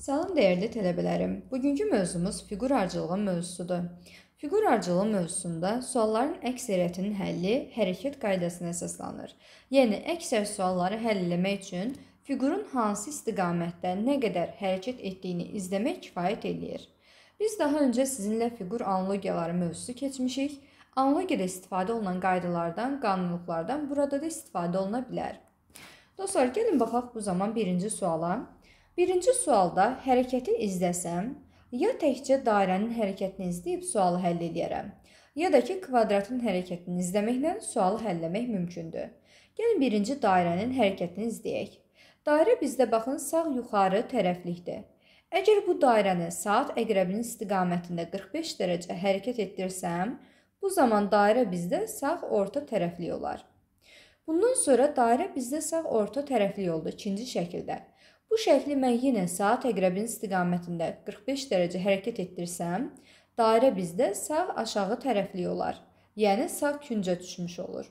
Salam dəyərli tələbələrim. Bugünkü mövzumuz fiqurarcılığı mövzusudur. Fiqurarcılığı mövzusunda sualların əksəriyyətinin həlli hərəkət qaydasına əsaslanır. Yəni əksər sualları həll etmək üçün fiqurun hansı istiqamətdə nə qədər hərəkət etdiyini izləmək kifayət eləyir. Biz daha öncə sizinlə fiqur analogiyaları mövzusu keçmişik. Analogiyada istifadə olunan qaydalardan, qanunluqlardan burada da istifadə oluna bilər. Dostlar, gəlin baxaq bu zaman birinci suala. Birinci sualda hərəkəti izləsəm, ya təkcə dairənin hərəkətini izləyib sualı həll edərəm, ya da ki, kvadratın hərəkətini izləməklə sualı həllləmək mümkündür. Gəlin birinci dairənin hərəkətini izləyək. Dairə bizdə baxın sağ yuxarı tərəflikdir. Əgər bu dairəni saat əqrəbinin istiqamətində 45 dərəcə hərəkət etdirsəm, bu zaman dairə bizdə sağ orta tərəfli olar. Bundan sonra dairə bizdə sağ orta tərəfli oldu ikinci şəkildə. Bu şəkli mən yenə saat əqrəbin istiqamətində 45 dərəcə hərəkət etdirsəm, dairə bizdə sağ aşağı tərəfli olar. Yəni sağ küncə düşmüş olur.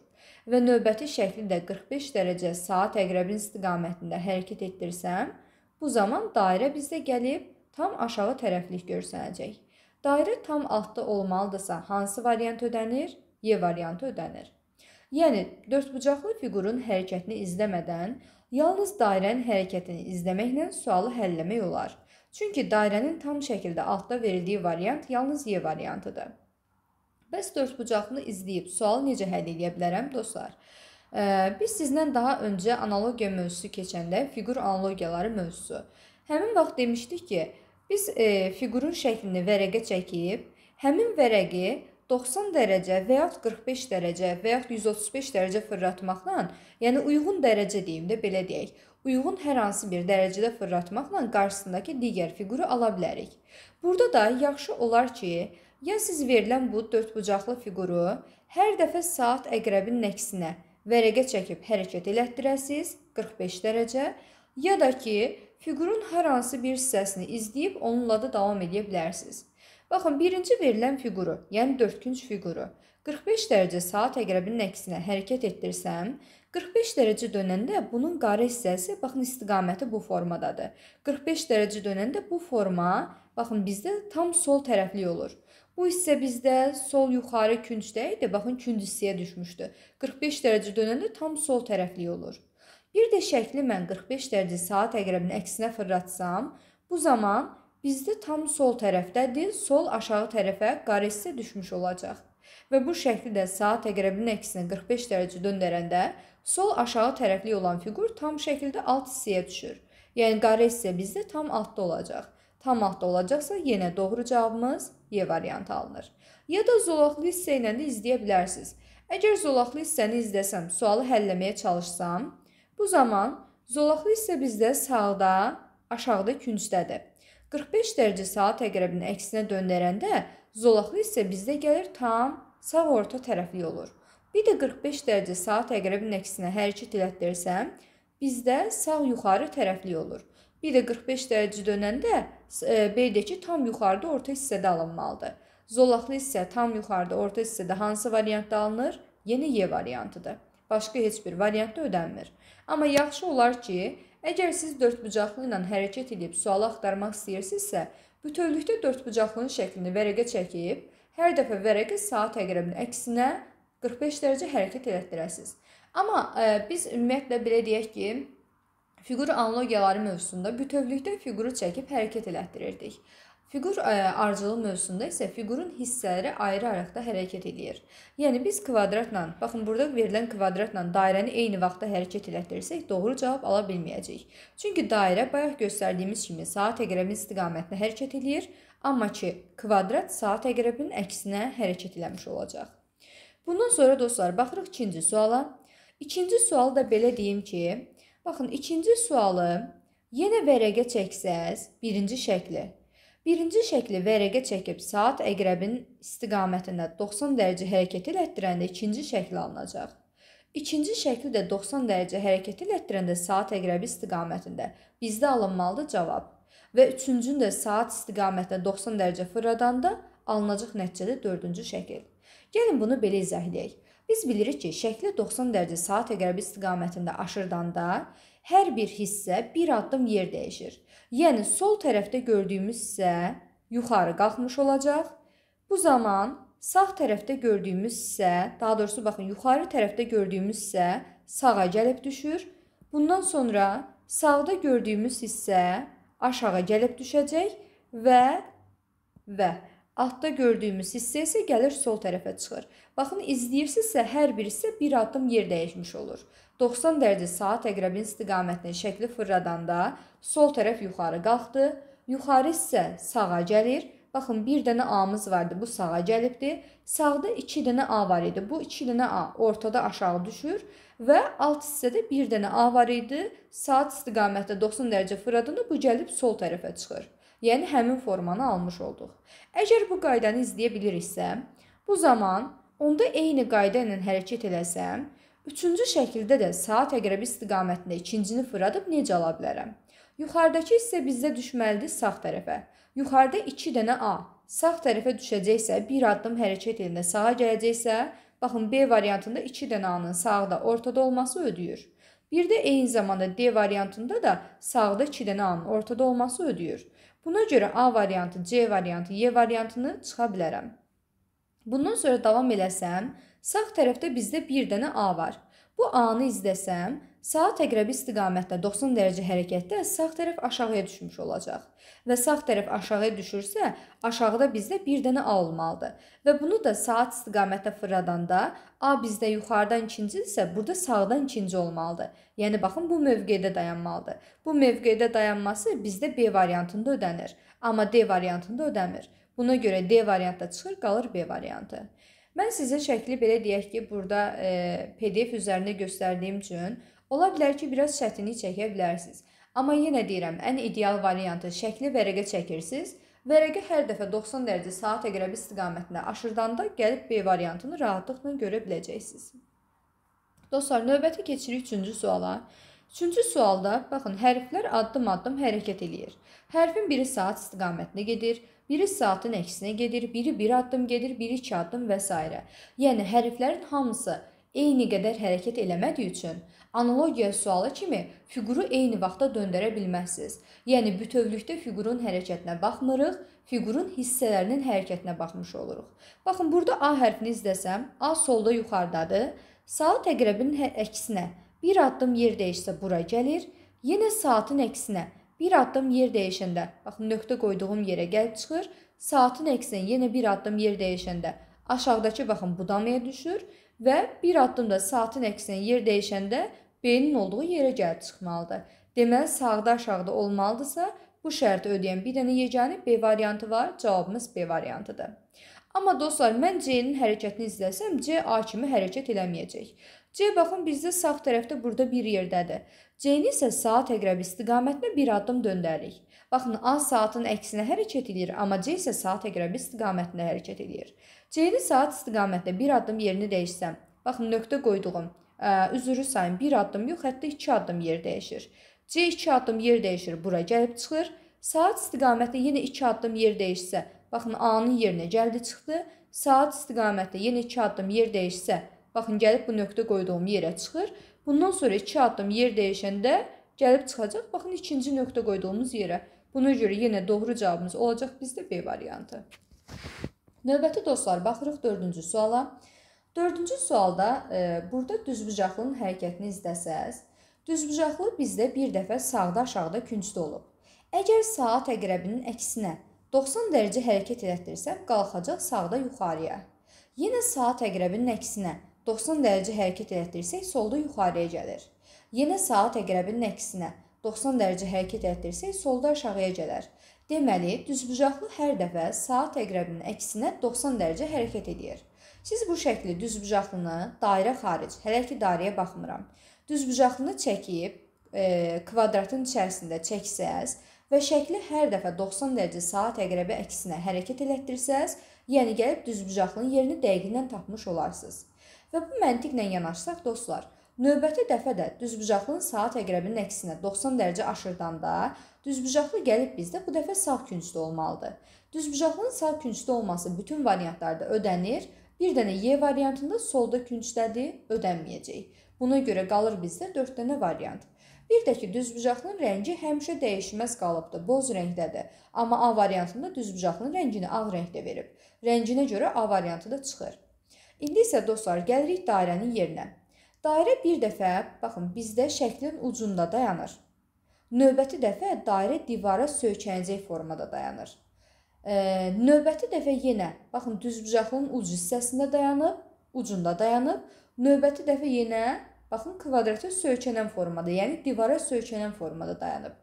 Və növbəti şəkli də 45 dərəcə saat əqrəbin istiqamətində hərəkət etdirsəm, bu zaman dairə bizdə gəlib tam aşağı tərəflik görsənəcək. Dairə tam altda olmalıdırsa, hansı variant ödənir? Y variantı ödənir. Yəni dördbucaqlı fiqurun hərəkətini izləmədən Yalnız dairənin hərəkətini izləməklə sualı həllləmək olar. Çünki dairənin tam şəkildə altda verildiyi variant yalnız Y variantıdır. Bəs dördbucaqlı izləyib sualı necə həll edə bilərəm dostlar? Ee, biz sizlə daha öncə analogiya mövzusu keçəndə fiqur analogiyaları mövzusu. Həmin vaxt demişdik ki, biz e, fiqurun şəklini vərəqə çəkib, həmin vərəqi 90 dərəcə və yaxud 45 dərəcə və yaxud 135 dərəcə fırlatmaqla, yəni uyğun dərəcə deyim də belə deyək, uyğun hər hansı bir dərəcədə fırlatmaqla qarşısındakı digər fiquru ala bilərik. Burada da yaxşı olar ki, ya siz verilən bu dördbucaqlı fiquru hər dəfə saat əqrəbinin əksinə vərəqə çəkib hərəkət elətdirəsiz 45 dərəcə, ya da ki, fiqurun hər hansı bir hissəsini izləyib onunla da davam edə bilərsiniz. Baxın, birinci verilən fiquru, yəni dördkünc fiquru 45 dərəcə saat əqrəbinin əksinə hərəkət etdirsəm, 45 dərəcə dönəndə bunun qara hissəsi, baxın, istiqaməti bu formadadır. 45 dərəcə dönəndə bu forma, baxın, bizdə tam sol tərəfli olur. Bu hissə bizdə sol yuxarı küncdə idi. Baxın, künc hissəyə düşmüşdü. 45 dərəcə dönəndə tam sol tərəfli olur. Bir də şəkli mən 45 dərəcə saat əqrəbinin əksinə fırlatsam, bu zaman Bizdə tam sol tərəfdədir, sol aşağı tərəfə qaressə düşmüş olacaq. Və bu şəkli də saat əqrəbinin əksinə 45 dərəcə döndərəndə sol aşağı tərəfli olan fiqur tam şəkildə alt hissəyə düşür. Yəni qaressə bizdə tam altda olacaq. Tam altda olacaqsa yenə doğru cavabımız Y variantı alınır. Ya da zolaqlı hissə ilə də izləyə bilərsiniz. Əgər zolaqlı hissəni izləsəm, sualı həlləməyə çalışsam, bu zaman zolaqlı hissə bizdə sağda, aşağıda küncdədir. 45 dərəcə saat əqrəbinin əksinə döndərəndə zolaqlı isə bizdə gəlir tam sağ orta tərəfli olur. Bir də 45 dərəcə saat əqrəbinin əksinə hərəkət elətdirsəm, bizdə sağ yuxarı tərəfli olur. Bir də 45 dərəcə dönəndə e, beldəki tam yuxarıda orta hissədə alınmalıdır. Zolaqlı hissə tam yuxarıda orta hissədə hansı variantda alınır? Yenə Y variantıdır. Başqa heç bir variantda ödənmir. Amma yaxşı olar ki, Əgər siz dördbucaqlı ilə hərəkət edib sualı axtarmaq istəyirsinizsə, bütövlükdə dördbucaqlının şəklini vərəqə çəkib, hər dəfə vərəqi saat əqrəbinin əksinə 45 dərəcə hərəkət elətdirəsiniz. Amma ə, e, biz ümumiyyətlə belə deyək ki, fiqur analogiyaları mövzusunda bütövlükdə fiquru çəkib hərəkət elətdirirdik. Fiqur e, ardıcıl mövzusunda isə fiqurun hissələri ayrı araqda hərəkət edir. Yəni biz kvadratla, baxın burada verilən kvadratla dairəni eyni vaxtda hərəkət elətdirsək, doğru cavab ala bilməyəcəyik. Çünki dairə bayaq göstərdiyimiz kimi saat əqrəbin istiqamətində hərəkət edir, amma ki, kvadrat saat əqrəbinin əksinə hərəkət eləmiş olacaq. Bundan sonra dostlar, baxırıq ikinci suala. İkinci sualı da belə deyim ki, baxın ikinci sualı yenə vərəqə çəksəz, birinci şəkli Birinci şəkli vərəqə çəkib saat əqrəbin istiqamətində 90 dərəcə hərəkət elətdirəndə ikinci şəkl alınacaq. İkinci şəkli də 90 dərəcə hərəkət elətdirəndə saat əqrəbi istiqamətində bizdə alınmalıdır cavab. Və üçüncünü də saat istiqamətində 90 dərəcə fırladanda alınacaq nəticədə dördüncü şəkil. Gəlin bunu belə izah edək. Biz bilirik ki, şəkli 90 dərəcə saat əqrəbi istiqamətində aşırdanda hər bir hissə bir addım yer dəyişir. Yəni sol tərəfdə gördüyümüz hissə yuxarı qalxmış olacaq. Bu zaman sağ tərəfdə gördüyümüz hissə, daha doğrusu baxın, yuxarı tərəfdə gördüyümüz hissə sağa gəlib düşür. Bundan sonra sağda gördüyümüz hissə aşağı gəlib düşəcək və və altda gördüyümüz hissə isə gəlir sol tərəfə çıxır. Baxın, izləyirsinizsə hər birisi bir addım yer dəyişmiş olur. 90 dərəcə saat əqrəbin istiqamətini şəkli fırladanda sol tərəf yuxarı qalxdı, yuxarı isə sağa gəlir. Baxın, bir dənə A-mız vardı, bu sağa gəlibdi. Sağda 2 dənə A var idi. Bu 2 dənə A ortada aşağı düşür və alt hissədə bir dənə A var idi. Saat istiqamətdə 90 dərəcə fırladanda bu gəlib sol tərəfə çıxır. Yəni həmin formanı almış olduq. Əgər bu qaydanı izləyə biliriksə, bu zaman onda eyni qayda ilə hərəkət eləsəm, Üçüncü şəkildə də saat əqrəbi istiqamətində ikincini fırladıb necə ala bilərəm? Yuxarıdakı hissə bizdə düşməlidir sağ tərəfə. Yuxarıda 2 dənə A sağ tərəfə düşəcəksə, bir addım hərəkət edəndə sağa gələcəksə, baxın B variantında 2 dənə A-nın sağda ortada olması ödəyir. Bir də eyni zamanda D variantında da sağda 2 dənə A-nın ortada olması ödəyir. Buna görə A variantı, C variantı, Y variantını çıxa bilərəm. Bundan sonra davam eləsəm, Sağ tərəfdə bizdə bir dənə A var. Bu A-nı izləsəm, sağ təqrəbi istiqamətdə 90 dərəcə hərəkətdə sağ tərəf aşağıya düşmüş olacaq. Və sağ tərəf aşağıya düşürsə, aşağıda bizdə bir dənə A olmalıdır. Və bunu da saat istiqamətdə fırladanda A bizdə yuxarıdan ikincidirsə, burada sağdan ikinci olmalıdır. Yəni baxın bu mövqedə dayanmalıdır. Bu mövqedə dayanması bizdə B variantında ödənir, amma D variantında ödəmir. Buna görə D variantda çıxır, qalır B variantı. Mən sizə şəkli belə deyək ki, burada e, PDF üzərində göstərdiyim üçün ola bilər ki, biraz çətinlik çəkə bilərsiniz. Amma yenə deyirəm, ən ideal variantı şəkli vərəqə çəkirsiniz. Vərəqə hər dəfə 90 dərəcə saat əqrəbi istiqamətində aşırdanda gəlib B variantını rahatlıqla görə biləcəksiniz. Dostlar, növbəti keçirik 3-cü suala. Üçüncü sualda, baxın, hərflər addım-addım hərəkət eləyir. Hərfin biri saat istiqamətində gedir, Biri saatın əksinə gedir, biri bir addım gedir, biri iki addım və s. Yəni hərflərin hamısı eyni qədər hərəkət eləmədiyi üçün analogiya sualı kimi fiquru eyni vaxtda döndərə bilməzsiniz. Yəni bütövlükdə fiqurun hərəkətinə baxmırıq, fiqurun hissələrinin hərəkətinə baxmış oluruq. Baxın, burada A hərfini izləsəm, A solda yuxarıdadır. Sağ təqrəbin hə-, əksinə bir addım yer dəyişsə bura gəlir. Yenə saatın əksinə bir addım yer dəyişəndə, bax nöqtə qoyduğum yerə gəlib çıxır, saatın əksin yenə bir addım yer dəyişəndə aşağıdakı baxın budamaya düşür və bir addım da saatın əksin yer dəyişəndə beynin olduğu yerə gəlib çıxmalıdır. Deməli sağda aşağıda olmalıdırsa, bu şərti ödəyən bir dənə yeganə B variantı var. Cavabımız B variantıdır. Amma dostlar, mən C-nin hərəkətini izləsəm C A kimi hərəkət eləməyəcək. C baxın bizdə sağ tərəfdə burada bir yerdədir. C-ni isə saat əqrəb istiqamətinə bir addım döndərik. Baxın, A saatın əksinə hərəkət edir, amma C isə saat əqrəbi istiqamətində hərəkət edir. C-ni saat istiqamətində bir addım yerini dəyişsəm, baxın, nöqtə qoyduğum, ə, üzrü sayım, bir addım yox, hətta 2 addım yer dəyişir. C 2 addım yer dəyişir, bura gəlib çıxır. Saat istiqamətində yenə 2 addım yer dəyişsə, baxın, A-nın yerinə gəldi, çıxdı. Saat istiqamətində yenə 2 addım yer dəyişsə, baxın, gəlib bu nöqtə qoyduğum yerə çıxır. Bundan sonra iki addım yer dəyişəndə gəlib çıxacaq. Baxın, ikinci nöqtə qoyduğumuz yerə. Buna görə yenə doğru cavabımız olacaq bizdə B variantı. Növbəti dostlar, baxırıq 4-cü suala. 4-cü sualda e, burada düzbucaqlının hərəkətini izləsəz, düzbucaqlı bizdə bir dəfə sağda aşağıda küncdə olub. Əgər saat əqrəbinin əksinə 90 dərəcə hərəkət elətdirsəm, qalxacaq sağda yuxarıya. Yenə saat əqrəbinin əksinə 90 dərəcə hərəkət elətdirsək, solda yuxarıya gəlir. Yenə saat əqrəbinin əksinə 90 dərəcə hərəkət elətdirsək, solda aşağıya gələr. Deməli, düzbucaqlı hər dəfə saat əqrəbinin əksinə 90 dərəcə hərəkət edir. Siz bu şəkli düzbucaqlını dairə xaric, hələ ki dairəyə baxmıram. Düzbucaqlını çəkib e, kvadratın içərisində çəksəz və şəkli hər dəfə 90 dərəcə saat əqrəbi əksinə hərəkət elətdirsəz, Yəni gəlib düzbucaqlının yerini dəqiqindən tapmış olarsınız. Və bu məntiqlə yanaşsaq dostlar, növbəti dəfə də düzbucaqlının saat əqrəbinin əksinə 90 dərəcə aşırdanda düzbucaqlı gəlib bizdə bu dəfə sağ küncdə olmalıdır. Düzbucaqlının sağ küncdə olması bütün variantlarda ödənir. Bir dənə Y variantında solda küncdədir, ödənməyəcək. Buna görə qalır bizdə 4 dənə variant. Bir də ki, düzbucaqlının rəngi həmişə dəyişməz qalıbdır, boz rəngdədir. Amma A variantında düzbucaqlının rəngini ağ rəngdə verib. Rənginə görə A variantı da çıxır. İndi isə dostlar, gəlirik dairənin yerinə. Dairə bir dəfə, baxın, bizdə şəklin ucunda dayanır. Növbəti dəfə dairə divara söykənəcək formada dayanır. E, növbəti dəfə yenə, baxın, düzbucaqlının uc hissəsində dayanıb, ucunda dayanıb. Növbəti dəfə yenə Baxın, kvadratı söykənən formada, yəni divara söykənən formada dayanıb.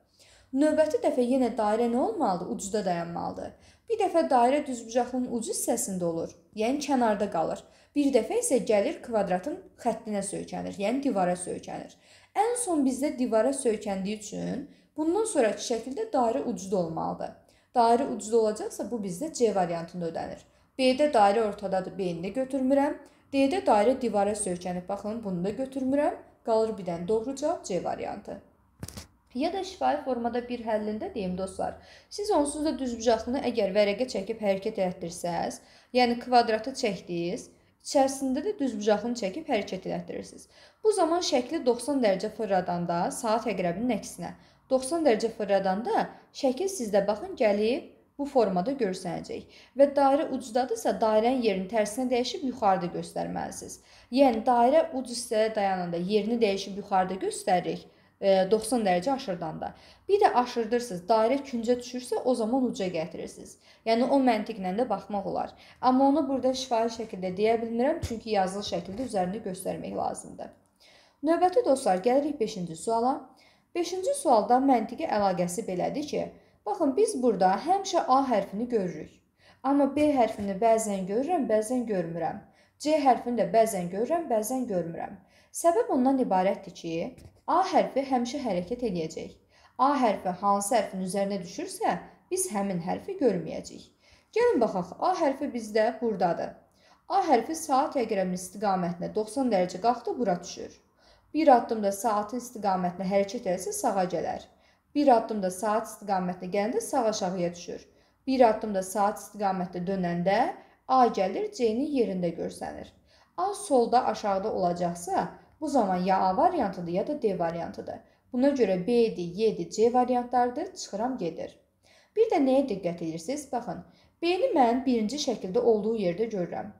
Növbəti dəfə yenə dairə nə olmalıdır? Ucuda dayanmalıdır. Bir dəfə dairə düzbucaqlının ucu hissəsində olur, yəni kənarda qalır. Bir dəfə isə gəlir kvadratın xəttinə söykənir, yəni divara söykənir. Ən son bizdə divara söykəndiyi üçün bundan sonrakı şəkildə dairə ucuda olmalıdır. Dairə ucuda olacaqsa bu bizdə C variantında ödənir. B-də dairə ortadadır, B-ni də götürmürəm. D-də dairə divara söykənib baxın, bunu da götürmürəm. Qalır bir dənə doğru cavab C variantı. Ya da şifahi formada bir həllində deyim dostlar. Siz onsuz da düzbucaqlını əgər vərəqə çəkib hərəkət etdirsəz, yəni kvadratı çəkdiniz, içərisində də düzbucaqlını çəkib hərəkət etdirirsiniz. Bu zaman şəkli 90 dərəcə fırladanda saat əqrəbinin əksinə, 90 dərəcə fırladanda şəkil sizdə baxın gəlib bu formada görsənəcək və dairə ucdadırsa, dairənin yerini tərsinə dəyişib yuxarıda göstərməlisiniz. Yəni dairə uc hissəyə dayananda yerini dəyişib yuxarıda göstəririk. 90 e, dərəcə aşırdanda. Bir də aşırdırsınız, dairə küncə düşürsə, o zaman uca gətirirsiniz. Yəni o məntiqlə də baxmaq olar. Amma onu burada şifahi şəkildə deyə bilmirəm, çünki yazılı şəkildə üzərində göstərmək lazımdır. Növbəti dostlar, gəlirik 5-ci suala. 5-ci sualda məntiqi əlaqəsi belədir ki, Baxın, biz burada həmişə A hərfini görürük. Amma B hərfini bəzən görürəm, bəzən görmürəm. C hərfini də bəzən görürəm, bəzən görmürəm. Səbəb ondan ibarətdir ki, A hərfi həmişə hərəkət eləyəcək. A hərfi hansı hərfin üzərinə düşürsə, biz həmin hərfi görməyəcəyik. Gəlin baxaq, A hərfi bizdə burdadır. A hərfi saat rəqəminin istiqamətinə 90 dərəcə qalxdı, bura düşür. Bir addımda saatın istiqamətinə hərəkət eləsə sağa gələr. Bir addım da saat istiqamətində gələndə sağ aşağıya düşür. Bir addım da saat istiqamətində dönəndə A gəlir, C-nin yerində görsənir. A solda aşağıda olacaqsa, bu zaman ya A variantıdır, ya da D variantıdır. Buna görə B-dir, Y-dir, C variantlarıdır, çıxıram gedir. Bir də nəyə diqqət edirsiniz? Baxın, B-ni mən birinci şəkildə olduğu yerdə görürəm.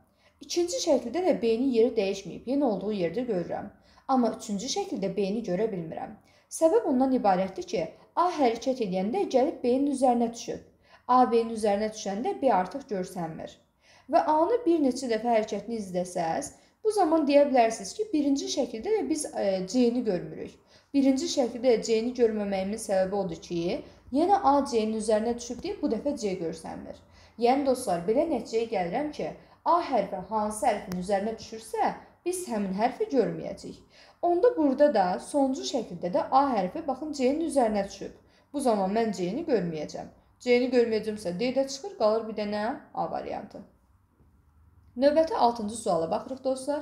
İkinci şəkildə də B-nin yeri dəyişməyib, yenə olduğu yerdə görürəm. Amma üçüncü şəkildə B-ni görə bilmirəm. Səbəb ondan ibarətdir ki, A hərəkət edəndə gəlib B-nin üzərinə düşür. A B-nin üzərinə düşəndə B artıq görsənmir. Və A-nı bir neçə dəfə hərəkətini izləsəz, bu zaman deyə bilərsiniz ki, birinci şəkildə də biz e, C-ni görmürük. Birinci şəkildə C-ni görməməyimin səbəbi odur ki, yenə A C-nin üzərinə düşüb deyə bu dəfə C görsənmir. Yəni dostlar, belə nəticəyə gəlirəm ki, A hərfi hansı hərfin üzərinə düşürsə, biz həmin hərfi görməyəcəyik. Onda burada da sonuncu şəkildə də A hərfi baxın C-nin üzərinə düşüb. Bu zaman mən C-ni görməyəcəm. C-ni görməyəcəmsə D də çıxır, qalır bir dənə A variantı. Növbəti 6-cı suala baxırıq dostlar.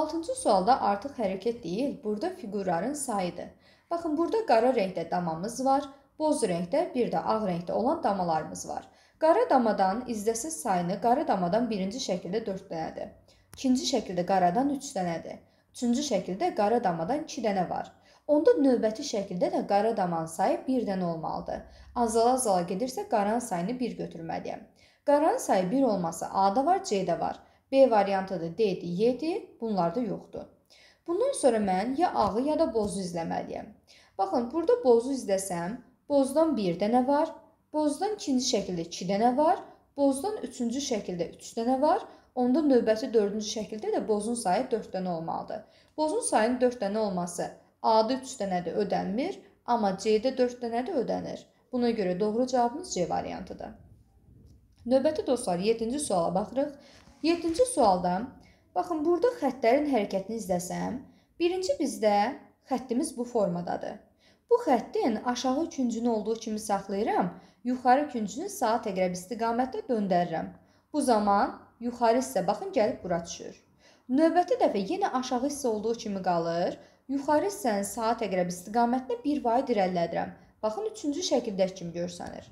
6-cı sualda artıq hərəkət deyil, burada fiqurların sayıdır. Baxın, burada qara rəngdə damamız var, boz rəngdə, bir də ağ rəngdə olan damalarımız var. Qara damadan izdəsiz sayını qara damadan birinci şəkildə 4 dənədir. İkinci şəkildə qaradan 3 dənədir. Üçüncü şəkildə qara damadan 2 dənə var. Onda növbəti şəkildə də qara daman sayı 1 dənə olmalıdır. Azala-azala gedirsə qaran sayını 1 götürməliyəm. Qaran sayı 1 olmasa A-da var, C-də var. B variantı da D-dir, Y-dir, bunlar da yoxdur. Bundan sonra mən ya ağı ya da bozu izləməliyəm. Baxın, burada bozu izləsəm, bozdan 1 dənə var, bozdan ikinci şəkildə 2 dənə var, bozdan üçüncü şəkildə 3 üç dənə var, onda növbəti dördüncü şəkildə də bozun sayı 4 dənə olmalıdır. Bozun sayının 4 dənə olması A-da 3 dənədir, ödənmir, amma C-də 4 dənədir, ödənir. Buna görə doğru cavabımız C variantıdır. Növbəti dostlar 7-ci suala baxırıq. 7-ci sualda baxın burada xəttlərin hərəkətini izləsəm, birinci bizdə xəttimiz bu formadadır. Bu xəttin aşağı küncünü olduğu kimi saxlayıram, yuxarı küncünü sağa təqrəb istiqamətdə döndərirəm. Bu zaman yuxarı hissə baxın gəlib bura düşür. Növbəti dəfə yenə aşağı hissə olduğu kimi qalır. Yuxarı hissənin saat əqrəb istiqamətinə bir vayid irəlilədirəm. Baxın üçüncü şəkildəki kimi görsənir.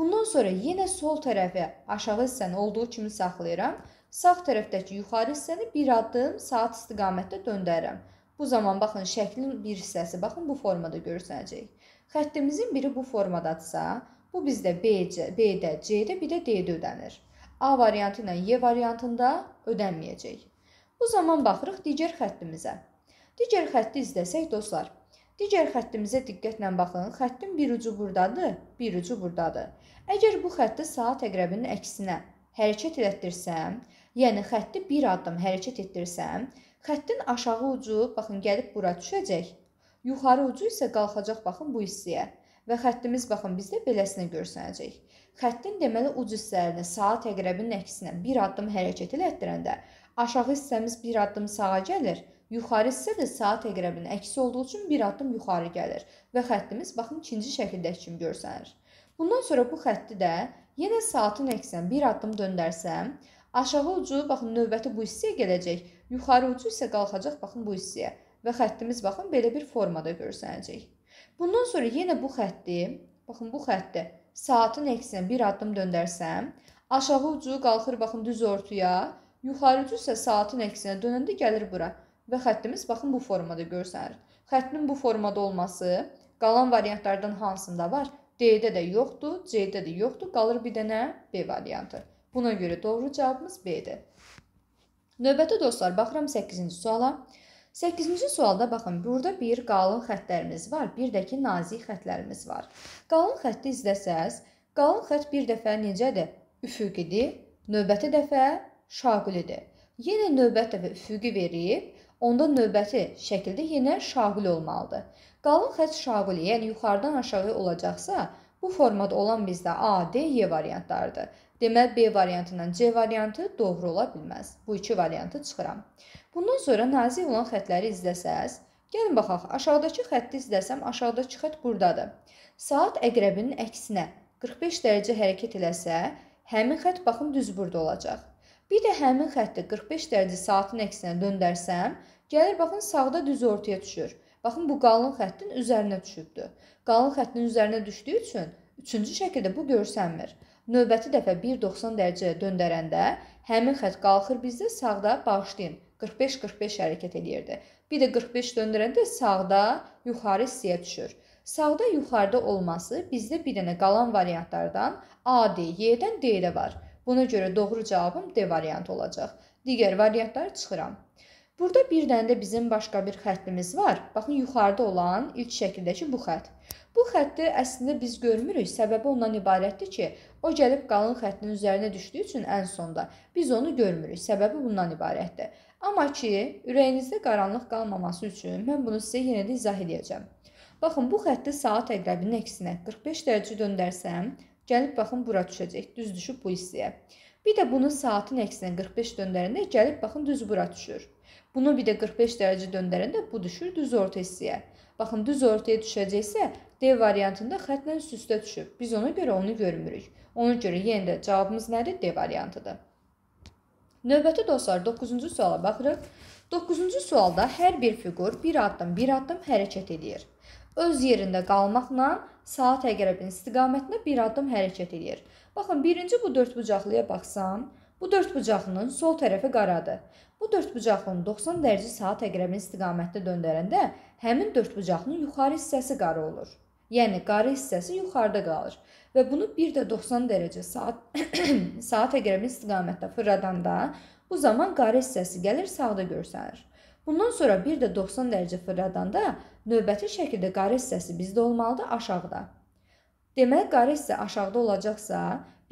Bundan sonra yenə sol tərəfə aşağı hissəni olduğu kimi saxlayıram. Sağ tərəfdəki yuxarı hissəni bir addım saat istiqamətdə döndərirəm. Bu zaman baxın şəklin bir hissəsi baxın bu formada görsənəcək. Xəttimizin biri bu formadadsa, bu bizdə B-də, C-də, bir də D-də ödənir. A variantı ilə Y variantında ödənməyəcək. Bu zaman baxırıq digər xəttimizə. Digər xətti izləsək dostlar, digər xəttimizə diqqətlə baxın. Xəttin bir ucu burdadır, bir ucu burdadır. Əgər bu xətti saat əqrəbinin əksinə hərəkət etdirsəm, yəni xətti bir addım hərəkət etdirsəm, xəttin aşağı ucu baxın gəlib bura düşəcək. Yuxarı ucu isə qalxacaq baxın bu hissəyə və xəttimiz baxın bizdə beləsinə görsənəcək. Xəttin deməli uc hissələrini saat əqrəbinin əksinə bir addım hərəkət elətdirəndə aşağı hissəmiz bir addım sağa gəlir, yuxarı hissə də saat əqrəbinin əksi olduğu üçün bir addım yuxarı gəlir və xəttimiz baxın ikinci şəkildəki kimi görsənir. Bundan sonra bu xətti də yenə saatın əksinə bir addım döndərsəm, aşağı ucu baxın növbəti bu hissəyə gələcək, yuxarı ucu isə qalxacaq baxın bu hissəyə və xəttimiz baxın belə bir formada görsənəcək. Bundan sonra yenə bu xətti, baxın bu xətti saatin əksinə bir addım döndərsəm, aşağı ucu qalxır baxın düz ortaya, yuxarı ucu isə saatin əksinə dönəndə gəlir bura və xəttimiz baxın bu formada görsənir. Xəttin bu formada olması qalan variantlardan hansında var? D-də də yoxdur, C-də də yoxdur, qalır bir dənə B variantı. Buna görə doğru cavabımız B-dir. Növbəti dostlar, baxıram 8-ci suala. 8-ci sualda baxın, burada bir qalın xətlərimiz var, bir də ki nazik xətlərimiz var. Qalın xətti izləsəz, qalın xətt bir dəfə necədir? Üfüqidir. Növbəti dəfə şaqilidir. Yenə növbəti dəfə üfüqi verib, onda növbəti şəkildə yenə şaqil olmalıdır. Qalın xətt şaqili, yəni yuxarıdan aşağı olacaqsa, bu formada olan bizdə A, D, Y variantlarıdır. Deməli B variantından C variantı doğru ola bilməz. Bu iki variantı çıxıram. Bundan sonra nazik olan xətləri izləsəz, gəlin baxaq, aşağıdakı xətti izləsəm, aşağıdakı xətt burdadır. Saat əqrəbinin əksinə 45 dərəcə hərəkət eləsə, həmin xətt baxın düz burada olacaq. Bir də həmin xətti 45 dərəcə saatın əksinə döndərsəm, gəlir baxın sağda düz ortaya düşür. Baxın bu qalın xəttin üzərinə düşübdür. Qalın xəttin üzərinə düşdüyü üçün üçüncü şəkildə bu görsənmir. Növbəti dəfə 1.90 dərəcəyə döndərəndə həmin xətt qalxır bizdə sağda bağışlayın. 45-45 hərəkət edirdi. Bir də 45 döndürəndə sağda yuxarı hissəyə düşür. Sağda yuxarıda olması bizdə bir dənə qalan variantlardan A, D, Y-dən D-də var. Buna görə doğru cavabım D variantı olacaq. Digər variantları çıxıram. Burada bir dənə də bizim başqa bir xəttimiz var. Baxın, yuxarıda olan ilk şəkildəki bu xətt. Bu xətti əslində biz görmürük. Səbəbi ondan ibarətdir ki, o gəlib qalın xəttin üzərinə düşdüyü üçün ən sonda biz onu görmürük. Səbəbi bundan ibarətdir. Amma ki, ürəyinizdə qaranlıq qalmaması üçün mən bunu sizə yenə də izah edəcəm. Baxın, bu xətti saat əqrəbinin əksinə 45 dərəcə döndərsəm, gəlib baxın bura düşəcək, düz düşüb bu hissəyə. Bir də bunu saatın əksinə 45 döndərəndə gəlib baxın düz bura düşür. Bunu bir də 45 dərəcə döndərəndə bu düşür düz orta hissəyə. Baxın düz ortaya düşəcəksə D variantında xəttlə üst-üstə düşüb. Biz ona görə onu görmürük. Ona görə yenə də cavabımız nədir? D variantıdır. Növbəti dostlar 9-cu suala baxırıq. 9-cu sualda hər bir fiqur bir addım, bir addım hərəkət edir. Öz yerində qalmaqla saat əqrəbin istiqamətinə bir addım hərəkət edir. Baxın, birinci bu dördbucaqlıya baxsam, bu dördbucaqlının sol tərəfi qaradır. Bu dördbucaqlının 90 dərəcə saat əqrəbin istiqamətində döndərəndə həmin dördbucaqlının yuxarı hissəsi qara olur yəni qarı hissəsi yuxarıda qalır və bunu bir də 90 dərəcə saat saat əqrəbi istiqamətdə fırladanda bu zaman qarı hissəsi gəlir sağda görsənir. Bundan sonra bir də 90 dərəcə fırladanda növbəti şəkildə qarı hissəsi bizdə olmalıdır aşağıda. Deməli qarı hissə aşağıda olacaqsa,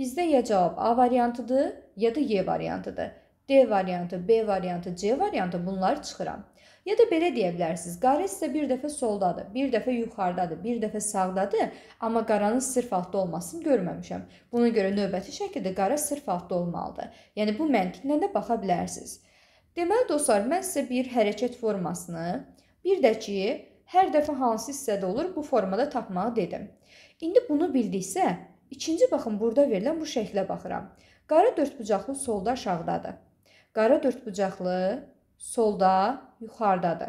bizdə ya cavab A variantıdır, ya da Y variantıdır. D variantı, B variantı, C variantı bunları çıxıram. Ya da belə deyə bilərsiniz. Qara sizə bir dəfə soldadır, bir dəfə yuxarıdadır, bir dəfə sağdadır, amma qaranın sırf altda olmasını görməmişəm. Buna görə növbəti şəkildə qara sırf altda olmalıdır. Yəni bu məntiqlə də baxa bilərsiniz. Deməli dostlar, mən sizə bir hərəkət formasını, bir də ki, hər dəfə hansı hissədə olur bu formada tapmağı dedim. İndi bunu bildiksə, ikinci baxın burada verilən bu şəklə baxıram. Qara dördbucaqlı solda aşağıdadır. Qara dördbucaqlı solda yuxarıdadır.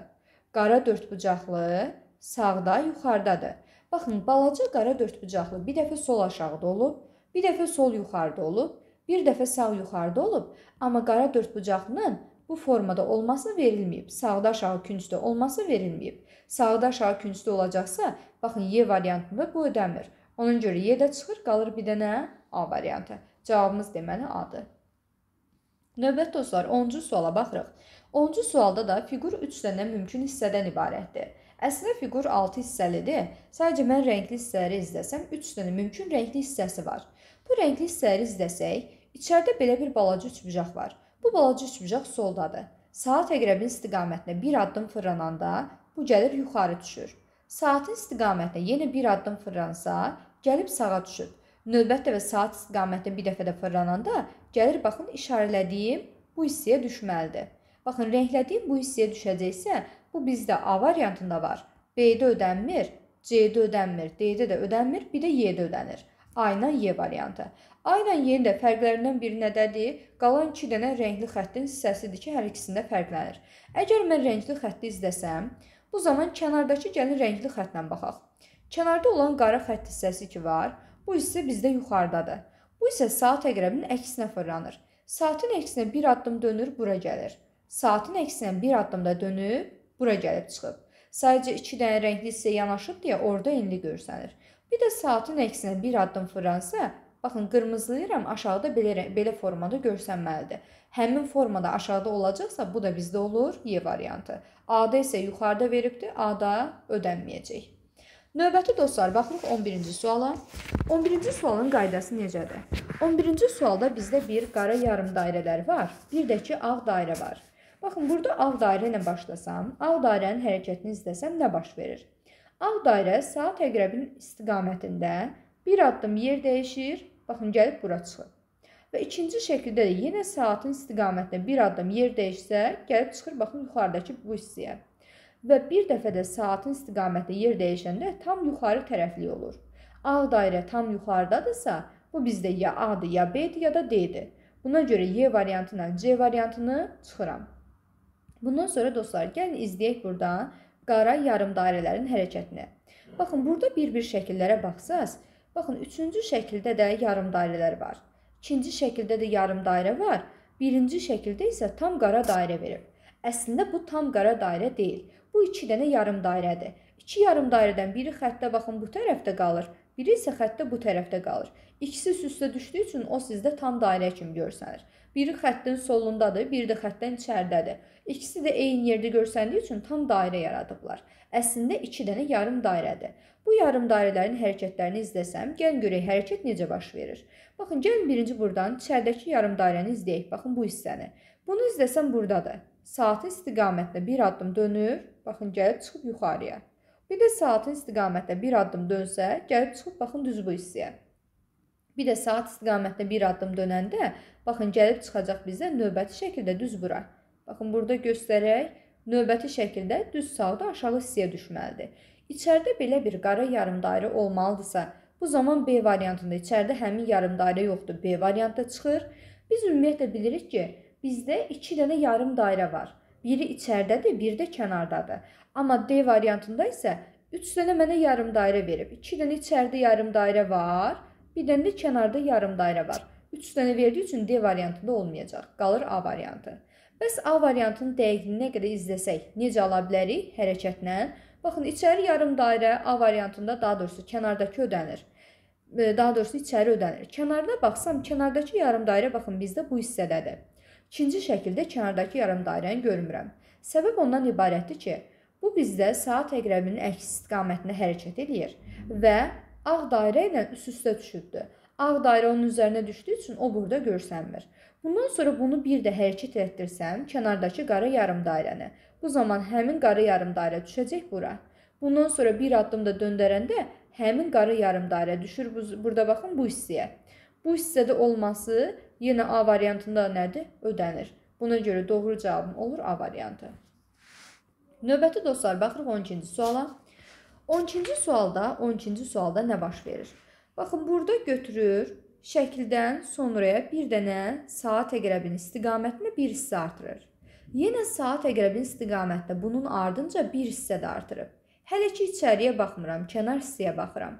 Qara dördbucaqlı sağda yuxarıdadır. Baxın, balaca qara dördbucaqlı bir dəfə sol aşağıda olub, bir dəfə sol yuxarıda olub, bir dəfə sağ yuxarıda olub, amma qara dördbucaqlının bu formada olması verilməyib. Sağda aşağı küncdə olması verilməyib. Sağda aşağı küncdə olacaqsa, baxın Y variantında bu ödəmir. Onun görə Y də çıxır, qalır bir dənə A variantı. Cavabımız deməli A-dır. Növbət dostlar, 10-cu suala baxırıq. 10-cu sualda da fiqur 3 dənə mümkün hissədən ibarətdir. Əslində fiqur 6 hissəlidir. Sadəcə mən rəngli hissələri izləsəm 3 dənə mümkün rəngli hissəsi var. Bu rəngli hissələri izləsək, içəridə belə bir balaca üçbucaq var. Bu balaca üçbucaq soldadır. Saat əqrəbin istiqamətinə bir addım fırlananda bu gəlir yuxarı düşür. Saatin istiqamətinə yenə bir addım fırlansa, gəlib sağa düşür. Növbətdə və saat istiqamətinə bir dəfə də fırlananda gəlir baxın işarələdiyim bu hissəyə düşməlidir. Baxın, rənglədiyim bu hissəyə düşəcəksə, bu bizdə A variantında var. B-də ödənmir, C-də ödənmir, D-də də ödənmir, bir də Y-də ödənir. A ilə Y variantı. A ilə Y-nin də fərqlərindən biri nədədir? Qalan 2 dənə rəngli xəttin hissəsidir ki, hər ikisində fərqlənir. Əgər mən rəngli xətti izləsəm, bu zaman kənardakı gəlin rəngli xəttlə baxaq. Kənarda olan qara xətt hissəsi ki var, bu hissə bizdə yuxarıdadır. Bu isə saat əqrəbinin əksinə fırlanır. Saatın əksinə bir addım dönür, bura gəlir. Saatin əksinə bir addımda dönüb bura gəlib çıxıb. Sadəcə 2 dənə rəngli hissə yanaşıb deyə orada enli görsənir. Bir də saatin əksinə bir addım fırlansa, baxın qırmızılayıram, aşağıda belə belə formada görsənməlidir. Həmin formada aşağıda olacaqsa, bu da bizdə olur Y variantı. A-da isə yuxarıda veribdi, A-da ödənməyəcək. Növbəti dostlar, baxırıq 11-ci suala. 11-ci sualın qaydası necədir? 11-ci sualda bizdə bir qara yarım dairələr var, bir də ki ağ dairə var. Baxın, burada ağ dairə ilə başlasam, ağ dairənin hərəkətini izləsəm nə baş verir? Ağ dairə saat əqrəbinin istiqamətində bir addım yer dəyişir, baxın, gəlib bura çıxır. Və ikinci şəkildə də yenə saatın istiqamətində bir addım yer dəyişsə, gəlib çıxır, baxın, yuxarıdakı bu hissəyə. Və bir dəfə də saatın istiqamətində yer dəyişəndə tam yuxarı tərəfli olur. Ağ dairə tam yuxarıdadırsa, bu bizdə ya A-dır, ya B-dir, ya da D-dir. Buna görə Y variantından C variantını çıxıram. Bundan sonra dostlar, gəlin izləyək burdan qara yarım dairələrin hərəkətini. Baxın, burada bir-bir şəkillərə baxsaz, baxın, üçüncü şəkildə də yarım dairələr var. İkinci şəkildə də yarım dairə var. Birinci şəkildə isə tam qara dairə verib. Əslində bu tam qara dairə deyil. Bu iki dənə yarım dairədir. İki yarım dairədən biri xəttə baxın bu tərəfdə qalır, biri isə xəttə bu tərəfdə qalır. İkisi üst-üstə düşdüyü üçün o sizdə tam dairə kimi görsənir. Biri xəttin solundadır, biri də xətdən içəridədir. İkisi də eyni yerdə görsəndiyi üçün tam dairə yaradıblar. Əslində 2 dənə yarım dairədir. Bu yarım dairələrin hərəkətlərini izləsəm, gəlin görək hərəkət necə baş verir. Baxın, gəlin birinci burdan içəridəki yarım dairəni izləyək. Baxın bu hissəni. Bunu izləsəm burdadır. Saatın istiqamətində bir addım dönür, baxın gəlib çıxıb yuxarıya. Bir də saatın istiqamətində bir addım dönsə, gəlib çıxıb baxın düz bu hissəyə. Bir də saat istiqamətində bir addım dönəndə, baxın gəlib çıxacaq bizə növbəti şəkildə düz bura. Baxın burada göstərək, növbəti şəkildə düz sağda aşağı hissəyə düşməlidir. İçəridə belə bir qara yarımdairə olmalıdırsa, bu zaman B variantında içəridə həmin yarımdairə yoxdur, B variantda çıxır. Biz ümumiyyətlə bilirik ki, bizdə 2 dənə yarımdairə var. Biri içəridədir, biri də kənardadır. Amma D variantında isə 3 dənə mənə yarımdairə verib. 2 dənə içəridə yarımdairə var. Bir dənə də kənarda yarım dairə var. 3 dənə verdiyi üçün D variantında olmayacaq. Qalır A variantı. Bəs A variantının dəqiqliyinə qədər izləsək, necə ala bilərik? Hərəkətlə. Baxın, içəri yarım dairə A variantında, daha doğrusu kənardakı ödənir. Daha doğrusu içəri ödənir. Kənarına baxsam, kənardakı yarım dairə baxın bizdə bu hissədədir. İkinci şəkildə kənardakı yarım dairəni görmürəm. Səbəb ondan ibarətdir ki, bu bizdə saat əqrəbinin əks istiqamətində hərəkət eləyir və ağ dairə ilə üst-üstə düşübdür. Ağ dairə onun üzərinə düşdüyü üçün o burada görsənmir. Bundan sonra bunu bir də hərəkət etdirsəm, kənardakı qara yarım dairəni. Bu zaman həmin qara yarım dairə düşəcək bura. Bundan sonra bir addım da döndərəndə həmin qara yarım dairə düşür bu, burada baxın bu hissəyə. Bu hissədə olması yenə A variantında nədir? Ödənir. Buna görə doğru cavabım olur A variantı. Növbəti dostlar baxırıq 12-ci suala. 12-ci sualda, 12-ci sualda nə baş verir? Baxın, burada götürür şəkildən sonraya bir dənə saat əqrəbinin istiqamətini bir hissə artırır. Yenə saat əqrəbinin istiqamətində bunun ardınca bir hissə də artırıb. Hələ ki içəriyə baxmıram, kənar hissəyə baxıram.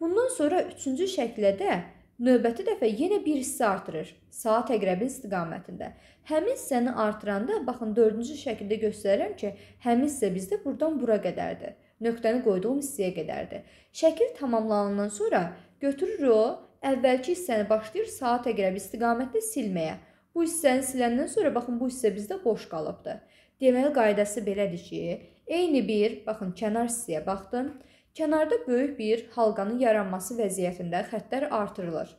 Bundan sonra 3-cü şəklə də növbəti dəfə yenə bir hissə artırır. Saat əqrəbin istiqamətində. Həmin hissəni artıranda baxın 4-cü şəkildə göstərirəm ki, həmin hissə bizdə burdan bura qədərdir nöqtəni qoyduğum hissəyə qədərdir. Şəkil tamamlanandan sonra götürür o əvvəlki hissəni başlayır sağa təqrib istiqamətdə silməyə. Bu hissəni siləndən sonra baxın bu hissə bizdə boş qalıbdı. Deməli qaydası belədir ki, eyni bir, baxın kənar hissəyə baxdım. Kənarda böyük bir halqanın yaranması vəziyyətində xəttlər artırılır.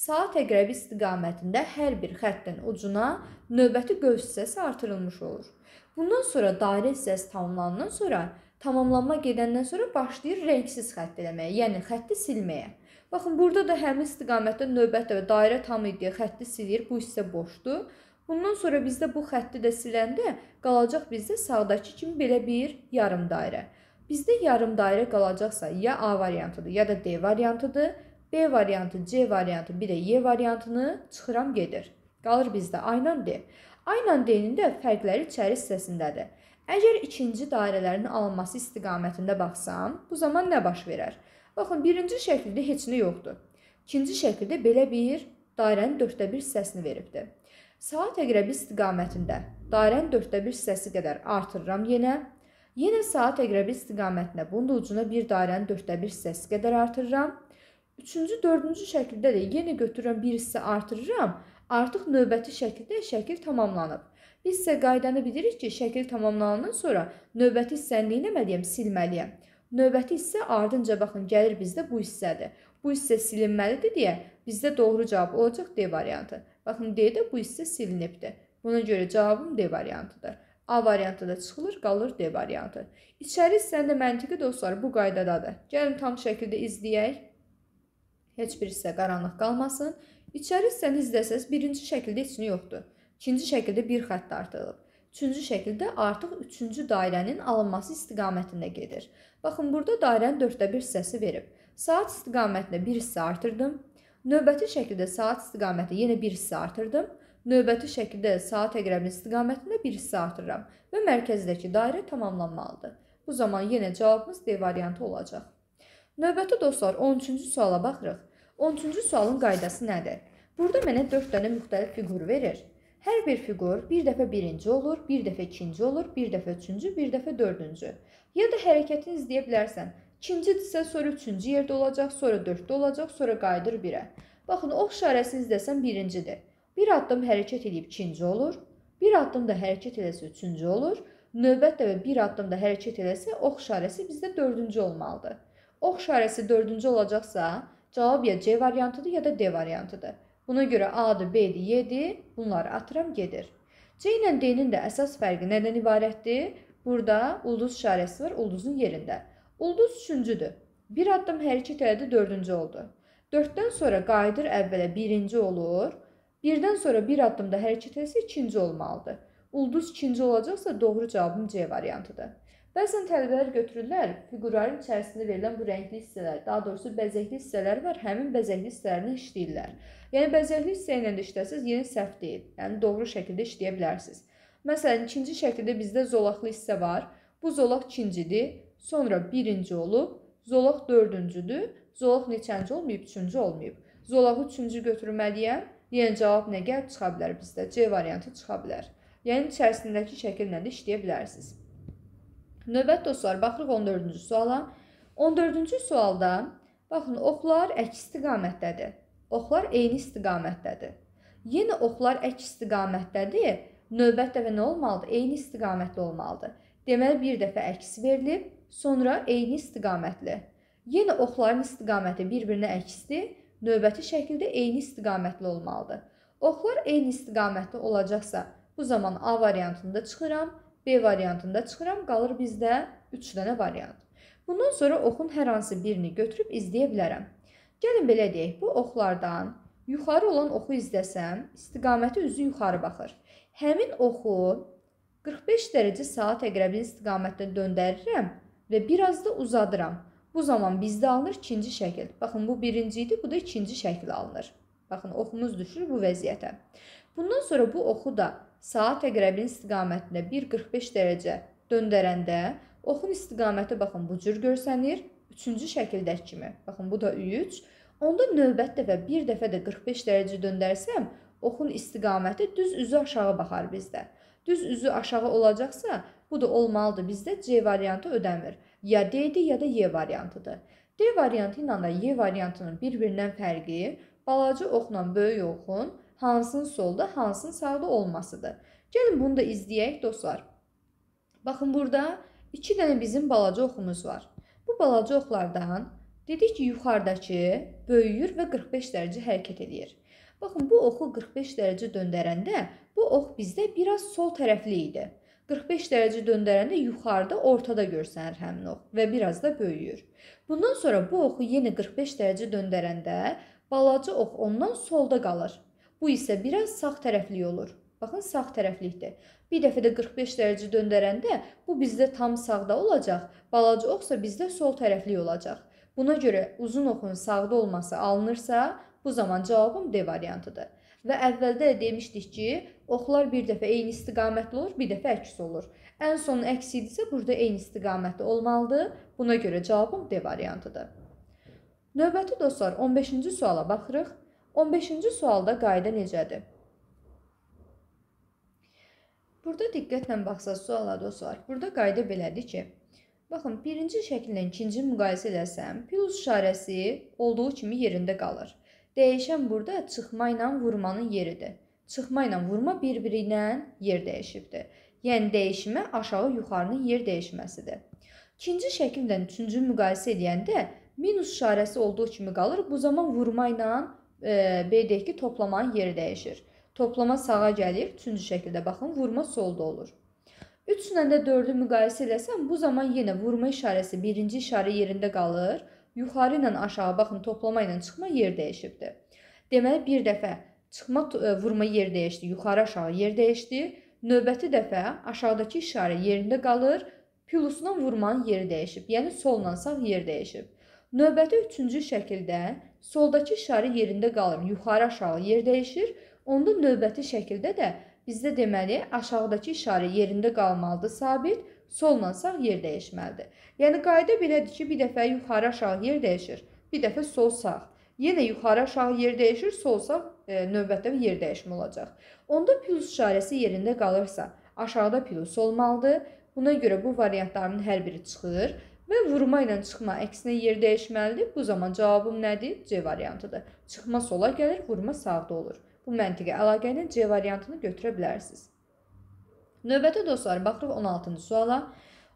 Sağa təqrib istiqamətində hər bir xəttin ucuna növbəti qövs hissəsi artırılmış olur. Bundan sonra dairə hissəsi tamamlanandan sonra tamamlanma gedəndən sonra başlayır rəngsiz xətt eləməyə, yəni xətti silməyə. Baxın, burada da həmin istiqamətdə növbətdə və dairə tam iddiyə xətti silir, bu hissə boşdur. Bundan sonra bizdə bu xətti də siləndə qalacaq bizdə sağdakı kimi belə bir yarım dairə. Bizdə yarım dairə qalacaqsa ya A variantıdır, ya da D variantıdır. B variantı, C variantı, bir də Y variantını çıxıram gedir. Qalır bizdə aynan D. Aynan D-nin də fərqləri içəri hissəsindədir. Əgər ikinci dairələrin alınması istiqamətində baxsam, bu zaman nə baş verər? Baxın, birinci şəkildə heç nə yoxdur. İkinci şəkildə belə bir dairənin 4də 1 hissəsini veribdi. Saat əqrəbi istiqamətində dairənin 4də 1 hissəsi qədər artırıram yenə. Yenə saat əqrəbi istiqamətində bunun da ucuna bir dairənin 4də 1 hissəsi qədər artırıram. Üçüncü, dördüncü şəkildə də yenə götürürəm bir hissə artırıram. Artıq növbəti şəkildə şəkil tamamlanıb. Biz isə qaydanı bilirik ki, şəkil tamamlanandan sonra növbəti hissəni eləməliyəm, silməliyəm. Növbəti hissə ardınca baxın gəlir bizdə bu hissədir. Bu hissə silinməlidir deyə bizdə doğru cavab olacaq D variantı. Baxın D də bu hissə silinibdi. Buna görə cavabım D variantıdır. A variantı da çıxılır, qalır D variantı. İçəri hissəndə məntiqi dostlar bu qaydadadır. Gəlin tam şəkildə izləyək. Heç bir hissə qaranlıq qalmasın. İçəri hissəni izləsəz birinci şəkildə içini yoxdur. İkinci şəkildə bir xətt artırılıb. Üçüncü şəkildə artıq üçüncü dairənin alınması istiqamətində gedir. Baxın, burada dairənin dörddə bir hissəsi verib. Saat istiqamətində bir hissə artırdım. Növbəti şəkildə saat istiqamətində yenə bir hissə artırdım. Növbəti şəkildə saat əqrəbinin istiqamətində bir hissə artırıram və mərkəzdəki dairə tamamlanmalıdır. Bu zaman yenə cavabımız D variantı olacaq. Növbəti dostlar 13-cü suala baxırıq. 13-cü sualın qaydası nədir? Burada mənə 4 dənə müxtəlif fiqur verir. Hər bir fiqur bir dəfə birinci olur, bir dəfə ikinci olur, bir dəfə üçüncü, bir dəfə dördüncü. Ya da hərəkətini izləyə bilərsən. İkincidirsə, sonra üçüncü yerdə olacaq, sonra dörddə olacaq, sonra qayıdır birə. Baxın, ox işarəsini izləsən birincidir. Bir addım hərəkət edib ikinci olur, bir addım da hərəkət eləsə üçüncü olur. Növbət dəfə bir addım da hərəkət eləsə, ox işarəsi bizdə dördüncü olmalıdır. Ox işarəsi dördüncü olacaqsa, cavab ya C variantıdır, ya da D variantıdır. Buna görə A-dır, B-dir, Y-dir. Bunları atıram, gedir. C ilə D-nin də əsas fərqi nədən ibarətdir? Burada ulduz işarəsi var, ulduzun yerində. Ulduz üçüncüdür. Bir addım hərəkət elədi, dördüncü oldu. Dörddən sonra qayıdır əvvələ birinci olur. Birdən sonra bir addımda hərəkət etsə ikinci olmalıdır. Ulduz ikinci olacaqsa doğru cavabım C variantıdır. Bəzən tələbələr götürürlər, fiqurların içərisində verilən bu rəngli hissələr, daha doğrusu bəzəkli hissələr var, həmin bəzəkli hissələrini işləyirlər. Yəni bəzəkli hissə ilə də işləsəz yeni səhv deyil. Yəni doğru şəkildə işləyə bilərsiniz. Məsələn, ikinci şəkildə bizdə zolaqlı hissə var. Bu zolaq ikincidir, sonra birinci olub, zolaq dördüncüdür, zolaq neçənci olmayıb, üçüncü olmayıb. Zolağı üçüncü götürməliyəm. Yəni cavab nə gəlib çıxa bilər bizdə? C variantı çıxa bilər. Yəni içərisindəki şəkillə də işləyə bilərsiniz. Növbət dostlar, baxırıq 14-cü suala. 14-cü sualda baxın, oxlar əks istiqamətdədir. Oxlar eyni istiqamətdədir. Yenə oxlar əks istiqamətdədir. Növbət dəfə nə olmalıdır? Eyni istiqamətli olmalıdır. Deməli bir dəfə əks verilib, sonra eyni istiqamətli. Yenə oxların istiqaməti bir-birinə əksdir. Növbəti şəkildə eyni istiqamətli olmalıdır. Oxlar eyni istiqamətli olacaqsa, bu zaman A variantında çıxıram. B variantında çıxıram, qalır bizdə 3 dənə variant. Bundan sonra oxun hər hansı birini götürüb izləyə bilərəm. Gəlin belə deyək, bu oxlardan yuxarı olan oxu izləsəm, istiqaməti üzü yuxarı baxır. Həmin oxu 45 dərəcə saat əqrəbinin istiqamətdə döndərirəm və biraz da uzadıram. Bu zaman bizdə alınır ikinci şəkil. Baxın, bu birinci idi, bu da ikinci şəkil alınır. Baxın, oxumuz düşür bu vəziyyətə. Bundan sonra bu oxu da saat və qərəbin istiqamətində 1.45 dərəcə döndərəndə oxun istiqaməti baxın bu cür görsənir. Üçüncü şəkildəki kimi. Baxın bu da 3. Onda növbət dəfə bir dəfə də 45 dərəcə döndərsəm, oxun istiqaməti düz üzü aşağı baxar bizdə. Düz üzü aşağı olacaqsa, bu da olmalıdır. Bizdə C variantı ödəmir. Ya D-dir, ya da Y variantıdır. D variantı ilə də Y variantının bir-birindən fərqi balaca oxla böyük oxun hansının solda, hansının sağda olmasıdır. Gəlin bunu da izləyək dostlar. Baxın burada 2 dənə bizim balaca oxumuz var. Bu balaca oxlardan dedik ki, yuxarıdakı böyüyür və 45 dərəcə hərəkət edir. Baxın bu oxu 45 dərəcə döndərəndə bu ox bizdə biraz sol tərəfli idi. 45 dərəcə döndərəndə yuxarıda, ortada görsənir həmin ox və biraz da böyüyür. Bundan sonra bu oxu yenə 45 dərəcə döndərəndə balaca ox ondan solda qalır. Bu isə biraz sağ tərəfli olur. Baxın sağ tərəflikdir. Bir dəfə də 45 dərəcə döndərəndə bu bizdə tam sağda olacaq, balaca oxsa bizdə sol tərəfli olacaq. Buna görə uzun oxun sağda olması alınırsa, bu zaman cavabım D variantıdır. Və əvvəldə də demişdik ki, oxlar bir dəfə eyni istiqamətli olur, bir dəfə əks olur. Ən sonu əks idisə burada eyni istiqamətdə olmalıdır. Buna görə cavabım D variantıdır. Növbəti dostlar 15-ci suala baxırıq. 15-ci sualda qayda necədir? Burada diqqətlə baxsaz suala dostlar, burada qayda belədir ki, baxın, birinci şəkillə ikinci müqayisə eləsəm, plus işarəsi olduğu kimi yerində qalır. Dəyişən burada çıxma ilə vurmanın yeridir. Çıxma ilə vurma bir-biri ilə yer dəyişibdir. Yəni dəyişmə aşağı-yuxarının yer dəyişməsidir. İkinci şəkildən üçüncü müqayisə edəndə minus işarəsi olduğu kimi qalır. Bu zaman vurma ilə e, B'dəki toplamanın yeri dəyişir. Toplama sağa gəlir, üçüncü şəkildə baxın, vurma solda olur. 3-lə də 4-ü müqayisə eləsəm, bu zaman yenə vurma işarəsi birinci işarə yerində qalır. Yuxarı ilə aşağı baxın, toplama ilə çıxma yer dəyişibdi. Deməli bir dəfə çıxma vurma yer dəyişdi, yuxarı aşağı yer dəyişdi. Növbəti dəfə aşağıdakı işarə yerində qalır, plusla vurmanın yeri dəyişib. Yəni solla sağ yer dəyişib. Növbəti üçüncü şəkildə soldakı işarə yerində qalır, yuxarı aşağı yer dəyişir. Onda növbəti şəkildə də bizdə deməli aşağıdakı işarə yerində qalmalıdır sabit, solla sağ yer dəyişməlidir. Yəni qayda belədir ki, bir dəfə yuxarı aşağı yer dəyişir, bir dəfə sol sağ. Yenə yuxarı aşağı yer dəyişir, sol sağ e, növbətdə yer dəyişmə olacaq. Onda plus işarəsi yerində qalırsa, aşağıda plus olmalıdır. Buna görə bu variantların hər biri çıxır və vurma ilə çıxma əksinə yer dəyişməlidir. Bu zaman cavabım nədir? C variantıdır. Çıxma sola gəlir, vurma sağda olur. Bu məntiqi əlaqə ilə C variantını götürə bilərsiniz. Növbəti dostlar, baxırıq 16-cı suala.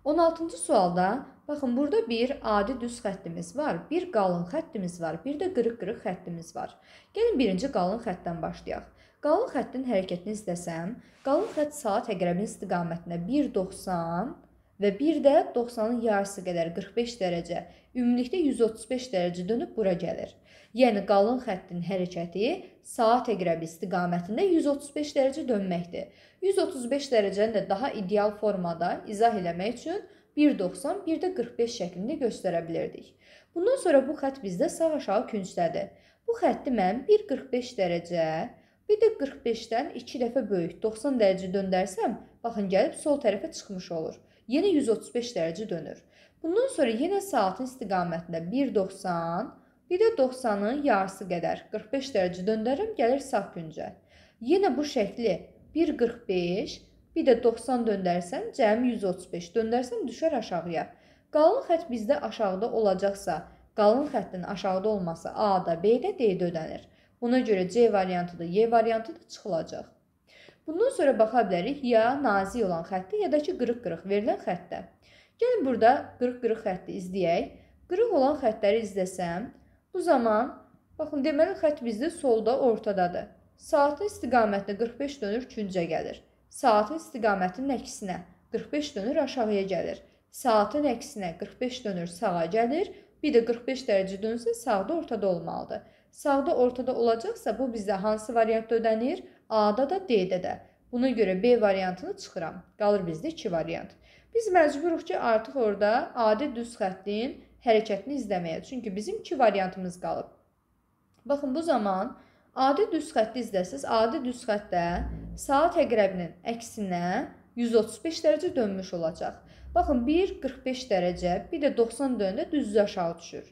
16-cı sualda baxın, burada bir adi düz xəttimiz var, bir qalın xəttimiz var, bir də qırıq-qırıq xəttimiz var. Gəlin birinci qalın xəttdən başlayaq. Qalın xəttin hərəkətini istəsəm, qalın xətt saat əqrəbinin istiqamətinə 1.90 və bir də 90-ın yarısı qədər 45 dərəcə, ümumilikdə 135 dərəcə dönüb bura gəlir. Yəni qalın xəttin hərəkəti saat əqrəbi istiqamətində 135 dərəcə dönməkdir. 135 dərəcəni də daha ideal formada izah eləmək üçün 1.90, bir də 45 şəklində göstərə bilərdik. Bundan sonra bu xətt bizdə sağ aşağı küncdədir. Bu xətti mən 1.45 dərəcə, bir də 45-dən 2 dəfə böyük 90 dərəcə döndərsəm, baxın gəlib sol tərəfə çıxmış olur yenə 135 dərəcə dönür. Bundan sonra yenə saatın istiqamətində 1.90, bir də 90-ın yarısı qədər 45 dərəcə döndərim, gəlir sağ güncə. Yenə bu şəkli 1.45, bir də 90 döndərsəm, cəmi 135 döndərsəm düşər aşağıya. Qalın xətt bizdə aşağıda olacaqsa, qalın xəttin aşağıda olması A-da, B-də, D-də ödənir. Buna görə C variantı da, Y variantı da çıxılacaq. Bundan sonra baxa bilərik ya nazik olan xəttə, ya da ki, qırıq-qırıq verilən xəttə. Gəlin burada qırıq-qırıq xətti izləyək. Qırıq olan xəttləri izləsəm, bu zaman baxın deməli xətt bizdə solda, ortadadır. Saatın istiqamətinə 45 dönür, küncə gəlir. Saatın istiqamətinin əksinə 45 dönür, aşağıya gəlir. Saatın əksinə 45 dönür, sağa gəlir. Bir də 45 dərəcə dönsə sağda ortada olmalıdır. Sağda ortada olacaqsa bu bizdə hansı variantda ödənilir? A-da da, D-də də. Buna görə B variantını çıxıram. Qalır bizdə 2 variant. Biz məcburuq ki, artıq orada adi düz xəttin hərəkətini izləməyə. Çünki bizim 2 variantımız qalıb. Baxın, bu zaman adi düz xətti izləsəz, adi düz xəttdə saat əqrəbinin əksinə 135 dərəcə dönmüş olacaq. Baxın, 1 45 dərəcə, bir də 90 döndə düz aşağı düşür.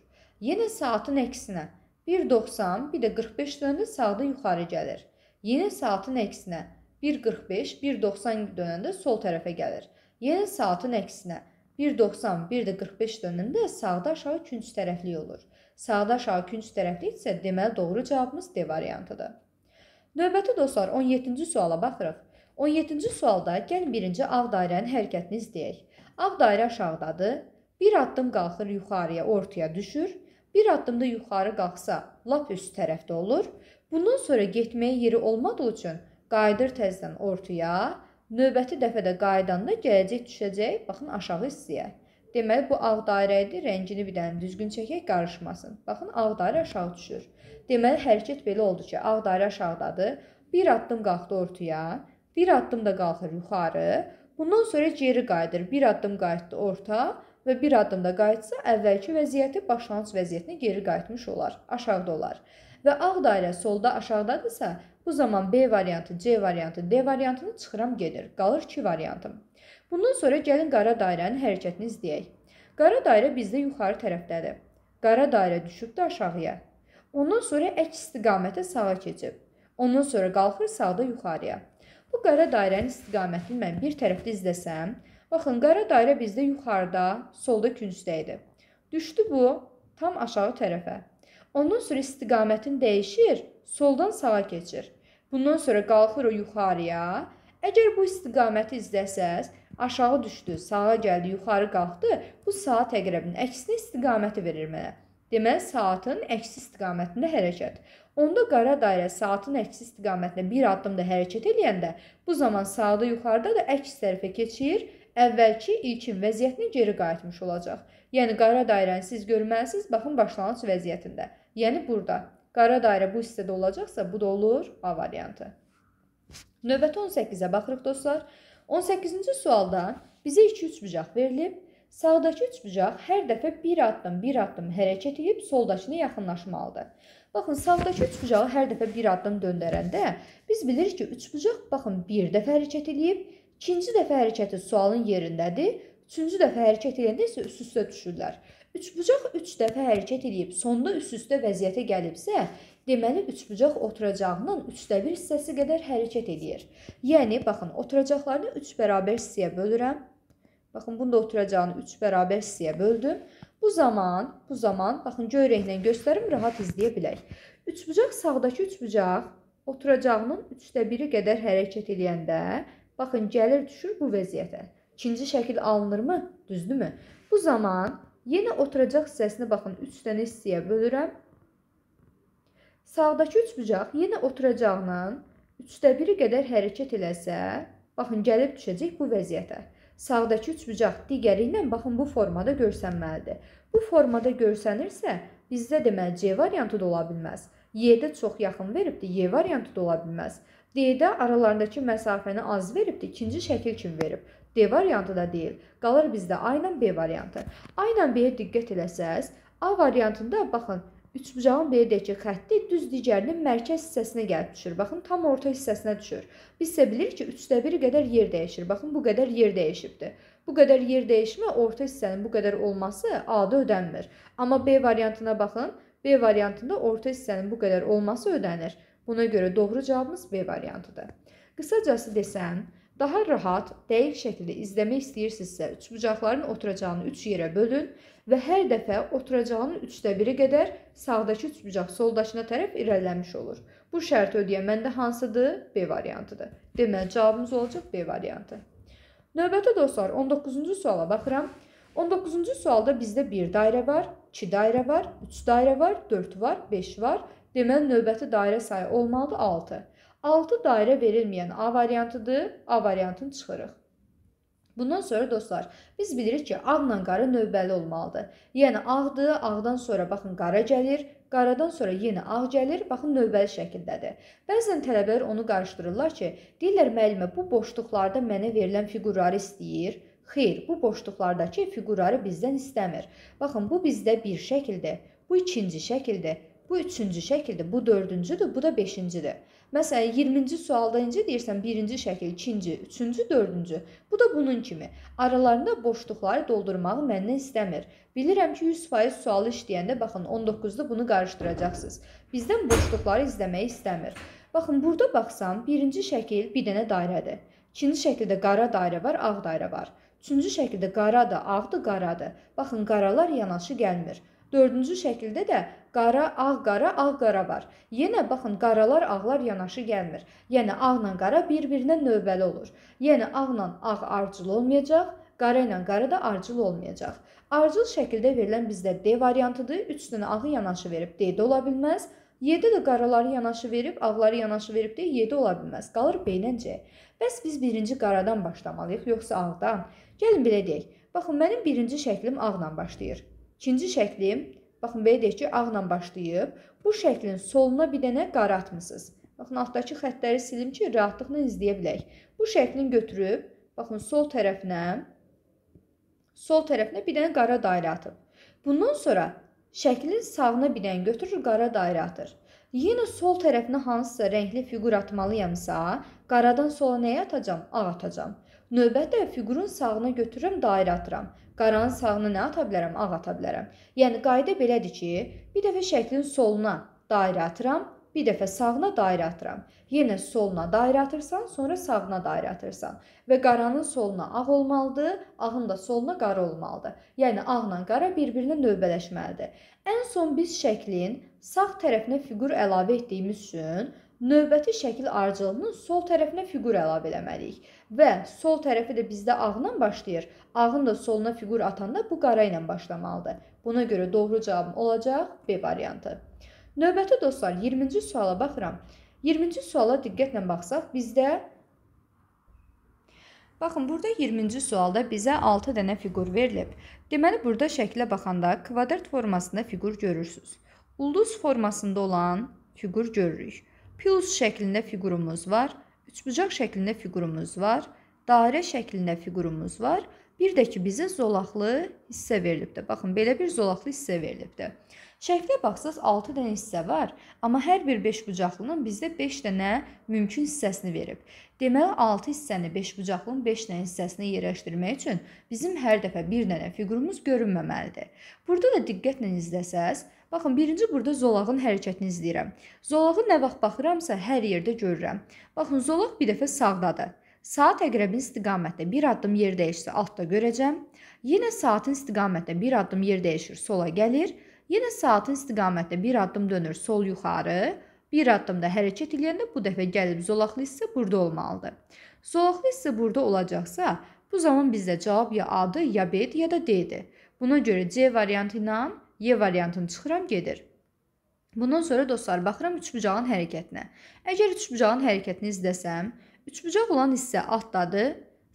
Yenə saatın əksinə 1 90, bir də 45 döndə sağdan yuxarı gəlir. Yeni saatın əksinə 1.45, 1.90 dönəndə sol tərəfə gəlir. Yeni saatın əksinə 1.90, 1.45 dönəndə sağda aşağı künc tərəfli olur. Sağda aşağı künc tərəfli isə deməli doğru cavabımız D variantıdır. Növbəti dostlar 17-ci suala baxırıq. 17-ci sualda gəlin birinci av dairənin hərəkətini izləyək. Av dairə aşağıdadır. Bir addım qalxır yuxarıya, ortaya düşür bir addımda yuxarı qalxsa, lap üst tərəfdə olur. Bundan sonra getməyə yeri olmadığı üçün qayıdır təzədən ortaya. Növbəti dəfədə qayıdanda gələcək düşəcək, baxın aşağı hissəyə. Deməli bu ağ dairə idi, rəngini bir dənə düzgün çəkək, qarışmasın. Baxın ağ dairə aşağı düşür. Deməli hərəkət belə oldu ki, ağ dairə aşağıdadır. Bir addım qalxdı ortaya, bir addım da qalxır yuxarı. Bundan sonra geri qayıdır. Bir addım qayıtdı orta, və bir addımda qayıtsa, əvvəlki vəziyyəti başlanğıc vəziyyətinə geri qayıtmış olar. Aşağıda olar. Və ağ dairə solda aşağıdadırsa, bu zaman B variantı, C variantı, D variantını çıxıram gedir. Qalır 2 variantım. Bundan sonra gəlin qara dairənin hərəkətini izləyək. Qara dairə bizdə yuxarı tərəfdədir. Qara dairə düşübdü aşağıya. Ondan sonra əks istiqamətə sağa keçib. Ondan sonra qalxır sağda yuxarıya. Bu qara dairənin istiqamətini mən bir tərəfdə izləsəm, Baxın, qara dairə bizdə yuxarıda, solda küncdə idi. Düşdü bu tam aşağı tərəfə. Ondan sonra istiqamətin dəyişir, soldan sağa keçir. Bundan sonra qalxır o yuxarıya. Əgər bu istiqaməti izləsəz, aşağı düşdü, sağa gəldi, yuxarı qalxdı, bu saat əqrəbinin əksinə istiqaməti verir mənə. Deməli, saatın əksi istiqamətində hərəkət. Onda qara dairə saatın əksi istiqamətində bir addımda hərəkət eləyəndə, bu zaman sağda yuxarıda da əks tərəfə keçir, əvvəlki ilkin vəziyyətinə geri qayıtmış olacaq. Yəni qara dairəni siz görməlisiniz baxın başlanğıc vəziyyətində. Yəni burada qara dairə bu hissədə olacaqsa, bu da olur A variantı. Növbəti 18-ə baxırıq dostlar. 18-ci sualda bizə 2-3 bucaq verilib. Sağdakı üçbucaq hər dəfə bir addım, bir addım hərəkət edib soldakına yaxınlaşmalıdır. Baxın, sağdakı üçbucağı hər dəfə bir addım döndərəndə biz bilirik ki, üçbucaq baxın bir dəfə hərəkət edib, İkinci dəfə hərəkəti sualın yerindədir. Üçüncü dəfə hərəkət edəndə isə üst-üstə düşürlər. Üçbucaq 3 üç dəfə hərəkət edib, sonda üst-üstə vəziyyətə gəlibsə, deməli üçbucaq oturacağının 3də 1 hissəsi qədər hərəkət edir. Yəni baxın, oturacaqlarını 3 bərabər hissəyə bölürəm. Baxın, bunu da oturacağını 3 bərabər hissəyə böldüm. Bu zaman, bu zaman baxın göyrəklə göstərim, rahat izləyə bilək. Üçbucaq sağdakı üçbucaq oturacağının 3də 1-i qədər hərəkət edəndə Baxın, gəlir düşür bu vəziyyətə. İkinci şəkil alınırmı? Düzdürmü? Bu zaman yenə oturacaq hissəsini baxın, 3 dənə hissəyə bölürəm. Sağdakı üçbucaq yenə oturacağının 3də 1-i qədər hərəkət eləsə, baxın, gəlib düşəcək bu vəziyyətə. Sağdakı üçbucaq digəri ilə baxın bu formada görsənməlidir. Bu formada görsənirsə, bizdə deməli C variantı da ola bilməz. Y-də çox yaxın veribdi, Y variantı da ola bilməz. D-də aralarındakı məsafəni az veribdi, ikinci şəkil kimi verib. D variantı da deyil. Qalır bizdə A ilə B variantı. A ilə B-yə diqqət eləsəz, A variantında baxın, üçbucağın belə deyək ki, xətti düz digərinin mərkəz hissəsinə gəlib düşür. Baxın, tam orta hissəsinə düşür. Biz isə bilirik ki, 1/3 qədər yer dəyişir. Baxın, bu qədər yer dəyişibdi. Bu qədər yer dəyişmə orta hissənin bu qədər olması A-da ödənmir. Amma B variantına baxın, B variantında orta hissənin bu qədər olması ödənir. Buna görə doğru cavabımız B variantıdır. Qısacası desəm, daha rahat, dəqiq şəkildə izləmək istəyirsinizsə, üçbucaqların oturacağını 3 üç yerə bölün və hər dəfə oturacağının 3də 1-i qədər sağdakı üçbucaq soldakına tərəf irəliləmiş olur. Bu şərti ödəyən məndə hansıdır? B variantıdır. Deməli cavabımız olacaq B variantı. Növbəti dostlar 19-cu suala baxıram. 19-cu sualda bizdə 1 dairə var, 2 dairə var, 3 dairə var, 4 var, 5 var Deməli növbəti dairə sayı olmalıdır 6. 6 dairə verilməyən A variantıdır. A variantını çıxırıq. Bundan sonra dostlar, biz bilirik ki, ağla qara növbəli olmalıdır. Yəni ağdır, ağdan sonra baxın qara gəlir, qaradan sonra yenə ağ gəlir, baxın növbəli şəkildədir. Bəzən tələbələr onu qarışdırırlar ki, deyirlər müəllimə bu boşluqlarda mənə verilən fiqurları istəyir. Xeyr, bu boşluqlardakı fiqurları bizdən istəmir. Baxın, bu bizdə bir şəkildə, bu ikinci şəkildə, Bu üçüncü şəkildir, bu dördüncüdür, bu da beşincidir. Məsələn, 20-ci sualda necə deyirsən, birinci şəkil, ikinci, üçüncü, dördüncü. Bu da bunun kimi. Aralarında boşluqları doldurmağı məndən istəmir. Bilirəm ki, 100% sualı işləyəndə baxın 19-da bunu qarışdıracaqsınız. Bizdən boşluqları izləməyi istəmir. Baxın, burada baxsam, birinci şəkil bir dənə dairədir. İkinci şəkildə qara dairə var, ağ dairə var. Üçüncü şəkildə qaradır, ağdır, qaradır. Baxın, qaralar yanaşı gəlmir. Dördüncü şəkildə də qara, ağ-qara, ağ-qara var. Yenə baxın, qaralar ağlar yanaşı gəlmir. Yəni ağla qara bir-birinə növbəli olur. Yəni ağla ağ arcılı olmayacaq, qara ilə qara da arcıl olmayacaq. Arcıl şəkildə verilən bizdə D variantıdır. 3 dənə ağı yanaşı verib D-də ola bilməz. 7 də qaraları yanaşı verib, ağları yanaşı verib də 7 ola bilməz. Qalır B ilə C. Bəs biz birinci qaradan başlamalıyıq, yoxsa ağdan? Gəlin belə deyək. Baxın, mənim birinci şəklim ağla başlayır. İkinci şəklim Baxın, belə deyək ki, ağla başlayıb bu şəklin soluna bir dənə qara atmısınız. Baxın, altdakı xəttləri silim ki, rahatlıqla izləyə bilək. Bu şəklin götürüb, baxın, sol tərəfinə, sol tərəfinə bir dənə qara dairə atıb. Bundan sonra şəklin sağına bir dənə götürür, qara dairə atır. Yenə sol tərəfinə hansısa rəngli fiqur atmalıyamsa, qaradan sola nəyə atacam? Ağ atacam. Növbətə fiqurun sağını götürürəm, dairə atıram. Qaranın sağını nə ata bilərəm? Ağ ata bilərəm. Yəni qayda belədir ki, bir dəfə şəklin soluna dairə atıram, bir dəfə sağına dairə atıram. Yenə soluna dairə atırsan, sonra sağına dairə atırsan. Və qaranın soluna ağ olmalıdır, ağın da soluna qara olmalıdır. Yəni ağla qara bir-birinə növbələşməlidir. Ən son biz şəklin sağ tərəfinə fiqur əlavə etdiyimiz üçün növbəti şəkil arıcılığının sol tərəfinə fiqur əlavə eləməliyik və sol tərəfi də bizdə ağla başlayır. Ağın da soluna fiqur atanda bu qara ilə başlamalıdır. Buna görə doğru cavabım olacaq B variantı. Növbəti dostlar 20-ci suala baxıram. 20-ci suala diqqətlə baxsaq bizdə Baxın, burada 20-ci sualda bizə 6 dənə fiqur verilib. Deməli, burada şəklə baxanda kvadrat formasında fiqur görürsüz. Ulduz formasında olan fiqur görürük. Plus şəklində fiqurumuz var, üçbucaq şəklində fiqurumuz var, dairə şəklində fiqurumuz var. Bir də ki, bizə zolaqlı hissə verilibdir. Baxın, belə bir zolaqlı hissə verilibdir. Şəklə baxsaz 6 dənə hissə var, amma hər bir 5 bucaqlının bizdə 5 dənə mümkün hissəsini verib. Deməli 6 hissəni 5 bucaqlının 5 dənə hissəsini yerləşdirmək üçün bizim hər dəfə bir dənə fiqurumuz görünməməlidir. Burada da diqqətlə izləsəz, Baxın, birinci burada zolağın hərəkətini izləyirəm. Zolağı nə vaxt baxıramsa hər yerdə görürəm. Baxın, zolaq bir dəfə sağdadır. Saat əqrəbin istiqamətdə bir addım yer dəyişsə altda görəcəm. Yenə saatın istiqamətdə bir addım yer dəyişir, sola gəlir. Yenə saatın istiqamətdə bir addım dönür sol yuxarı. Bir addımda hərəkət edəndə bu dəfə gəlib zolaqlı hissə burada olmalıdır. Zolaqlı hissə burada olacaqsa, bu zaman bizdə cavab ya A-dır, ya B-dir, ya da D-dir. Buna görə C variantı ilə Y variantını çıxıram, gedir. Bundan sonra dostlar baxıram üçbucağın hərəkətinə. Əgər üçbucağın hərəkətini izləsəm, üçbucaq olan hissə altdadır,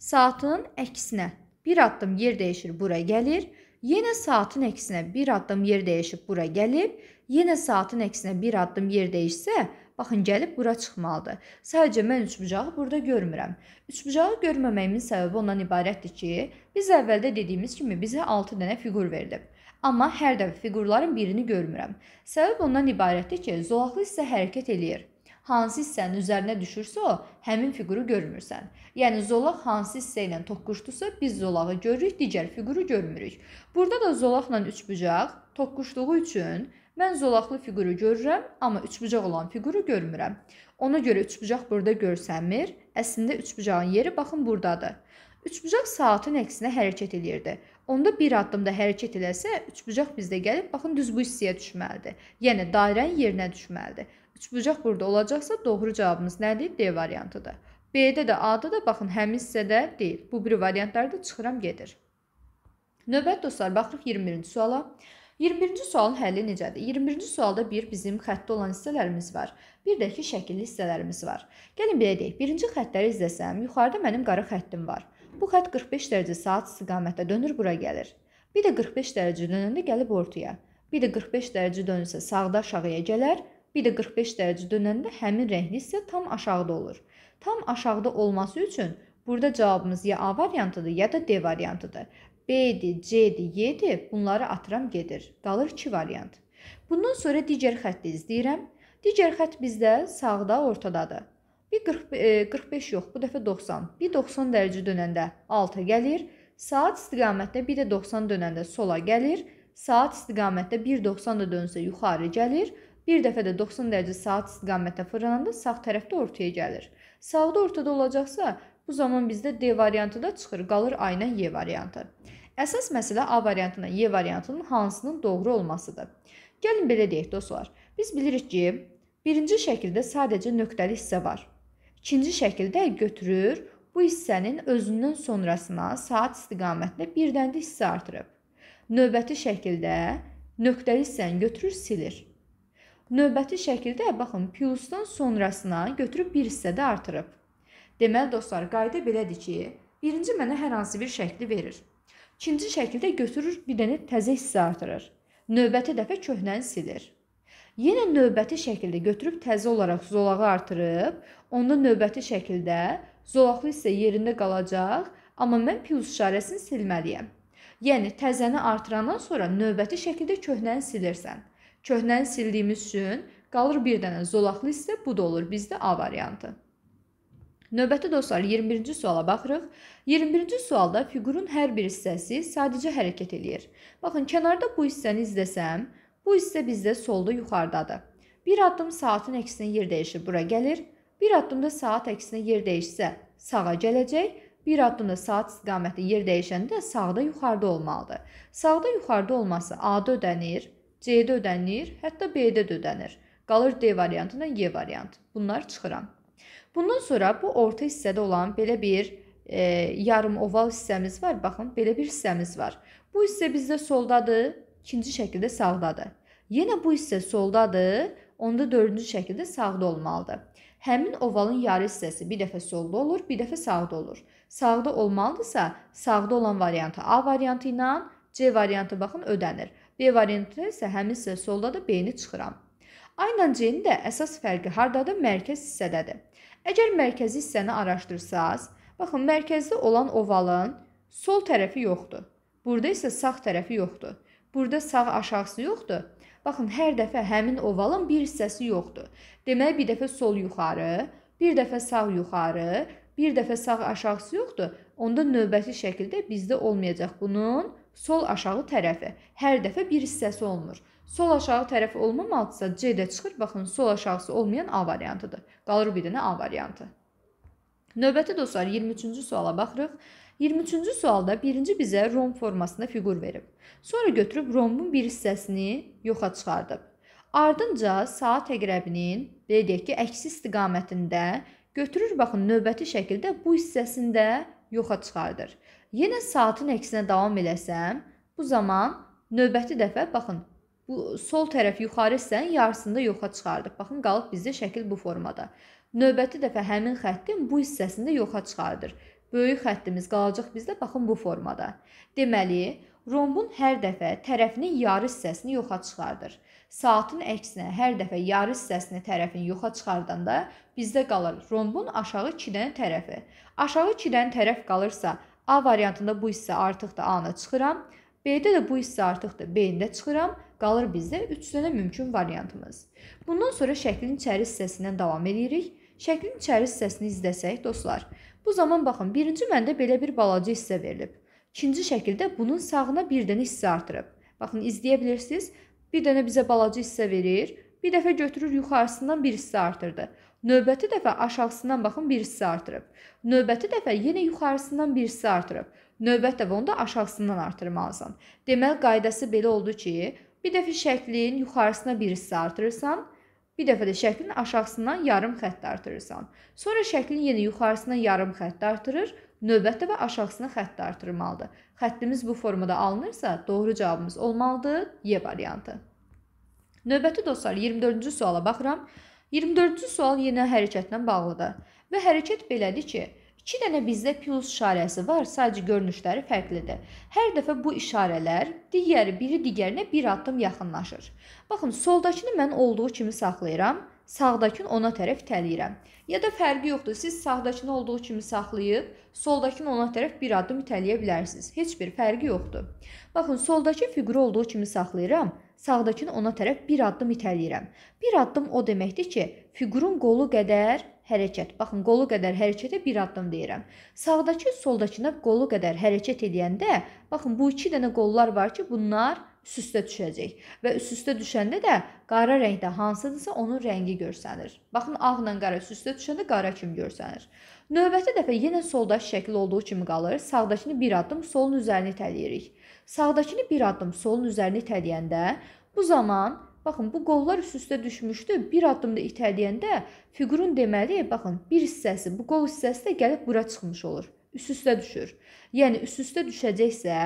saatın əksinə. Bir addım yer dəyişir, bura gəlir. Yenə saatın əksinə bir addım yer dəyişib bura gəlib, yenə saatın əksinə bir addım yer dəyişsə, baxın gəlib bura çıxmalıdır. Sadəcə mən üçbucağı burada görmürəm. Üçbucağı görməməyimin səbəbi ondan ibarətdir ki, biz əvvəldə dediyimiz kimi bizə 6 dənə fiqur verilib. Amma hər dəfə fiqurların birini görmürəm. Səbəb ondan ibarətdir ki, zolaqlı hissə hərəkət eləyir. Hansı hissənin üzərinə düşürsə o, həmin fiquru görmürsən. Yəni zolaq hansı hissə ilə toqquşdusa, biz zolağı görürük, digər fiquru görmürük. Burada da zolaqla üçbucaq toqquşduğu üçün Mən zolaqlı fiquru görürəm, amma üçbucaq olan fiquru görmürəm. Ona görə üçbucaq burada görsənmir. Əslində üçbucağın yeri baxın burdadır. Üçbucaq saatın əksinə hərəkət eləyirdi. Onda bir addımda hərəkət eləsə, üçbucaq bizdə gəlib baxın düz bu hissəyə düşməlidir. Yəni dairənin yerinə düşməlidir. Üçbucaq burada olacaqsa doğru cavabımız nədir? D variantıdır. B-də də, A-da da baxın həmin hissədə deyil. Bu bir variantlarda çıxıram gedir. Növbət dostlar, baxırıq 21-ci suala. 21-ci sualın həlli necədir? 21-ci sualda bir bizim xəttdə olan hissələrimiz var. Bir də ki, şəkilli hissələrimiz var. Gəlin belə deyək. Birinci xəttləri izləsəm, yuxarıda mənim qara xəttim var. Bu xətt 45 dərəcə saat istiqamətdə dönür bura gəlir. Bir də 45 dərəcə dönəndə gəlib ortaya. Bir də 45 dərəcə dönsə sağda aşağıya gələr, bir də 45 dərəcə dönəndə həmin rəngli hissə tam aşağıda olur. Tam aşağıda olması üçün burada cavabımız ya A variantıdır, ya da D variantıdır. B-dir, C-dir, Y-dir. Bunları atıram gedir. Qalır 2 variant. Bundan sonra digər xətti izləyirəm. Digər xətt bizdə sağda, ortadadır. Bir 40, e, 45 yox, bu dəfə 90. Bir 90 dərəcə dönəndə alta gəlir. Saat istiqamətdə bir də 90 dönəndə sola gəlir. Saat istiqamətdə 1.90 da dönsə yuxarı gəlir. Bir dəfə də 90 dərəcə saat istiqamətdə fırlananda sağ tərəfdə ortaya gəlir. Sağda ortada olacaqsa, bu zaman bizdə D variantı da çıxır, qalır aynan Y variantı. Əsas məsələ A variantına, Y variantının hansının doğru olmasıdır. Gəlin belə deyək dostlar. Biz bilirik ki, birinci şəkildə sadəcə nöqtəli hissə var. İkinci şəkildə götürür, bu hissənin özündən sonrasına saat istiqamətində birdən də hissə artırıb. Növbəti şəkildə nöqtəli hissəni götürür, silir. Növbəti şəkildə baxın, plusdan sonrasına götürüb bir hissə də artırıb. Deməli dostlar, qayda belədir ki, birinci mənə hər hansı bir şəkli verir. İkinci şəkildə götürür, bir dənə təzə hissə artırır. Növbəti dəfə köhnəni silir. Yenə növbəti şəkildə götürüb təzə olaraq zolağı artırıb, Onda növbəti şəkildə zolaqlı isə yerində qalacaq, amma mən plus işarəsini silməliyəm. Yəni təzəni artırandan sonra növbəti şəkildə köhnəni silirsən. Köhnəni sildiyimiz üçün qalır bir dənə zolaqlı isə bu da olur bizdə A variantı. Növbəti dostlar 21-ci suala baxırıq. 21-ci sualda fiqurun hər bir hissəsi sadəcə hərəkət eləyir. Baxın, kənarda bu hissəni izləsəm, bu hissə bizdə solda yuxarıdadır. Bir addım saatın əksinə yer dəyişib bura gəlir bir addımda saat əksinə yer dəyişsə, sağa gələcək, bir addımda saat istiqaməti yer dəyişəndə sağda yuxarıda olmalıdır. Sağda yuxarıda olması A-da ödənir, C-də ödənir, hətta B-də də ödənir. Qalır D variantı ilə Y variantı. Bunlar çıxıram. Bundan sonra bu orta hissədə olan belə bir e, yarım oval hissəmiz var. Baxın, belə bir hissəmiz var. Bu hissə bizdə soldadır, ikinci şəkildə sağdadır. Yenə bu hissə soldadır, onda dördüncü şəkildə sağda olmalıdır. Həmin ovalın yarı hissəsi bir dəfə solda olur, bir dəfə sağda olur. Sağda olmalıdırsa, sağda olan variantı A variantı ilə, C variantı baxın ödənir. B variantı isə həmin hissə solda da B-ni çıxıram. Aynan C-nin də əsas fərqi hardadır? Mərkəz hissədədir. Əgər mərkəzi hissəni araşdırsaz, baxın mərkəzdə olan ovalın sol tərəfi yoxdur. Burada isə sağ tərəfi yoxdur. Burada sağ aşağısı yoxdur. Baxın, hər dəfə həmin ovalın bir hissəsi yoxdur. Demək, bir dəfə sol yuxarı, bir dəfə sağ yuxarı, bir dəfə sağ aşağısı yoxdur. Onda növbəti şəkildə bizdə olmayacaq bunun sol aşağı tərəfi. Hər dəfə bir hissəsi olmur. Sol aşağı tərəfi olmamalıdsa C-də çıxır. Baxın, sol aşağısı olmayan A variantıdır. Qalır bir dənə A variantı. Növbəti dostlar 23-cü suala baxırıq. 23-cü sualda birinci bizə rom formasında fiqur verib. Sonra götürüb rombun bir hissəsini yoxa çıxardıb. Ardınca saat əqrəbinin belə deyək ki, əksi istiqamətində götürür baxın növbəti şəkildə bu hissəsində yoxa çıxardır. Yenə saatın əksinə davam eləsəm, bu zaman növbəti dəfə baxın bu sol tərəf yuxarı hissənin yarısında yoxa çıxardıq. Baxın qalıb bizdə şəkil bu formada. Növbəti dəfə həmin xəttin bu hissəsində yoxa çıxardır. Böyük xəttimiz qalacaq bizdə baxın bu formada. Deməli, rombun hər dəfə tərəfinin yarı hissəsini yoxa çıxardır. Saatın əksinə hər dəfə yarı hissəsini tərəfini yoxa çıxardanda bizdə qalır rombun aşağı 2 dənə tərəfi. Aşağı 2 dənə tərəf qalırsa, A variantında bu hissə artıq da A-na çıxıram. B-də də bu hissə artıq da B-ində çıxıram. Qalır bizdə 3 dənə mümkün variantımız. Bundan sonra şəklin içəri hissəsindən davam edirik. Şəklin içəri hissəsini izləsək, dostlar, Bu zaman baxın, birinci məndə belə bir balaca hissə verilib. İkinci şəkildə bunun sağına bir dənə hissə artırıb. Baxın, izləyə bilirsiniz. Bir dənə bizə balaca hissə verir. Bir dəfə götürür yuxarısından bir hissə artırdı. Növbəti dəfə aşağısından baxın bir hissə artırıb. Növbəti dəfə yenə yuxarısından bir hissə artırıb. Növbət dəfə onda aşağısından artırmalısan. Deməli qaydası belə oldu ki, bir dəfə şəklin yuxarısına bir hissə artırırsan, Bir dəfə də şəklin aşağısından yarım xətt artırırsan. Sonra şəklin yenə yuxarısından yarım xətt artırır, növbətdə və aşağısına xətt artırmalıdır. Xəttimiz bu formada alınırsa, doğru cavabımız olmalıdır Y variantı. Növbəti dostlar 24-cü suala baxıram. 24-cü sual yenə hərəkətlə bağlıdır və hərəkət belədir ki, İki dənə bizdə plus işarəsi var, sadəcə görünüşləri fərqlidir. Hər dəfə bu işarələr digəri biri digərinə bir addım yaxınlaşır. Baxın, soldakını mən olduğu kimi saxlayıram, sağdakını ona tərəf itələyirəm. Ya da fərqi yoxdur, siz sağdakını olduğu kimi saxlayıb soldakını ona tərəf bir addım itələyə bilərsiniz. Heç bir fərqi yoxdur. Baxın, soldakı fiquru olduğu kimi saxlayıram, sağdakını ona tərəf bir addım itələyirəm. Bir addım o deməkdir ki, fiqurun qolu qədər hərəkət. Baxın, qolu qədər hərəkətə bir addım deyirəm. Sağdakı soldakına qolu qədər hərəkət edəndə, baxın, bu iki dənə qollar var ki, bunlar üst-üstə düşəcək və üst-üstə düşəndə də qara rəngdə hansıdırsa onun rəngi görsənir. Baxın, ağla qara üst-üstə düşəndə qara kimi görsənir. Növbəti dəfə yenə soldakı şəkil olduğu kimi qalır. Sağdakını bir addım solun üzərinə itələyirik. Sağdakını bir addım solun üzərinə itələyəndə bu zaman Baxın, bu qollar üst-üstə düşmüşdü. Bir addımda itələyəndə fiqurun deməli, baxın, bir hissəsi, bu qol hissəsi də gəlib bura çıxmış olur. Üst-üstə düşür. Yəni üst-üstə düşəcəksə,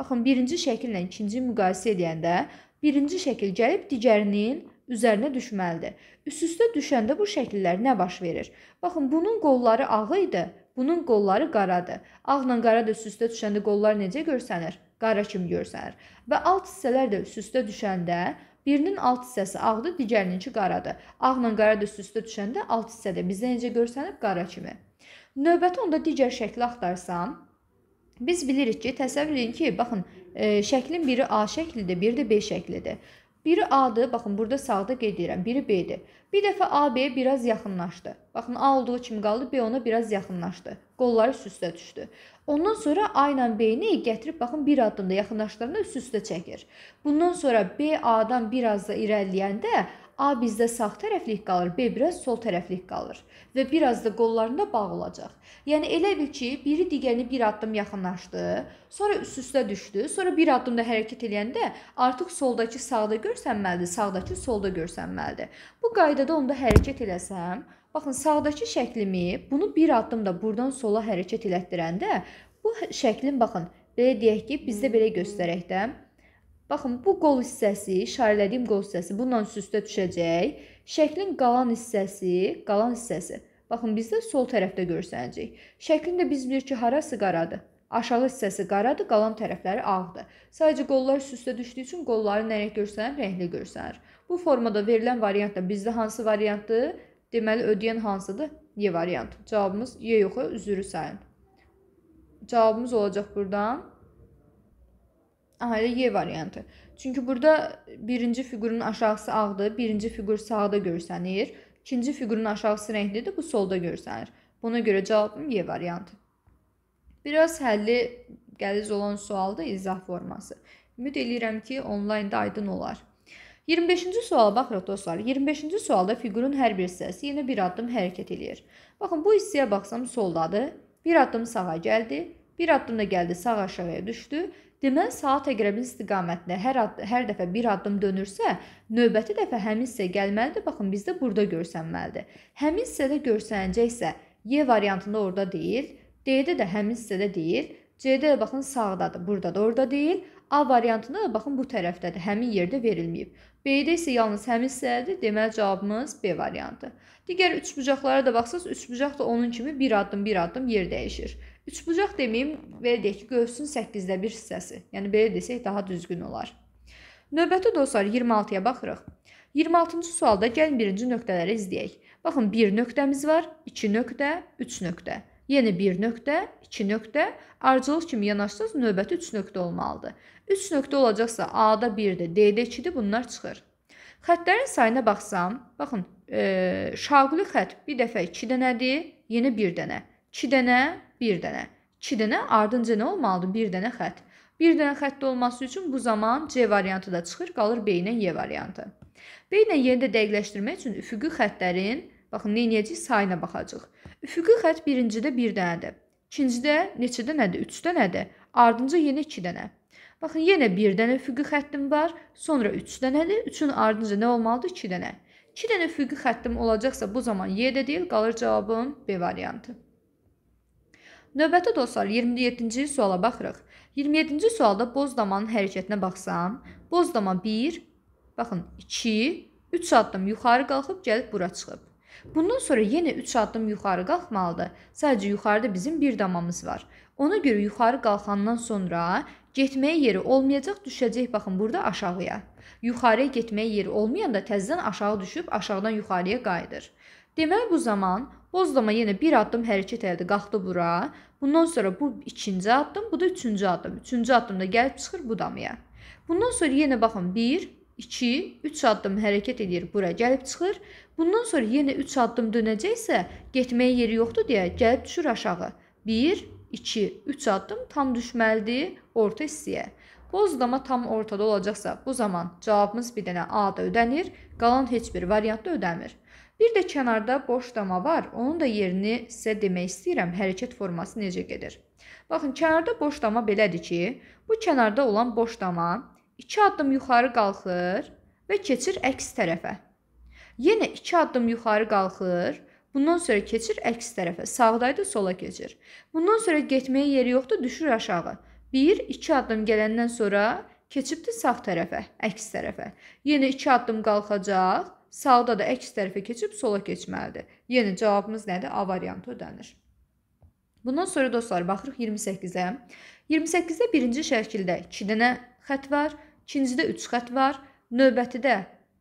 baxın, birinci şəkillə ikinciyi müqayisə edəndə, birinci şəkil gəlib digərinin üzərinə düşməlidir. Üst-üstə düşəndə bu şəkillər nə baş verir? Baxın, bunun qolları ağı idi, bunun qolları qaradır. Ağla qara da üst-üstə düşəndə qollar necə görsənir? Qara kimi görsənir. Və alt hissələr də üst-üstə düşəndə Birinin alt hissəsi ağdır, digərininki qaradır. Ağla qara da üst-üstə düşəndə alt hissədə bizdə necə görsənib qara kimi. Növbəti onda digər şəkli axtarsam, biz bilirik ki, təsəvvür edin ki, baxın, e, şəklin biri A şəklidir, biri də B şəklidir. Biri A-dır, baxın burada sağda qeyd edirəm, biri B-dir. Bir dəfə AB biraz yaxınlaşdı. Baxın A olduğu kimi qaldı, B ona biraz yaxınlaşdı. Qolları üst-üstə düşdü. Ondan sonra A ilə B-ni gətirib baxın bir addımda yaxınlaşdıranda üst-üstə çəkir. Bundan sonra B A-dan bir az da irəliləyəndə A bizdə sağ tərəflik qalır, B biraz sol tərəflik qalır və bir az da qollarında bağ olacaq. Yəni elə bil ki, biri digərini bir addım yaxınlaşdı, sonra üst-üstə düşdü, sonra bir addım da hərəkət eləyəndə artıq soldakı sağda görsənməlidir, sağdakı solda görsənməlidir. Bu qaydada onda hərəkət eləsəm, baxın sağdakı şəklimi bunu bir addım da burdan sola hərəkət elətdirəndə bu şəklin baxın belə deyək ki, bizdə belə göstərək də Baxın, bu qol hissəsi, işarələdiyim qol hissəsi bununla üst-üstə düşəcək. Şəklin qalan hissəsi, qalan hissəsi. Baxın, bizdə sol tərəfdə görsənəcək. Şəklin də biz bilir ki, harası qaradır. Aşağı hissəsi qaradır, qalan tərəfləri ağdır. Sadəcə qollar üst-üstə düşdüyü üçün qolları nə rəng görsənir, rəngli görsənir. Bu formada verilən variant da bizdə hansı variantdır? Deməli, ödəyən hansıdır? Y variantı. Cavabımız Y yoxu, üzürü sayın. Cavabımız olacaq burdan Aha, elə Y variantı. Çünki burada birinci fiqurun aşağısı ağdır, birinci fiqur sağda görsənir. İkinci fiqurun aşağısı rənglidir, bu solda görsənir. Buna görə cavabım Y variantı. Biraz həlli qəliz olan sualda izah forması. Ümid eləyirəm ki, onlaynda aydın olar. 25-ci suala baxırıq dostlar. 25-ci sualda fiqurun hər bir hissəsi yenə bir addım hərəkət eləyir. Baxın, bu hissəyə baxsam soldadır. Bir addım sağa gəldi, bir addım da gəldi sağ aşağıya düşdü Deməli saat əqrəbin istiqamətində hər ad, hər dəfə bir addım dönürsə, növbəti dəfə həmin hissə gəlməlidir. Baxın, bizdə burada görsənməlidir. Həmin hissədə görsənəcəksə, Y variantında orada deyil, D-də də həmin hissədə deyil, C-də də baxın sağdadır, burada da orada deyil. A variantında da baxın bu tərəfdədir, həmin yerdə verilməyib. B-də isə yalnız həmin hissədir, deməli cavabımız B variantı. Digər üçbucaqlara da baxsaz, üçbucaq da onun kimi bir addım, bir addım yer dəyişir. Üçbucaq deməyim, belə deyək ki, qövsün 8-də 1 hissəsi. Yəni belə desək daha düzgün olar. Növbəti dostlar 26-ya baxırıq. 26-cı sualda gəlin birinci nöqtələri izləyək. Baxın, 1 nöqtəmiz var, 2 nöqtə, 3 nöqtə. Yenə 1 nöqtə, 2 nöqtə, ardıcıl kimi yanaşsanız növbəti 3 nöqtə olmalıdır. 3 nöqtə olacaqsa A-da 1-dir, D-də 2-dir, bunlar çıxır. Xətlərin sayına baxsam, baxın, e, şaquli xətt bir dəfə 2 dənədir, yenə 1 dənə. 2 dənə, bir dənə. 2 dənə ardınca nə olmalıdır? Bir dənə xətt. Bir dənə xətt olması üçün bu zaman C variantı da çıxır, qalır B ilə Y variantı. B ilə Y-ni də dəqiqləşdirmək üçün üfüqi xəttlərin, baxın, nə edəcəyik? Sayına baxacağıq. Üfüqi xətt birincidə bir dənədir. İkincidə neçə dənədir? 3 dənədir. Ardınca yenə 2 dənə. Baxın, yenə 1 dənə üfüqi xəttim var, sonra 3 dənədir. 3-ün ardınca nə olmalıdır? 2 dənə. 2 dənə üfüqi xəttim olacaqsa bu zaman Y də deyil, qalır cavabım B variantı. Növbəti dostlar 27-ci suala baxırıq. 27-ci sualda bozdamanın hərəkətinə baxsam, bozdama 1, baxın 2, 3 addım yuxarı qalxıb gəlib bura çıxıb. Bundan sonra yenə 3 addım yuxarı qalxmalıdır. Sadəcə yuxarıda bizim bir damamız var. Ona görə yuxarı qalxandan sonra getməyə yeri olmayacaq, düşəcək baxın burada aşağıya. Yuxarıya getməyə yeri olmayanda təzədən aşağı düşüb aşağıdan yuxarıya qayıdır. Deməli bu zaman Bozlama yenə bir addım hərəkət elədi, qalxdı bura. Bundan sonra bu ikinci addım, bu da üçüncü addım. Üçüncü addımda gəlib çıxır bu damıya. Bundan sonra yenə baxın 1, 2, 3 addım hərəkət edir, bura gəlib çıxır. Bundan sonra yenə 3 addım dönəcəksə, getməyə yeri yoxdur deyə gəlib düşür aşağı. 1, 2, 3 addım tam düşməlidir orta hissəyə. Bozdama tam ortada olacaqsa, bu zaman cavabımız bir dənə A-da ödənir, qalan heç bir variantda ödəmir. Bir də kənarda boş dama var. Onun da yerini sizə demək istəyirəm. Hərəkət forması necə gedir? Baxın, kənarda boş dama belədir ki, bu kənarda olan boş dama 2 addım yuxarı qalxır və keçir əks tərəfə. Yenə 2 addım yuxarı qalxır Bundan sonra keçir əks tərəfə. Sağdaydı, sola keçir. Bundan sonra getməyə yeri yoxdur, düşür aşağı. 1, 2 addım gələndən sonra keçibdi sağ tərəfə, əks tərəfə. Yenə 2 addım qalxacaq sağda da əks tərəfə keçib sola keçməlidir. Yəni cavabımız nədir? A variantı ödənir. Bundan sonra dostlar baxırıq 28-ə. 28-də birinci şəkildə 2 dənə xətt var, ikincidə 3 xətt var, növbətidə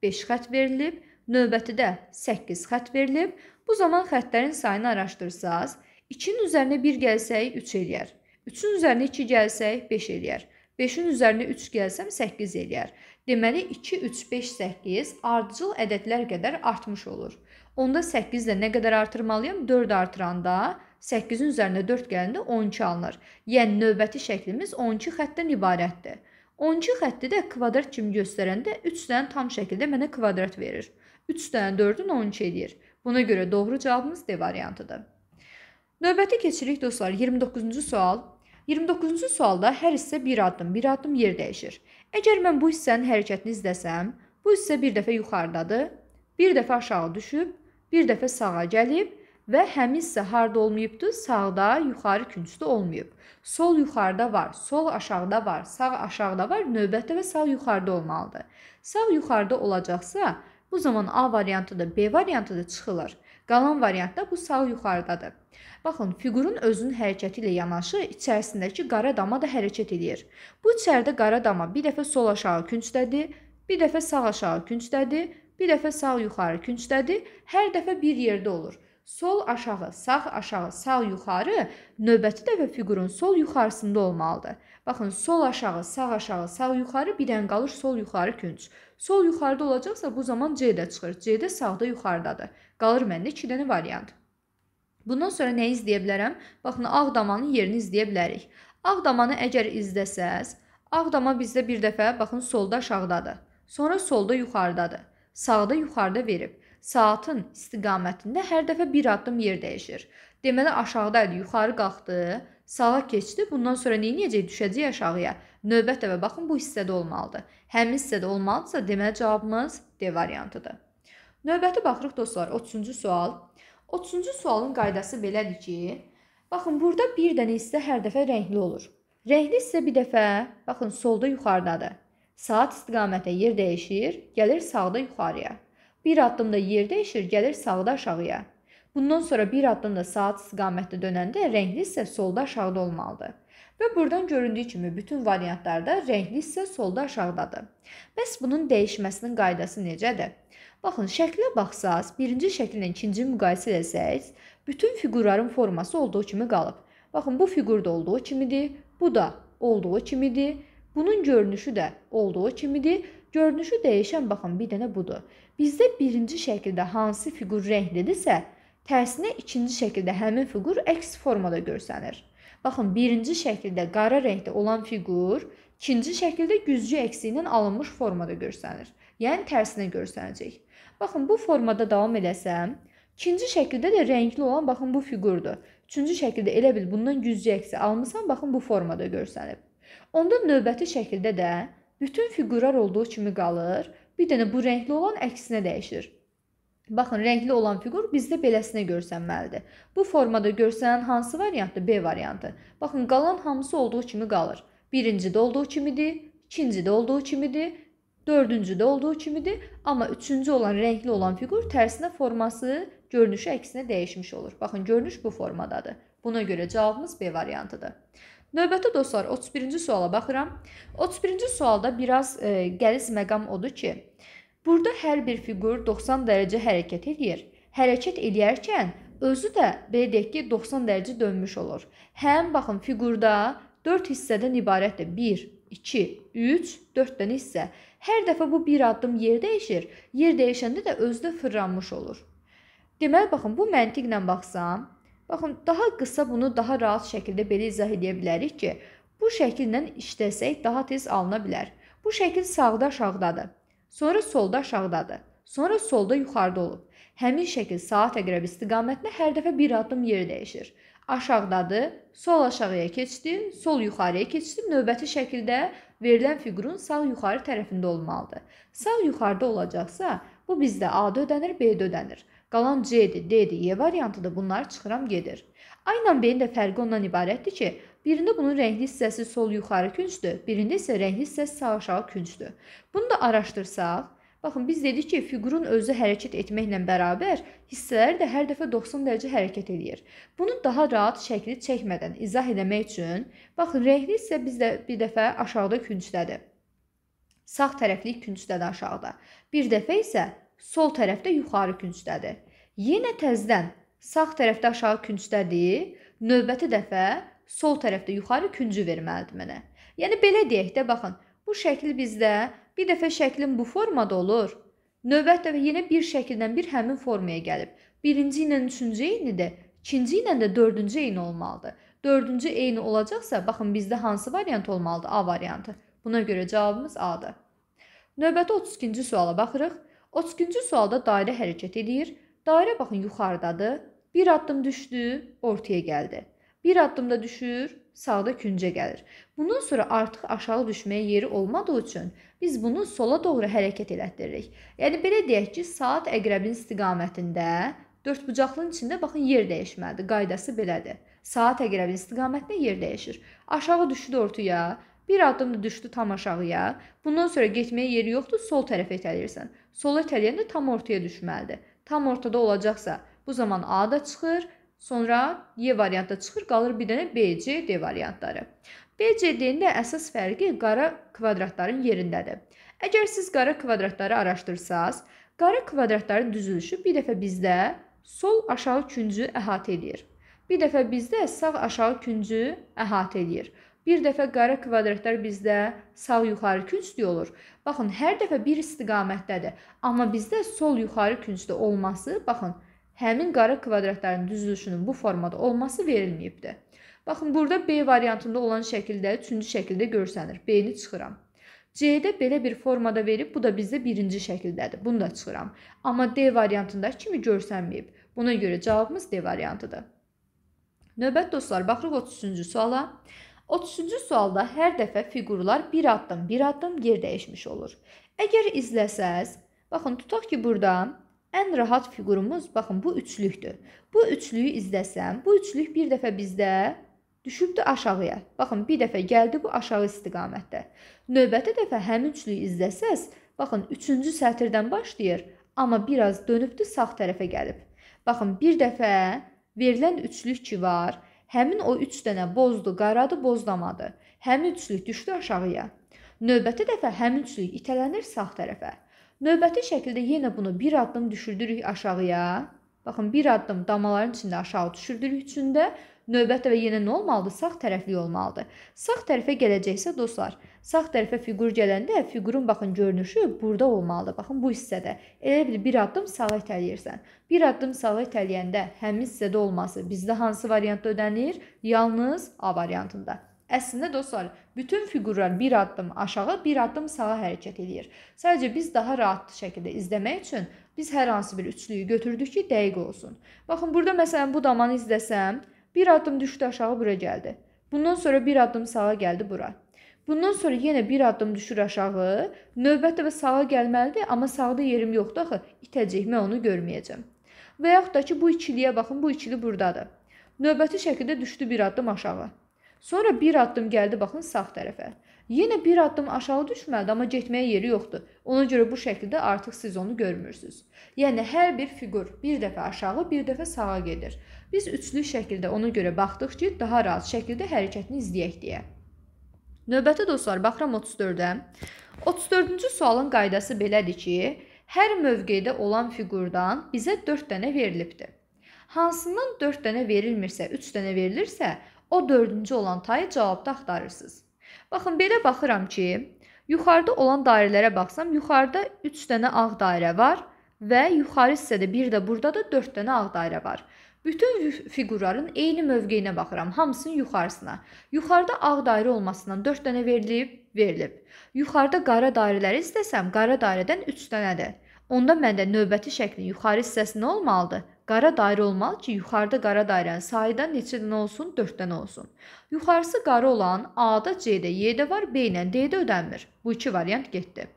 5 xətt verilib, növbətidə 8 xətt verilib. Bu zaman xəttlərin sayını araşdırsaz, 2-nin üzərinə 1 gəlsək 3 eləyər. 3-ün üzərinə 2 gəlsək 5 eləyər. 5-in üzərinə 3 gəlsəm 8 eləyər. Deməli 2, 3, 5, 8 ardıcıl ədədlər qədər artmış olur. Onda 8 də nə qədər artırmalıyam? 4 artıranda 8-in üzərinə 4 gələndə 12 alınır. Yəni növbəti şəklimiz 12 xəttdən ibarətdir. 12 xətti də kvadrat kimi göstərəndə 3 dənə tam şəkildə mənə kvadrat verir. 3 dənə 4-ün 12 edir. Buna görə doğru cavabımız D variantıdır. Növbəti keçirik dostlar 29-cu sual. 29-cu sualda hər hissə bir addım, bir addım yer dəyişir. Əgər mən bu hissənin hərəkətini izləsəm, bu hissə bir dəfə yuxarıdadır, bir dəfə aşağı düşüb, bir dəfə sağa gəlib və həmin hissə harda olmayıbdı? Sağda, yuxarı küncdə olmayıb. Sol yuxarıda var, sol aşağıda var, sağ aşağıda var, növbətdə və sağ yuxarıda olmalıdır. Sağ yuxarıda olacaqsa, bu zaman A variantı da, B variantı da çıxılır. Qalan variantda bu sağ yuxarıdadır. Baxın, fiqurun özünün hərəkəti ilə yanaşı içərisindəki qara dama da hərəkət edir. Bu içəridə qara dama bir dəfə sol aşağı küncdədir, bir dəfə sağ aşağı küncdədir, bir dəfə sağ yuxarı küncdədir, hər dəfə bir yerdə olur. Sol aşağı, sağ aşağı, sağ yuxarı növbəti dəfə fiqurun sol yuxarısında olmalıdır. Baxın, sol aşağı, sağ aşağı, sağ yuxarı bir dən qalır sol yuxarı künc. Sol yuxarıda olacaqsa bu zaman C-də çıxır. C-də sağda yuxarıdadır. Qalır məndə 2 dənə variant. Bundan sonra nəyi izləyə bilərəm? Baxın, Ağdamanın yerini izləyə bilərik. Ağdamanı əgər izləsəz, Ağdama bizdə bir dəfə, baxın, solda aşağıdadır. Sonra solda yuxarıdadır. Sağda yuxarıda verib. Saatın istiqamətində hər dəfə bir addım yer dəyişir. Deməli aşağıda idi, yuxarı qalxdı, sağa keçdi. Bundan sonra nə edəcək? Düşəcək aşağıya. Növbət dəfə baxın bu hissədə olmalıdır. Həmin hissədə olmalıdsa, deməli cavabımız D variantıdır. Növbəti baxırıq dostlar, 30-cu sual. 30-cu sualın qaydası belədir ki, baxın burada bir dənə hissə hər dəfə rəngli olur. Rəngli hissə bir dəfə, baxın solda yuxarıdadır. Saat istiqamətə yer dəyişir, gəlir sağda yuxarıya. Bir addımda yer dəyişir, gəlir sağda aşağıya. Bundan sonra bir addımda saat istiqamətdə dönəndə rəngli hissə solda aşağıda olmalıdır. Və buradan göründüyü kimi bütün variantlarda rəngli hissə solda aşağıdadır. Bəs bunun dəyişməsinin qaydası necədir? Baxın, şəklə baxsaz, birinci şəkillə ikinci müqayisə etsəz, bütün fiqurların forması olduğu kimi qalıb. Baxın, bu fiqur da olduğu kimidir, bu da olduğu kimidir. Bunun görünüşü də olduğu kimidir. Görünüşü dəyişən baxın bir dənə budur. Bizdə birinci şəkildə hansı fiqur rənglidirsə, tərsinə ikinci şəkildə həmin fiqur əks formada görsənir. Baxın, birinci şəkildə qara rəngdə olan fiqur ikinci şəkildə güzgü əksi ilə alınmış formada görsənir. Yəni tərsinə görsənəcək. Baxın, bu formada davam eləsəm, ikinci şəkildə də rəngli olan baxın bu fiqurdur. Üçüncü şəkildə elə bil bundan güclü əksi almısan, baxın bu formada görsənib. Onda növbəti şəkildə də bütün fiqurlar olduğu kimi qalır, bir dənə bu rəngli olan əksinə dəyişir. Baxın, rəngli olan fiqur bizdə beləsinə görsənməlidir. Bu formada görsənən hansı variantdır? B variantı. Baxın, qalan hamısı olduğu kimi qalır. Birincidə olduğu kimidir, ikincidə olduğu kimidir, Dördüncü də olduğu kimidir, amma üçüncü olan rəngli olan fiqur tərsinə forması, görünüşü əksinə dəyişmiş olur. Baxın, görünüş bu formadadır. Buna görə cavabımız B variantıdır. Növbəti dostlar 31-ci suala baxıram. 31-ci sualda biraz e, qəliz məqam odur ki, burada hər bir fiqur 90 dərəcə hərəkət edir. Hərəkət edərkən özü də belə deyək ki, 90 dərəcə dönmüş olur. Həm baxın fiqurda 4 hissədən ibarətdir. 1, 2, 3, 4 dənə hissə. Hər dəfə bu bir addım yer dəyişir, yer dəyişəndə də özdə fırlanmış olur. Deməli baxın, bu məntiqlə baxsam, baxın, daha qısa bunu daha rahat şəkildə belə izah edə bilərik ki, bu şəkillə işləsək daha tez alına bilər. Bu şəkil sağda aşağıdadır. Sonra solda aşağıdadır. Sonra solda yuxarıda olub. Həmin şəkil saat əqrəb istiqamətində hər dəfə bir addım yer dəyişir. Aşağıdadır, sol aşağıya keçdi, sol yuxarıya keçdi, növbəti şəkildə verilən fiqurun sağ yuxarı tərəfində olmalıdır. Sağ yuxarıda olacaqsa, bu bizdə A-da ödənir, B-də ödənir. Qalan C-dir, D-dir, Y e variantıdır. Bunları çıxıram gedir. A ilə B-nin də fərqi ondan ibarətdir ki, birində bunun rəngli hissəsi sol yuxarı küncdür, birində isə rəngli hissəsi sağ aşağı küncdür. Bunu da araşdırsaq, Baxın, biz dedik ki, fiqurun özü hərəkət etməklə bərabər hissələri də hər dəfə 90 dərəcə hərəkət eləyir. Bunu daha rahat şəkli çəkmədən izah etmək üçün, baxın, rəngli isə bizdə bir dəfə aşağıda küncdədir. Sağ tərəfli küncdədir aşağıda. Bir dəfə isə sol tərəfdə yuxarı küncdədir. Yenə təzədən sağ tərəfdə aşağı küncdədir, növbəti dəfə sol tərəfdə yuxarı küncü verməlidir mənə. Yəni belə deyək də, baxın, bu şəkil bizdə bir dəfə şəklin bu formada olur. Növbət dəfə yenə bir şəkildən bir həmin formaya gəlib. Birinci ilə üçüncü eyni də, ikinci ilə də dördüncü eyni olmalıdır. Dördüncü eyni olacaqsa, baxın bizdə hansı variant olmalıdır? A variantı. Buna görə cavabımız A-dır. Növbəti 32-ci suala baxırıq. 32-ci sualda dairə hərəkət edir. Dairə baxın yuxarıdadır. Bir addım düşdü, ortaya gəldi. Bir addımda düşür, sağda küncə gəlir. Bundan sonra artıq aşağı düşməyə yeri olmadığı üçün biz bunu sola doğru hərəkət elətdiririk. Yəni belə deyək ki, saat əqrəbin istiqamətində dördbucaqlının içində baxın yer dəyişməlidir. Qaydası belədir. Saat əqrəbin istiqamətində yer dəyişir. Aşağı düşdü ortaya, bir addım da düşdü tam aşağıya. Bundan sonra getməyə yeri yoxdur, sol tərəfə itəlirsən. Sola itələyəndə tam ortaya düşməlidir. Tam ortada olacaqsa, bu zaman A da çıxır, Sonra Y variantı çıxır, qalır bir dənə BC, D variantları. BCD-nin də əsas fərqi qara kvadratların yerindədir. Əgər siz qara kvadratları araşdırsanız, qara kvadratların düzülüşü bir dəfə bizdə sol aşağı küncü əhatə edir. Bir dəfə bizdə sağ aşağı küncü əhatə edir. Bir dəfə qara kvadratlar bizdə sağ yuxarı küncdə olur. Baxın, hər dəfə bir istiqamətdədir, amma bizdə sol yuxarı küncdə olması, baxın, həmin qara kvadratların düzülüşünün bu formada olması verilməyibdir. Baxın, burada B variantında olan şəkildə üçüncü şəkildə görsənir. B-ni çıxıram. C-də belə bir formada verib, bu da bizdə birinci şəkildədir. Bunu da çıxıram. Amma D variantındakı kimi görsənməyib. Buna görə cavabımız D variantıdır. Növbət dostlar, baxırıq 33-cü suala. 30-cu sualda hər dəfə fiqurlar bir addım, bir addım yer dəyişmiş olur. Əgər izləsəz, baxın tutaq ki, burada Ən rahat fiqurumuz baxın bu üçlükdür. Bu üçlüyü izləsəm, bu üçlük bir dəfə bizdə düşübdü aşağıya. Baxın bir dəfə gəldi bu aşağı istiqamətdə. Növbəti dəfə həmin üçlüyü izləsəz, baxın 3-cü sətirdən başlayır, amma biraz dönübdü sağ tərəfə gəlib. Baxın bir dəfə verilən üçlük ki var, həmin o 3 dənə bozdu, qaradı, bozdamadı. Həmin üçlük düşdü aşağıya. Növbəti dəfə həmin üçlük itələnir sağ tərəfə. Növbəti şəkildə yenə bunu bir addım düşürdürük aşağıya. Baxın, bir addım damaların içində aşağı düşürdürük üçündə növbətdə və yenə nə olmalıdır? Sağ tərəfli olmalıdır. Sağ tərəfə gələcəksə dostlar, sağ tərəfə fiqur gələndə fiqurun baxın görünüşü burada olmalıdır. Baxın bu hissədə. Elə bil bir addım sağa itələyirsən. Bir addım sağa itələyəndə həmin hissədə olması bizdə hansı variantda ödənilir? Yalnız A variantında. Əslində dostlar, Bütün fiqurlar bir addım aşağı, bir addım sağa hərəkət eləyir. Sadəcə biz daha rahat şəkildə izləmək üçün biz hər hansı bir üçlüyü götürdük ki, dəqiq olsun. Baxın, burada məsələn bu damanı izləsəm, bir addım düşdü aşağı bura gəldi. Bundan sonra bir addım sağa gəldi bura. Bundan sonra yenə bir addım düşür aşağı, növbət də sağa gəlməlidir, amma sağda yerim yoxdur axı, itəcək, mən onu görməyəcəm. Və yaxud da ki, bu ikiliyə baxın, bu ikili burdadır. Növbəti şəkildə düşdü bir addım aşağı. Sonra bir addım gəldi baxın sağ tərəfə. Yenə bir addım aşağı düşmədi, amma getməyə yeri yoxdur. Ona görə bu şəkildə artıq siz onu görmürsüz. Yəni hər bir fiqur bir dəfə aşağı, bir dəfə sağa gedir. Biz üçlü şəkildə ona görə baxdıq ki, daha rahat şəkildə hərəkətini izləyək deyə. Növbəti dostlar, baxıram 34-də. 34-cü sualın qaydası belədir ki, hər mövqedə olan fiqurdan bizə 4 dənə verilibdi. Hansından 4 dənə verilmirsə, 3 dənə verilirsə, o dördüncü olan tayı cavabda axtarırsınız. Baxın, belə baxıram ki, yuxarıda olan dairələrə baxsam, yuxarıda 3 dənə ağ dairə var və yuxarı hissədə bir də burada da 4 dənə ağ dairə var. Bütün fiqurların eyni mövqeyinə baxıram, hamısının yuxarısına. Yuxarıda ağ dairə olmasından 4 dənə verilib, verilib. Yuxarıda qara dairələri istəsəm, qara dairədən 3 dənədir. Onda məndə növbəti şəklin yuxarı hissəsi nə olmalıdır? Qara dairə olmalı ki, yuxarıda qara dairənin sayıdan neçədən olsun? 4-dən olsun. Yuxarısı qara olan A-da, C-də, Y-də var, B ilə D-də ödənmir. Bu iki variant getdi.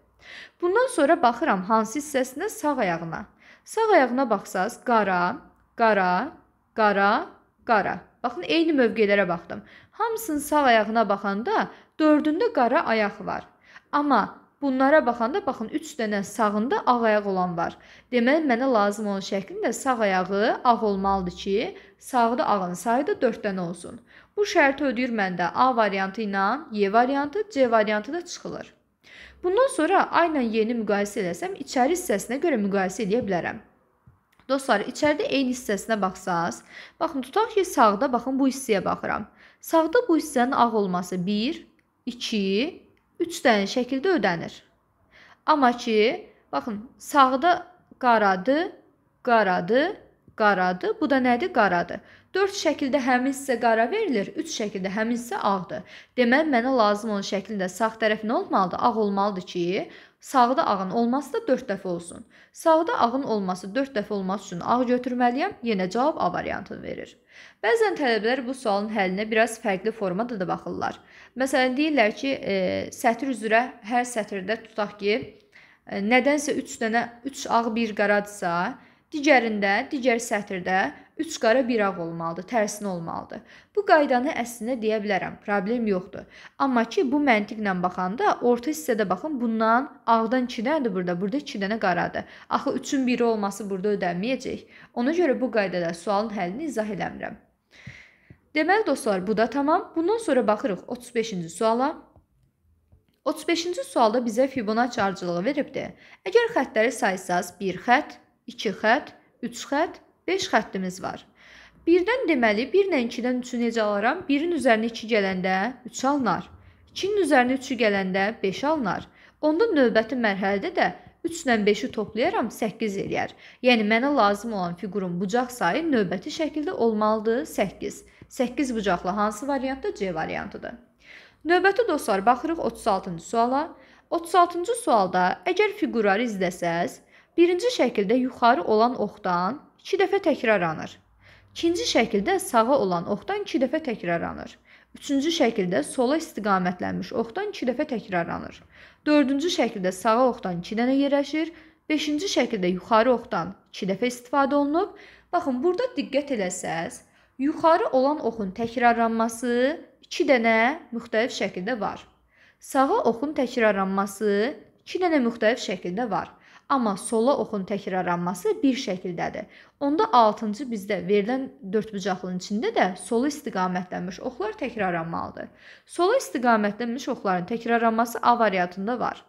Bundan sonra baxıram hansı hissəsinə sağ ayağına. Sağ ayağına baxsaz, qara, qara, qara, qara. Baxın, eyni mövqelərə baxdım. Hamısının sağ ayağına baxanda dördündə qara ayaq var. Amma Bunlara baxanda baxın 3 dənə sağında ağ ayaq olan var. Deməli mənə lazım olan şəklində sağ ayağı ağ olmalıdır ki, sağda ağın sayı da 4 dənə olsun. Bu şərti ödəyir məndə A variantı ilə Y variantı, C variantı da çıxılır. Bundan sonra A ilə Y-ni müqayisə eləsəm, içəri hissəsinə görə müqayisə eləyə bilərəm. Dostlar, içəridə eyni hissəsinə baxsaz, baxın, tutaq ki, sağda baxın bu hissəyə baxıram. Sağda bu hissənin ağ olması 1, 2, üç dənə şəkildə ödənir. Amma ki, baxın, sağda qaradı, qaradı, qaradı. Bu da nədir? Qaradır. 4 şəkildə həmin sizə qara verilir, 3 şəkildə həmin sizə ağdır. Deməli mənə lazım olan şəklin də sağ tərəfi nə olmalıdır? Ağ olmalıdır ki, Sağda ağın olması da 4 dəfə olsun. Sağda ağın olması 4 dəfə olması üçün ağ götürməliyəm. Yenə cavab A variantını verir. Bəzən tələbələr bu sualın həllinə biraz fərqli formada da baxırlar. Məsələn, deyirlər ki, e, sətr üzrə hər sətirdə tutaq ki, e, nədənsə 3 dənə 3 ağ, bir qaradsa, digərində, digər sətirdə 3 qara bir ağ olmalıdır, tərsinə olmalıdır. Bu qaydanı əslində deyə bilərəm, problem yoxdur. Amma ki bu məntiqlə baxanda orta hissədə baxın, bundan ağdan 2 dənədir burada, burada 2 dənə qaradır. Axı 3-ün biri olması burada ödənməyəcək. Ona görə bu qaydada sualın həllini izah eləmirəm. Deməli dostlar, bu da tamam. Bundan sonra baxırıq 35-ci suala. 35-ci sualda bizə Fibonacci arıcılığı veribdi. Əgər xəttləri saysaz, 1 xətt, 2 xətt, 3 xətt 5 xəttimiz var. 1-dən deməli 1 ilə 2-dən 3-ü necə alaram? 1-in üzərinə 2 gələndə 3 alınar. 2-nin üzərinə 3-ü gələndə 5 alınar. Onda növbəti mərhələdə də 3 ilə 5-i toplayaram 8 eləyər. Yəni mənə lazım olan fiqurun bucaq sayı növbəti şəkildə olmalıdır 8. 8 bucaqlı hansı variantda C variantıdır. Növbəti dostlar baxırıq 36-cı suala. 36-cı sualda əgər fiqurları izləsəz, birinci şəkildə yuxarı olan oxdan 2 dəfə təkrarlanır. İkinci şəkildə sağa olan oxdan 2 dəfə təkrarlanır. Üçüncü şəkildə sola istiqamətlənmiş oxdan 2 dəfə təkrarlanır. Dördüncü şəkildə sağa oxdan 2 dənə yerləşir. Beşinci şəkildə yuxarı oxdan 2 dəfə istifadə olunub. Baxın, burada diqqət eləsəz, yuxarı olan oxun təkrarlanması 2 dənə müxtəlif şəkildə var. Sağa oxun təkrarlanması 2 dənə müxtəlif şəkildə var. Amma sola oxun təkrarlanması bir şəkildədir. Onda 6-cı bizdə verilən dördbucaqlının içində də sola istiqamətlənmiş oxlar təkrarlanmalıdır. Sola istiqamətlənmiş oxların təkrarlanması A variantında var.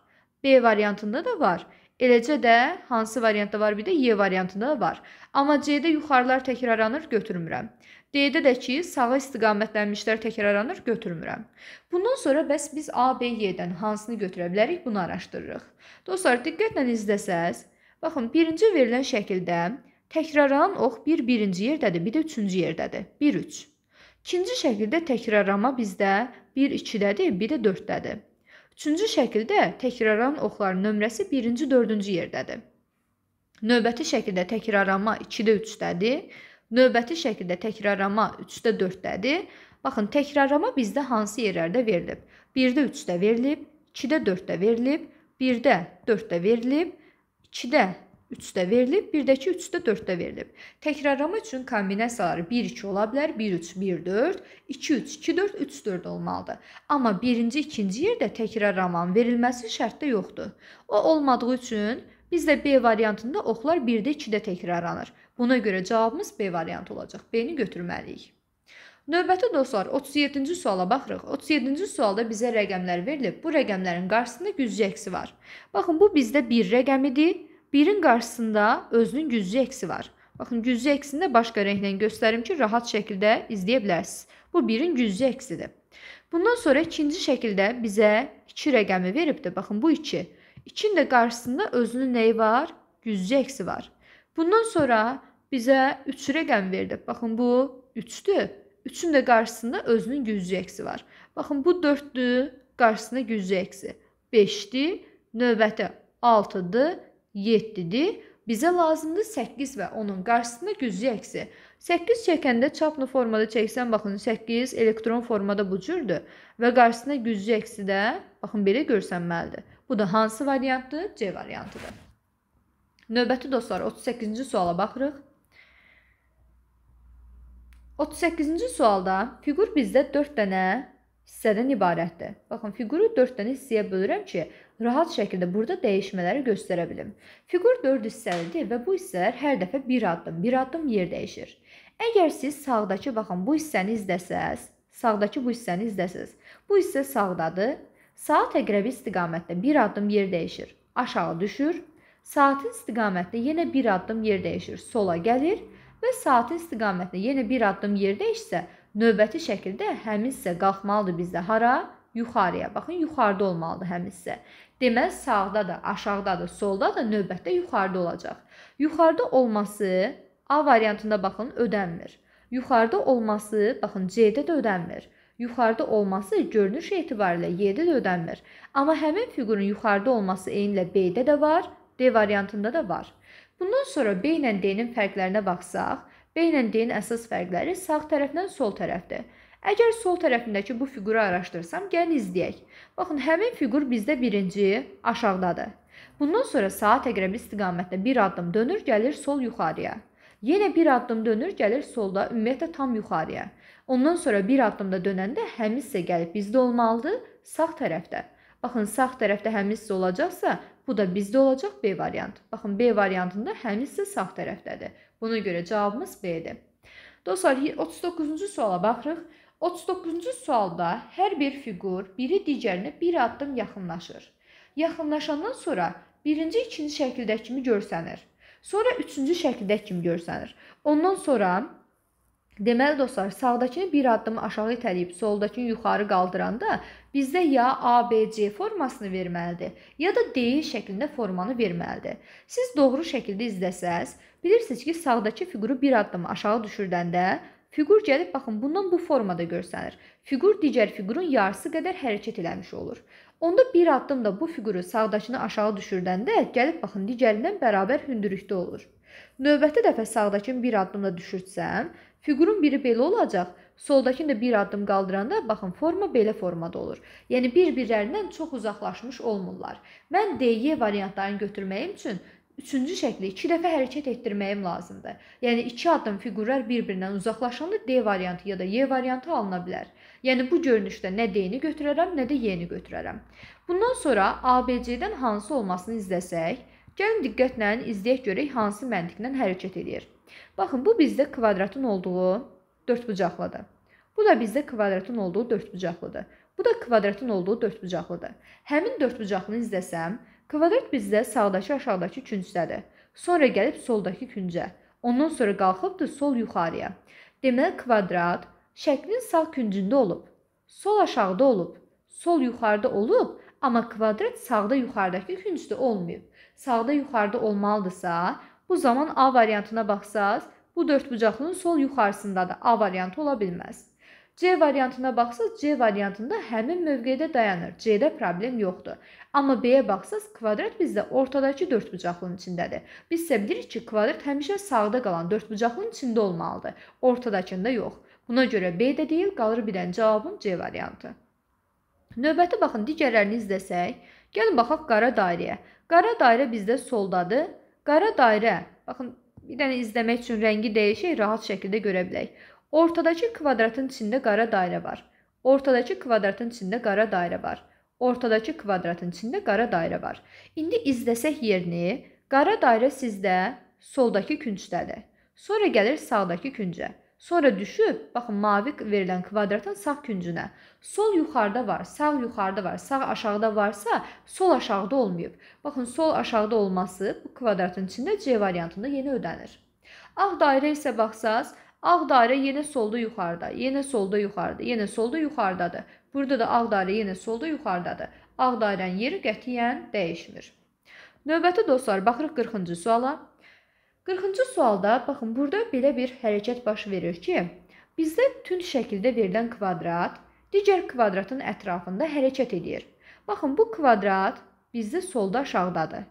B variantında da var. Eləcə də hansı variantda var bir də Y variantında da var. Amma C-də yuxarılar təkrarlanır, götürmürəm. D-də də ki, sağa istiqamətlənmişlər təkrarlanır, götürmürəm. Bundan sonra bəs biz A, B, Y-dən hansını götürə bilərik, bunu araşdırırıq. Dostlar, diqqətlə izləsəz, baxın, birinci verilən şəkildə təkrarlanan ox bir birinci yerdədir, bir də üçüncü yerdədir. 1 3. İkinci şəkildə təkrarlama bizdə 1 2-dədir, bir də 4-dədir. Üçüncü şəkildə təkrarlanan oxların nömrəsi 1-ci, 4-cü yerdədir. Növbəti şəkildə təkrarlama 2-də 3-dədir. Növbəti şəkildə təkrarlama 3-də 4-dədir. Baxın, təkrarlama bizdə hansı yerlərdə verilib? 1-də 3-də verilib, 2-də 4-də verilib, 1-də 4-də verilib, 2-də 3-də verilib, 1-dəki 3-də 4-də verilib. Təkrarlama üçün kombinasiyaları 1-2 ola bilər, 1-3-1-4, 2-3-2-4, 3-4 olmalıdır. Amma 1-ci, 2-ci yerdə təkrarlamanın verilməsi şərtdə yoxdur. O olmadığı üçün bizdə B variantında oxlar 1-də, 2-də təkrarlanır. Buna görə cavabımız B variantı olacaq. B-ni götürməliyik. Növbəti dostlar 37-ci suala baxırıq. 37-ci sualda bizə rəqəmlər verilib. Bu rəqəmlərin qarşısında güclü əksi var. Baxın bu bizdə 1 rəqəmidir. 1-in qarşısında özünün güclü əksi var. Baxın güclü əksini də başqa rənglə göstərim ki, rahat şəkildə izləyə bilərsiniz. Bu 1-in güclü əksidir. Bundan sonra ikinci şəkildə bizə 2 rəqəmi veribdir. Baxın bu 2. 2-nin də qarşısında özünün nəyi var? Güclü əksi var. Bundan sonra bizə 3 rəqəm verdi. Baxın bu 3-dür. 3-ün də qarşısında özünün güclü eksi var. Baxın bu 4-dür, qarşısında güclü eksi. 5-dir, növbəti 6-dır, 7-dir. Bizə lazımdır 8 və onun qarşısında güclü eksi. 8 çəkəndə çaplı formada çəksən, baxın 8 elektron formada bu cürdür və qarşısına güclü eksi də baxın belə görsənməlidir. Bu da hansı variantdır? C variantıdır. Növbəti dostlar 38-ci suala baxırıq. 38-ci sualda fiqur bizdə 4 dənə hissədən ibarətdir. Baxın, fiquru 4 dənə hissəyə bölürəm ki, rahat şəkildə burada dəyişmələri göstərə bilim. Fiqur 4 hissəlidir və bu hissələr hər dəfə bir addım, bir addım yer dəyişir. Əgər siz sağdakı, baxın, bu hissəni izləsəz, sağdakı bu hissəni izləsəz, bu hissə sağdadır, saat əqrəbi istiqamətdə bir addım yer dəyişir, aşağı düşür, Saatin istiqamətində yenə bir addım yer dəyişir, sola gəlir və saatin istiqamətində yenə bir addım yer dəyişsə, növbəti şəkildə həmin hissə qalxmalıdır bizdə hara? Yuxarıya. Baxın, yuxarıda olmalıdır həmin hissə. Deməli sağda da, aşağıda da, solda da, növbətdə yuxarıda olacaq. Yuxarıda olması A variantında baxın ödənmir. Yuxarıda olması baxın C-də də ödənmir yuxarıda olması görünüş etibarilə 7-də ödənmir. Amma həmin fiqurun yuxarıda olması eynilə B-də də var, D variantında da var. Bundan sonra B ilə D-nin fərqlərinə baxsaq, B ilə D-nin əsas fərqləri sağ tərəfdən sol tərəfdir. Əgər sol tərəfindəki bu fiquru araşdırsam, gəlin izləyək. Baxın, həmin fiqur bizdə birinci aşağıdadır. Bundan sonra saat əqrəbi istiqamətdə bir addım dönür, gəlir sol yuxarıya. Yenə bir addım dönür, gəlir solda, ümumiyyətlə tam yuxarıya. Ondan sonra bir addımda dönəndə həmin hissə gəlib bizdə olmalıdır, sağ tərəfdə. Baxın, sağ tərəfdə həmin hissə olacaqsa, Bu da bizdə olacaq B variantı. Baxın, B variantında həmin isə sağ tərəfdədir. Buna görə cavabımız B-dir. Dostlar, 39-cu suala baxırıq. 39-cu sualda hər bir fiqur biri digərinə bir addım yaxınlaşır. Yaxınlaşandan sonra birinci, ikinci şəkildə kimi görsənir. Sonra üçüncü şəkildə kimi görsənir. Ondan sonra Deməli dostlar, sağdakını bir addım aşağı itələyib soldakını yuxarı qaldıranda bizdə ya ABC formasını verməlidir, ya da D şəklində formanı verməlidir. Siz doğru şəkildə izləsəz, bilirsiniz ki, sağdakı fiquru bir addım aşağı düşürdəndə fiqur gəlib baxın, bundan bu formada görsənir. Fiqur digər fiqurun yarısı qədər hərəkət eləmiş olur. Onda bir addım da bu fiquru sağdakını aşağı düşürdəndə gəlib baxın digərindən bərabər hündürlükdə olur. Növbəti dəfə sağdakını bir addımda düşürtsəm, Fiqurun biri belə olacaq, soldakını da bir addım qaldıranda baxın forma belə formada olur. Yəni bir-birlərindən çox uzaqlaşmış olmurlar. Mən D-Y e variantlarını götürməyim üçün üçüncü şəkli 2 dəfə hərəkət etdirməyim lazımdır. Yəni 2 addım fiqurlar bir-birindən uzaqlaşanda D variantı ya da Y variantı alına bilər. Yəni bu görünüşdə nə D-ni götürərəm, nə də Y-ni götürərəm. Bundan sonra ABC-dən hansı olmasını izləsək, gəlin diqqətlə izləyək görək hansı məntiqlə hərəkət edir. Baxın, bu bizdə kvadratın olduğu dördbucaqlıdır. Bu da bizdə kvadratın olduğu dördbucaqlıdır. Bu da kvadratın olduğu dördbucaqlıdır. Həmin dördbucaqlını izləsəm, kvadrat bizdə sağdakı aşağıdakı küncdədir. Sonra gəlib soldakı küncə. Ondan sonra qalxıbdır sol yuxarıya. Deməli kvadrat şəklin sağ küncündə olub, sol aşağıda olub, sol yuxarıda olub, amma kvadrat sağda yuxarıdakı küncdə olmayıb. Sağda yuxarıda olmalıdırsa, Bu zaman A variantına baxsaz, bu dördbucaqlının sol yuxarısındadır. A variantı ola bilməz. C variantına baxsaz, C variantında həmin mövqedə dayanır. C-də problem yoxdur. Amma B-yə baxsaz, kvadrat bizdə ortadakı dördbucaqlının içindədir. Biz isə bilirik ki, kvadrat həmişə sağda qalan dördbucaqlının içində olmalıdır, ortadakında yox. Buna görə B də deyil, qalır birən cavabım C variantı. Növbəti baxın digərlərini izləsək, gəlin baxaq qara dairəyə. Qara dairə bizdə soldadır. Qara dairə, baxın, bir dənə izləmək üçün rəngi dəyişək, rahat şəkildə görə bilək. Ortadakı kvadratın içində qara dairə var. Ortadakı kvadratın içində qara dairə var. Ortadakı kvadratın içində qara dairə var. İndi izləsək yerini, qara dairə sizdə soldakı küncdədir. Sonra gəlir sağdakı küncə. Sonra düşüb, baxın mavi verilən kvadratın sağ küncünə. Sol yuxarıda var, sağ yuxarıda var, sağ aşağıda varsa, sol aşağıda olmayıb. Baxın, sol aşağıda olması bu kvadratın içində C variantında yenə ödənir. Ağ dairə isə baxsaz, ağ dairə yenə solda yuxarıda, yenə solda yuxarıda, yenə solda yuxarıdadır. Burada da ağ dairə yenə solda yuxarıdadır. Ağ dairənin yeri qətiyyən dəyişmir. Növbəti dostlar, baxırıq 40-cı suala. 40-cı sualda baxın, burada belə bir hərəkət baş verir ki, bizdə tün şəkildə verilən kvadrat digər kvadratın ətrafında hərəkət edir. Baxın, bu kvadrat bizdə solda aşağıdadır.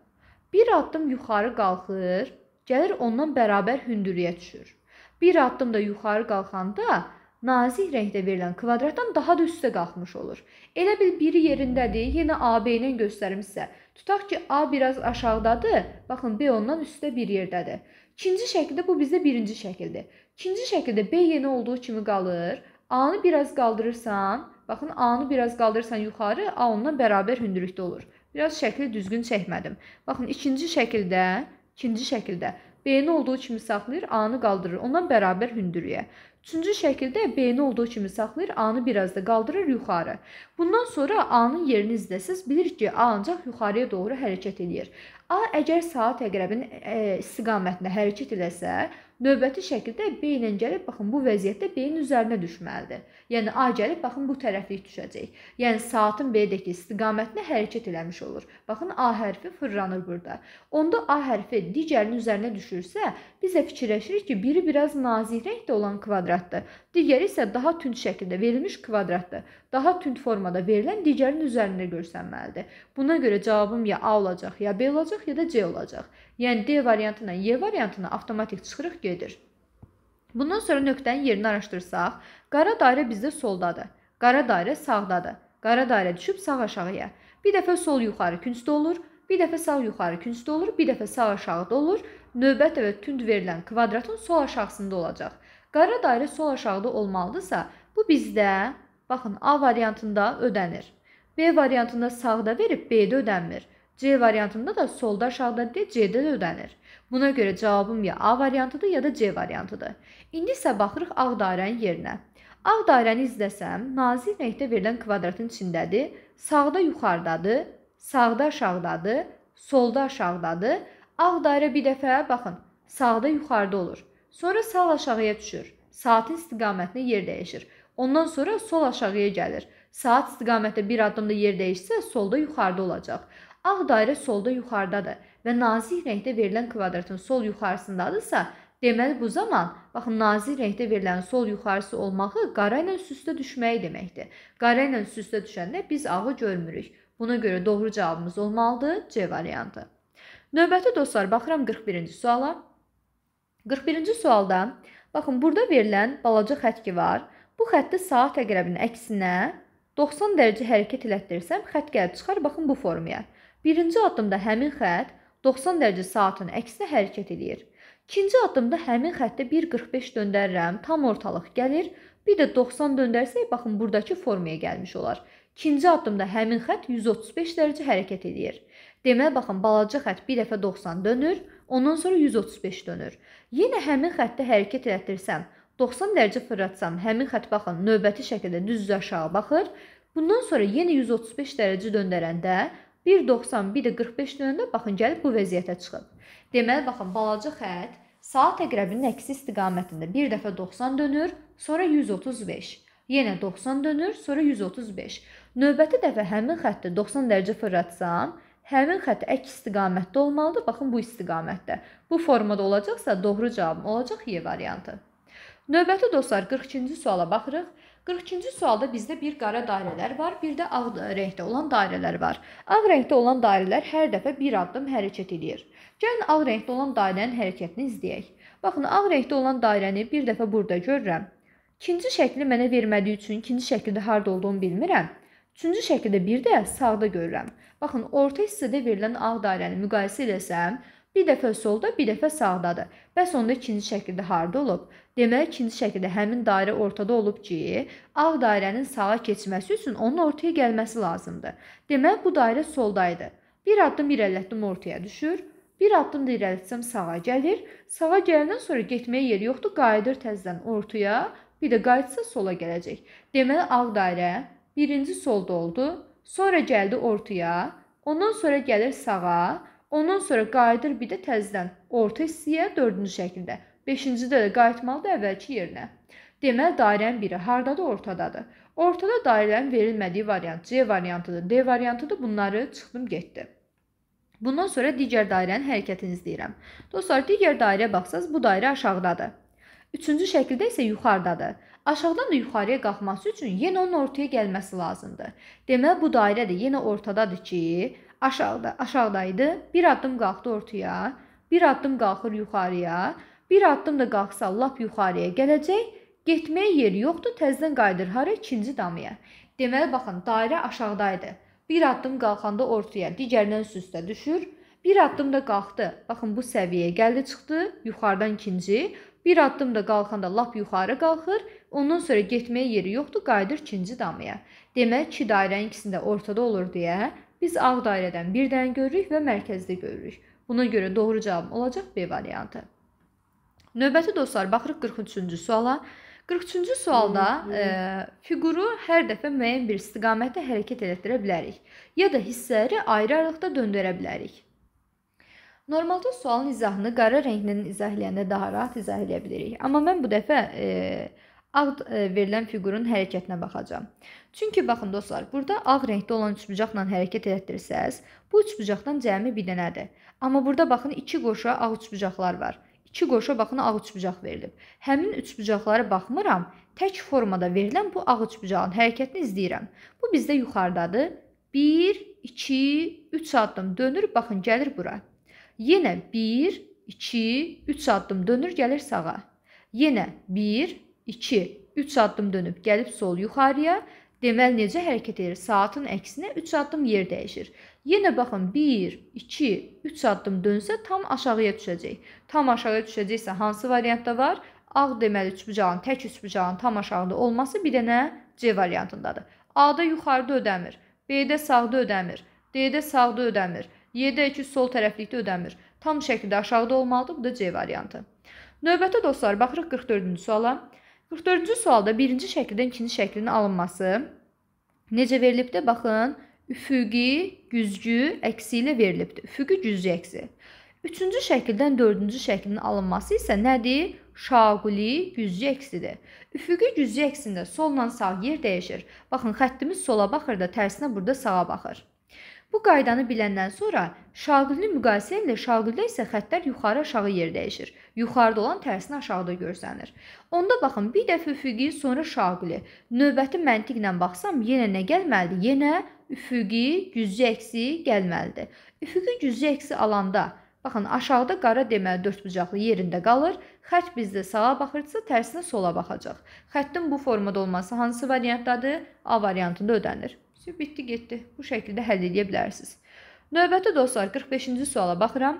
Bir addım yuxarı qalxır, gəlir ondan bərabər hündürlüyə düşür. Bir addım da yuxarı qalxanda nazik rəngdə verilən kvadratdan daha da üstə qalxmış olur. Elə bil biri yerindədir. Yenə AB-ni göstərim sizə. Tutaq ki, A biraz aşağıdadır. Baxın, B ondan üstdə bir yerdədir. İkinci şəkildə bu bizdə birinci şəkildir. İkinci şəkildə B yenə olduğu kimi qalır. A-nı biraz qaldırırsan, baxın A-nı biraz qaldırırsan yuxarı, A ondan bərabər hündürlükdə olur. Biraz şəkli düzgün çəkmədim. Baxın, ikinci şəkildə, ikinci şəkildə B-ni olduğu kimi saxlayır, A-nı qaldırır. Ondan bərabər hündürlüyə. Üçüncü şəkildə B-ni olduğu kimi saxlayır, A-nı biraz da qaldırır yuxarı. Bundan sonra A-nın yerini izləsəz, bilir ki, A ancaq yuxarıya doğru hərəkət eləyir. A əgər saat əqrəbin e, istiqamətinə hərəkət eləsə, Növbəti şəkildə beynən gəlib baxın bu vəziyyətdə beyin üzərinə düşməlidir. Yəni A gəlib baxın bu tərəflik düşəcək. Yəni saatın belə də ki, istiqamətini hərəkət eləmiş olur. Baxın A hərfi fırlanır burada. Onda A hərfi digərinin üzərinə düşürsə, biz də fikirləşirik ki, biri biraz nazik rəngdə olan kvadratdır. Digəri isə daha tünd şəkildə verilmiş kvadratdır. Daha tünd formada verilən digərinin üzərində görsənməlidir. Buna görə cavabım ya A olacaq, ya B olacaq, ya da C olacaq. Yəni D variantı ilə E variantına avtomatik çıxırıq gedir. Bundan sonra nöqtənin yerini araşdırsaq, qara dairə bizdə soldadır. Qara dairə sağdadır. Qara dairə düşüb sağ aşağıya. Bir dəfə sol yuxarı küncdə olur, bir dəfə sağ yuxarı küncdə olur, bir dəfə sağ aşağıda olur. Növbət və tünd verilən kvadratın sol aşağısında olacaq. Qara dairə sol aşağıda olmalıdırsa, bu bizdə baxın A variantında ödənir. B variantında sağda verib B-də ödənmir. C variantında da solda aşağıda D C-dən ödənir. Buna görə cavabım ya A variantıdır, ya da C variantıdır. İndi isə baxırıq ağ dairənin yerinə. Ağ dairəni izləsəm, nazik rəngdə verilən kvadratın içindədir, sağda yuxarıdadır, sağda aşağıdadır, solda aşağıdadır. Ağ dairə bir dəfə, baxın, sağda yuxarıda olur. Sonra sağ aşağıya düşür. Saatin istiqamətində yer dəyişir. Ondan sonra sol aşağıya gəlir. Saat istiqamətdə bir addımda yer dəyişsə, solda yuxarıda olacaq. Ağ ah, dairə solda yuxarıdadır və nazik rəngdə verilən kvadratın sol yuxarısındadırsa, deməli bu zaman baxın nazik rəngdə verilən sol yuxarısı olmağı qara ilə üst-üstə düşməyi deməkdir. Qara ilə üst-üstə düşəndə biz ağı görmürük. Buna görə doğru cavabımız olmalıdır C variantı. Növbəti dostlar baxıram 41-ci suala. 41-ci sualda baxın burada verilən balaca xətt ki var. Bu xətti saat əqrəbinin əksinə 90 dərəcə hərəkət elətdirsəm xətt gəlib çıxar baxın bu formaya. Birinci addımda həmin xətt 90 dərəcə saatın əksinə hərəkət eləyir. İkinci addımda həmin xəttə 1.45 döndərirəm, tam ortalıq gəlir. Bir də 90 döndərsək, baxın buradakı formaya gəlmiş olar. İkinci addımda həmin xətt 135 dərəcə hərəkət eləyir. Deməli, baxın, balaca xətt bir dəfə 90 dönür, ondan sonra 135 dönür. Yenə həmin xəttə hərəkət elətdirsəm, 90 dərəcə fırlatsam, həmin xətt baxın, növbəti şəkildə düz aşağı baxır. Bundan sonra yenə 135 dərəcə döndərəndə 1.90, bir də 45 dönəndə baxın gəlib bu vəziyyətə çıxıb. Deməli baxın balaca xətt saat əqrəbinin əksi istiqamətində bir dəfə 90 dönür, sonra 135. Yenə 90 dönür, sonra 135. Növbəti dəfə həmin xətti 90 dərəcə fırlatsam, həmin xətt əks istiqamətdə olmalıdır. Baxın bu istiqamətdə. Bu formada olacaqsa doğru cavabım olacaq Y variantı. Növbəti dostlar 42-ci suala baxırıq. 42-ci sualda bizdə bir qara dairələr var, bir də ağ rəngdə olan dairələr var. Ağ rəngdə olan dairələr hər dəfə bir addım hərəkət edir. Gəlin ağ rəngdə olan dairənin hərəkətini izləyək. Baxın, ağ rəngdə olan dairəni bir dəfə burada görürəm. İkinci şəkli mənə vermədiyi üçün ikinci şəkildə harda olduğunu bilmirəm. Üçüncü şəkildə bir də sağda görürəm. Baxın, orta hissədə verilən ağ dairəni müqayisə eləsəm, Bir dəfə solda, bir dəfə sağdadır. Bəs onda ikinci şəkildə harda olub? Demək, ikinci şəkildə həmin dairə ortada olub ki, ağ dairənin sağa keçməsi üçün onun ortaya gəlməsi lazımdır. Demək, bu dairə soldaydı. Bir addım irəlilətdim ortaya düşür. Bir addım da irəliletsəm sağa gəlir. Sağa gələndən sonra getməyə yeri yoxdur, qayıdır təzədən ortaya. Bir də qayıtsa sola gələcək. Deməli, ağ dairə birinci solda oldu, sonra gəldi ortaya, ondan sonra gəlir sağa Ondan sonra qayıdır bir də təzədən orta hissəyə, dördüncü şəkildə. Beşincidə də qayıtmalıdır əvvəlki yerinə. Deməli dairənin biri hardadır? Ortadadır. Ortada dairələrin verilmədiyi variant C variantıdır, D variantıdır. Bunları çıxdım getdi. Bundan sonra digər dairənin hərəkətini izləyirəm. Dostlar, digər dairəyə baxsaz, bu dairə aşağıdadır. Üçüncü şəkildə isə yuxarıdadır. Aşağıdan da yuxarıya qalxması üçün yenə onun ortaya gəlməsi lazımdır. Deməli bu dairə də yenə ortadadır ki, aşağıda aşağıdaydı. Bir addım qalxdı ortaya, bir addım qalxır yuxarıya, bir addım da qalxsa lap yuxarıya gələcək. Getməyə yeri yoxdur, təzədən qayıdır hara ikinci damıya. Deməli baxın, dairə aşağıdaydı. Bir addım qalxanda ortaya, digərindən üstə düşür. Bir addım da qalxdı. Baxın bu səviyyəyə gəldi, çıxdı, yuxarıdan ikinci. Bir addım da qalxanda lap yuxarı qalxır. Ondan sonra getməyə yeri yoxdur, qayıdır ikinci damıya. Demək, iki dairənin ikisində ortada olur deyə Biz ağ dairədən bir dənə görürük və mərkəzdə görürük. Buna görə doğru cavabım olacaq B variantı. Növbəti dostlar, baxırıq 43-cü suala. 43-cü sualda e, fiquru hər dəfə müəyyən bir istiqamətdə hərəkət etdirə bilərik ya da hissələri ayrı aralıqda döndərə bilərik. Normalda sualın izahını qara rənglə izah edəndə daha rahat izah edə bilirik. Amma mən bu dəfə e, ağ e, verilən fiqurun hərəkətinə baxacam. Çünki baxın dostlar, burada ağ rəngdə olan üçbucaqla hərəkət etdirsəz, bu üçbucaqdan cəmi bir dənədir. Amma burada baxın 2 qoşa ağ üçbucaqlar var. 2 qoşa baxın ağ üçbucaq verilib. Həmin üçbucaqlara baxmıram, tək formada verilən bu ağ üçbucağın hərəkətini izləyirəm. Bu bizdə yuxarıdadır. 1, 2, 3 addım dönür, baxın gəlir bura. Yenə 1, 2, 3 addım dönür, gəlir sağa. Yenə 1, 2, 3 addım dönüb gəlib sol yuxarıya, deməli necə hərəkət edir? Saatın əksinə 3 addım yer dəyişir. Yenə baxın 1, 2, 3 addım dönsə tam aşağıya düşəcək. Tam aşağıya düşəcəksə hansı variantda var? Ağ deməli üçbucağın, tək üçbucağın tam aşağıda olması bir dənə C variantındadır. A-da yuxarıda ödəmir, B-də sağda ödəmir, D-də sağda ödəmir, Y-də 2 sol tərəflikdə ödəmir. Tam şəkildə aşağıda olmalıdır, bu da C variantı. Növbəti dostlar, baxırıq 44-cü suala. 44-cü sualda birinci şəkildən ikinci şəklinin alınması necə verilibdir? Baxın, üfüqi güzgü əksi ilə verilibdir. Üfüqi güzgü əksi. Üçüncü şəkildən dördüncü şəklinin alınması isə nədir? Şaquli güzgü əksidir. Üfüqi güzgü əksində solla sağ yer dəyişir. Baxın, xəttimiz sola baxır da tərsinə burada sağa baxır. Bu qaydanı biləndən sonra şaqilini müqayisə ilə şaqildə isə xəttlər yuxarı-aşağı yer dəyişir. Yuxarıda olan tərsinə aşağıda görsənir. Onda baxın, bir dəfə üfüqi, sonra şaqili. Növbəti məntiqlə baxsam, yenə nə gəlməlidir? Yenə üfüqi, cüzi əksi gəlməlidir. Üfüqi cüzi əksi alanda Baxın, aşağıda qara deməli dördbucaqlı yerində qalır. Xətt bizdə sağa baxırsa, tərsinə sola baxacaq. Xəttin bu formada olması hansı variantdadır? A variantında ödənilir. Bitdi, getdi. Bu şəkildə həll edə bilərsiniz. Növbəti dostlar 45-ci suala baxıram.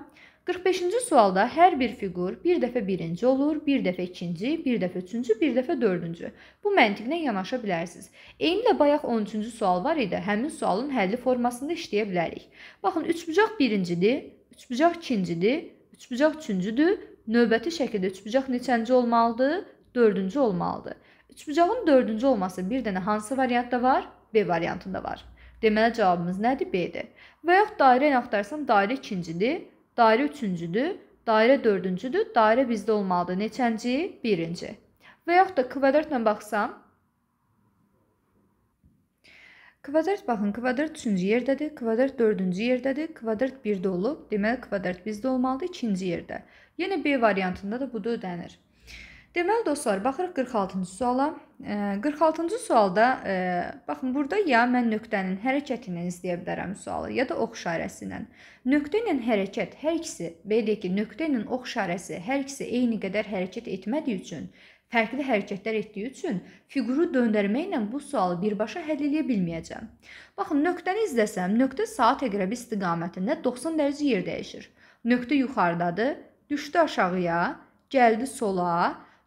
45-ci sualda hər bir fiqur bir dəfə birinci olur, bir dəfə ikinci, bir dəfə üçüncü, bir dəfə dördüncü. Bu məntiqlə yanaşa bilərsiniz. Eynilə bayaq 13-cü sual var idi. Həmin sualın həlli formasında işləyə bilərik. Baxın, üçbucaq birincidir, üçbucaq ikincidir, üçbucaq üçüncüdür. Növbəti şəkildə üçbucaq neçənci olmalıdır? Dördüncü olmalıdır. Üçbucağın dördüncü olması bir dənə hansı variantda var? B variantında var. Deməli cavabımız nədir? B-dir. Və yaxud dairə ilə axtarsan, dairə ikincidir, dairə üçüncüdür, dairə dördüncüdür, dairə bizdə olmalıdır. Neçənci? Birinci. Və yaxud da kvadratla baxsam, Kvadrat baxın, kvadrat 3-cü yerdədir, kvadrat 4-cü yerdədir, kvadrat 1-də olub. Deməli kvadrat bizdə olmalıdır 2-ci yerdə. Yenə B variantında da bu da ödənir. Deməli dostlar, baxırıq 46-cı suala. 46-cı sualda baxın, burada ya mən nöqtənin hərəkəti ilə izləyə bilərəm sualı, ya da ox işarəsi ilə. Nöqtə ilə hərəkət hər ikisi, belə deyək ki, nöqtə ilə ox işarəsi hər ikisi eyni qədər hərəkət etmədiyi üçün, fərqli hərəkətlər etdiyi üçün fiquru döndərməklə bu sualı birbaşa həll edə bilməyəcəm. Baxın, nöqtəni izləsəm, nöqtə saat əqrəbi istiqamətində 90 dərəcə yer dəyişir. Nöqtə yuxarıdadır, düşdü aşağıya, gəldi sola,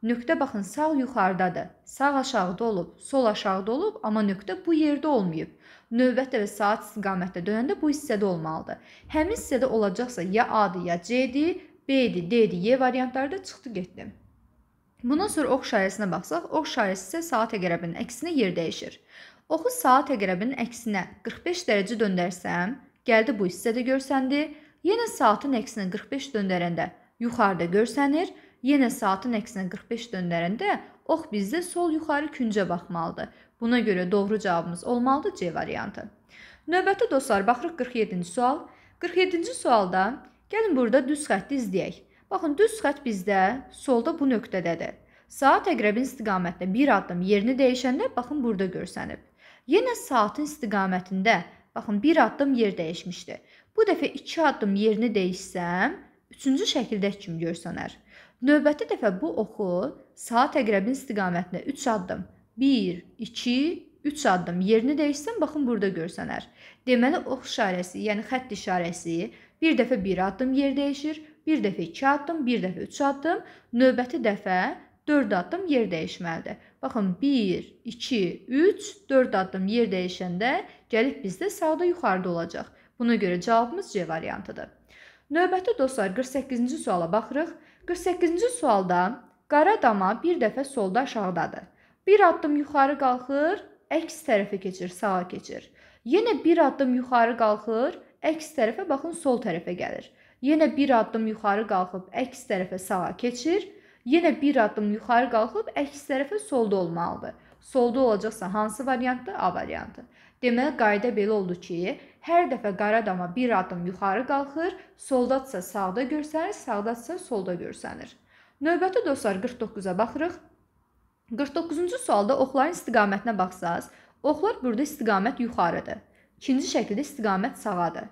nöqtə baxın sağ yuxarıdadır. Sağ aşağıda olub, sol aşağıda olub, amma nöqtə bu yerdə olmayıb. Növbətdə və saat istiqamətdə dönəndə bu hissədə olmalıdır. Həmin hissədə olacaqsa ya A-dır, ya C-dir, B-dir, D-dir, Y variantları da çıxdı getdi. Bundan sonra ox işarəsinə baxsaq, ox işarəsi isə saat əqrəbinin əksinə yer dəyişir. Oxu saat əqrəbinin əksinə 45 dərəcə döndərsəm, gəldi bu hissədə görsəndi. Yenə saatın əksinə 45 döndərəndə yuxarıda görsənir yenə saatın əksinə 45 döndərəndə ox bizdə sol yuxarı küncə baxmalıdır. Buna görə doğru cavabımız olmalıdır C variantı. Növbəti dostlar, baxırıq 47-ci sual. 47-ci sualda gəlin burada düz xətti izləyək. Baxın, düz xətt bizdə solda bu nöqtədədir. Saat əqrəbin istiqamətində bir addım yerini dəyişəndə baxın burada görsənib. Yenə saatın istiqamətində baxın bir addım yer dəyişmişdi. Bu dəfə 2 addım yerini dəyişsəm, üçüncü şəkildəki kimi görsənər. Növbəti dəfə bu oxu saat əqrəbin istiqamətinə 3 addım, 1, 2, 3 addım yerini dəyişsən, baxın burada görsənər. Deməli ox işarəsi, yəni xətt işarəsi bir dəfə 1 addım yer dəyişir, bir dəfə 2 addım, bir dəfə 3 addım, növbəti dəfə 4 addım yer dəyişməlidir. Baxın 1, 2, 3, 4 addım yer dəyişəndə gəlib bizdə sağda yuxarıda olacaq. Buna görə cavabımız C variantıdır. Növbəti dostlar 48-ci suala baxırıq. 48-ci sualda qara dama bir dəfə solda aşağıdadır. Bir addım yuxarı qalxır, əks tərəfə keçir, sağa keçir. Yenə bir addım yuxarı qalxır, əks tərəfə baxın sol tərəfə gəlir. Yenə bir addım yuxarı qalxıb əks tərəfə sağa keçir. Yenə bir addım yuxarı qalxıb əks tərəfə solda olmalıdır. Solda olacaqsa hansı variantdır? A variantı. Deməli qayda belə oldu ki, Hər dəfə qara dama bir addım yuxarı qalxır, soldadsa sağda görsənir, sağdadsa solda görsənir. Növbəti dostlar 49-a baxırıq. 49-cu sualda oxların istiqamətinə baxsaz, oxlar burada istiqamət yuxarıdır. İkinci şəkildə istiqamət sağadır.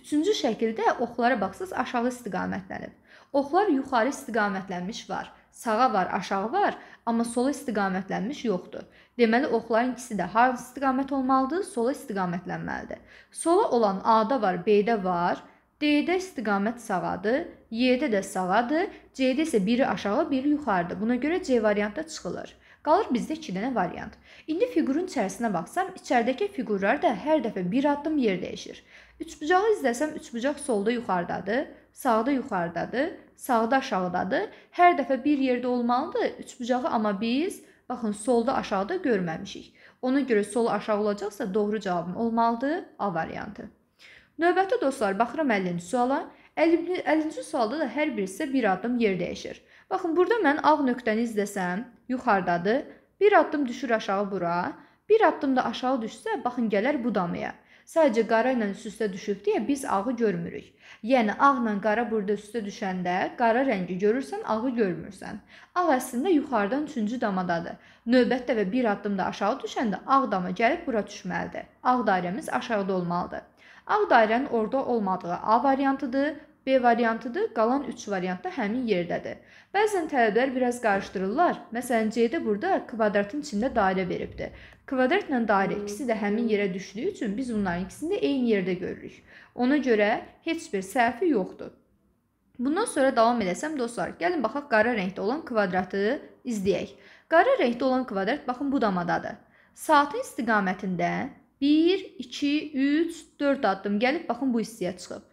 Üçüncü şəkildə oxlara baxsaz aşağı istiqamətlənib. Oxlar yuxarı istiqamətlənmiş var. Sağa var, aşağı var, amma sola istiqamətlənmiş yoxdur. Deməli oxların ikisi də hansı istiqamət olmalıdır? Sola istiqamətlənməlidir. Sola olan A-da var, B-də var. D-də istiqamət sağadır, Y-də də sağadır, C-də isə biri aşağı, biri yuxarıdır. Buna görə C variantda çıxılır. Qalır bizdə 2 dənə variant. İndi fiqurun içərisinə baxsam, içəridəki fiqurlar da hər dəfə bir addım yer dəyişir. Üçbucağı izləsəm, üçbucaq solda yuxarıdadır, sağda yuxarıdadır, sağda aşağıdadır. Hər dəfə bir yerdə olmalıdır üçbucağı, amma biz Baxın, solda aşağıda görməmişik. Ona görə sol aşağı olacaqsa doğru cavabım olmalıdır A variantı. Növbəti dostlar, baxıram 50-ci suala. 50-ci sualda da hər birisi bir addım yer dəyişir. Baxın, burada mən ağ nöqtəni izləsəm, yuxarıdadır. Bir addım düşür aşağı bura. Bir addım da aşağı düşsə, baxın, gələr bu damıya. Sadəcə qara ilə üst-üstə düşüb deyə biz ağı görmürük. Yəni ağla qara burada üstə düşəndə qara rəngi görürsən, ağı görmürsən. Ağ əslində yuxarıdan 3-cü damadadır. Növbətdə və bir addım da aşağı düşəndə ağ dama gəlib bura düşməlidir. Ağ dairəmiz aşağıda olmalıdır. Ağ dairənin orada olmadığı A variantıdır. B variantıdır, qalan 3 variant da həmin yerdədir. Bəzən tələblər biraz qarışdırırlar. Məsələn, C-də burada kvadratın içində dairə veribdi. Kvadratla dairə hmm. ikisi də həmin yerə düşdüyü üçün biz bunların ikisini də eyni yerdə görürük. Ona görə heç bir səhvi yoxdur. Bundan sonra davam edəsəm dostlar, gəlin baxaq qara rəngdə olan kvadratı izləyək. Qara rəngdə olan kvadrat baxın bu damadadır. Saatın istiqamətində 1, 2, 3, 4 addım gəlib baxın bu hissəyə çıxıb.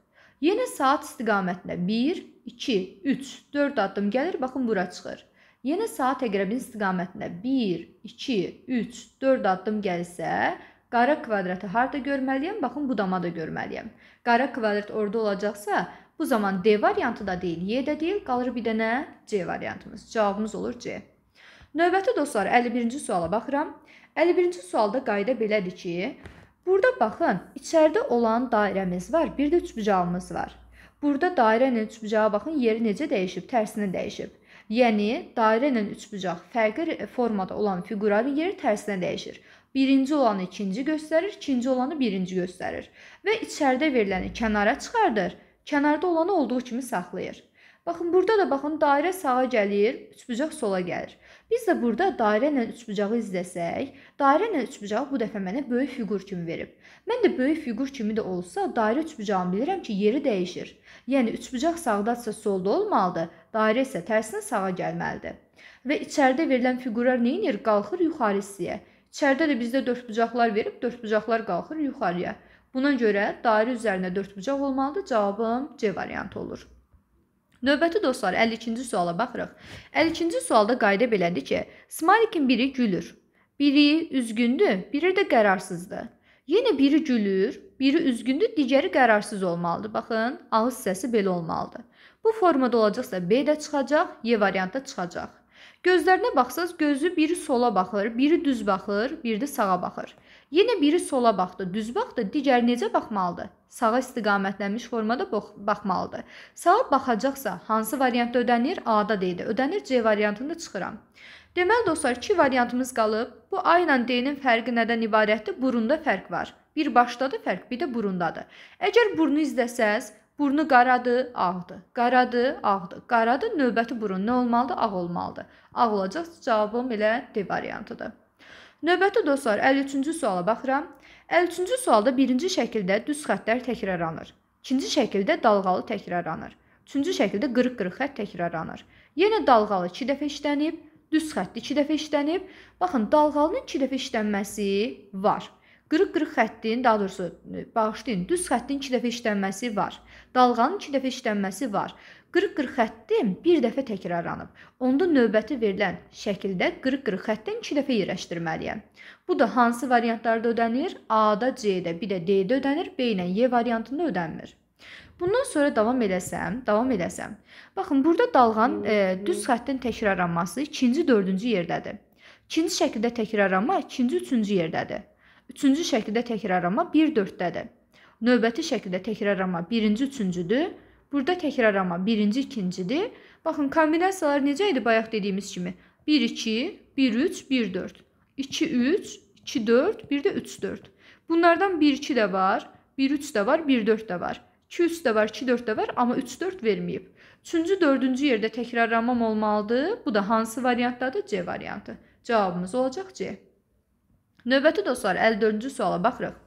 Yenə saat istiqamətində 1, 2, 3, 4 addım gəlir, baxın bura çıxır. Yenə saat əqrəbin istiqamətində 1, 2, 3, 4 addım gəlsə, qara kvadratı harda görməliyəm? Baxın bu damada görməliyəm. Qara kvadrat orada olacaqsa, bu zaman D variantı da deyil, Y də deyil, qalır bir dənə C variantımız. Cavabımız olur C. Növbəti dostlar 51-ci suala baxıram. 51-ci sualda qayda belədir ki, Burada baxın, içəridə olan dairəmiz var, bir də üçbucağımız var. Burada dairə ilə üçbucağa baxın, yeri necə dəyişib, tərsinə dəyişib. Yəni dairə ilə üçbucaq fərqli formada olan fiqurların yeri tərsinə dəyişir. Birinci olanı ikinci göstərir, ikinci olanı birinci göstərir və içəridə veriləni kənara çıxardır, kənarda olanı olduğu kimi saxlayır. Baxın, burada da baxın, dairə sağa gəlir, üçbucaq sola gəlir. Biz də burada dairə ilə üçbucağı izləsək, dairə ilə üçbucağı bu dəfə mənə böyük fiqur kimi verib. Mən də böyük fiqur kimi də olsa, dairə üçbucağını bilirəm ki, yeri dəyişir. Yəni üçbucaq sağdadsa solda olmalıdır, dairə isə tərsinə sağa gəlməlidir. Və içəridə verilən fiqurlar nə edir? Qalxır yuxarı hissəyə. İçəridə də bizdə dördbucaqlar verib, dördbucaqlar qalxır yuxarıya. Buna görə dairə üzərində dördbucaq olmalıdır. Cavabım C variantı olur. Növbəti dostlar 52-ci suala baxırıq. 52-ci sualda qayda belədir ki, smalikin biri gülür. Biri üzgündür, biri də qərarsızdır. Yenə biri gülür, biri üzgündür, digəri qərarsız olmalıdır. Baxın, ağız səsi belə olmalıdır. Bu formada olacaqsa B də çıxacaq, Y variantı çıxacaq. Gözlərinə baxsaz, gözü biri sola baxır, biri düz baxır, biri də sağa baxır. Yenə biri sola baxdı, düz baxdı, digəri necə baxmalıdır? Sağa istiqamətlənmiş formada baxmalıdır. Sağa baxacaqsa, hansı variantda ödənir? A-da deyildi. Ödənir C variantında çıxıram. Deməli dostlar, 2 variantımız qalıb. Bu A ilə D-nin fərqi nədən ibarətdir? Burunda fərq var. Bir başdadır fərq, bir də burundadır. Əgər burnu izləsəz, burnu qaradır, ağdır. Qaradır, ağdır. Qaradır, növbəti burun nə olmalıdır? Ağ olmalıdır. Ağ olacaq cavabım elə D variantıdır. Növbəti dostlar 53-cü suala baxıram. 53-cü sualda birinci şəkildə düz xəttlər təkrarlanır. İkinci şəkildə dalğalı təkrarlanır. Üçüncü şəkildə qırıq-qırıq xətt təkrarlanır. Yenə dalğalı 2 dəfə işlənib, düz xətt 2 dəfə işlənib. Baxın, dalğalının 2 dəfə işlənməsi var. Qırıq-qırıq xəttin, daha doğrusu e, bağışlayın, düz xəttin 2 dəfə işlənməsi var. Dalğanın 2 dəfə işlənməsi var. Qırıq-qırıq xətti bir dəfə təkrarlanıb. Onda növbəti verilən şəkildə qırıq-qırıq xətdən 2 dəfə yerləşdirməliyəm. Bu da hansı variantlarda ödənilir? A-da, C-də, bir də D-də ödənir, B ilə Y variantında ödənmir. Bundan sonra davam eləsəm, davam eləsəm. Baxın, burada dalğanın e, düz xəttin təkrarlanması 2-ci, 4-cü yerdədir. İkinci şəkildə təkrarlanma 2-ci, 3-cü yerdədir. Üçüncü şəkildə təkrarlanma 1-4-dədir. Növbəti şəkildə təkrarlanma 1-ci, 3-cüdür. Burada təkrarlama birinci, ikincidir. Baxın, kombinasiyalar necə idi bayaq dediyimiz kimi? 1-2, 1-3, 1-4, 2-3, 2-4, bir də 3-4. Bunlardan 1-2 də var, 1-3 də var, 1-4 də var. 2-3 də var, 2-4 də var, amma 3-4 verməyib. 3-cü, 4-cü yerdə təkrarlamam olmalıdır. Bu da hansı variantdadır? C variantı. Cavabımız olacaq C. Növbəti dostlar, 54-cü suala baxırıq.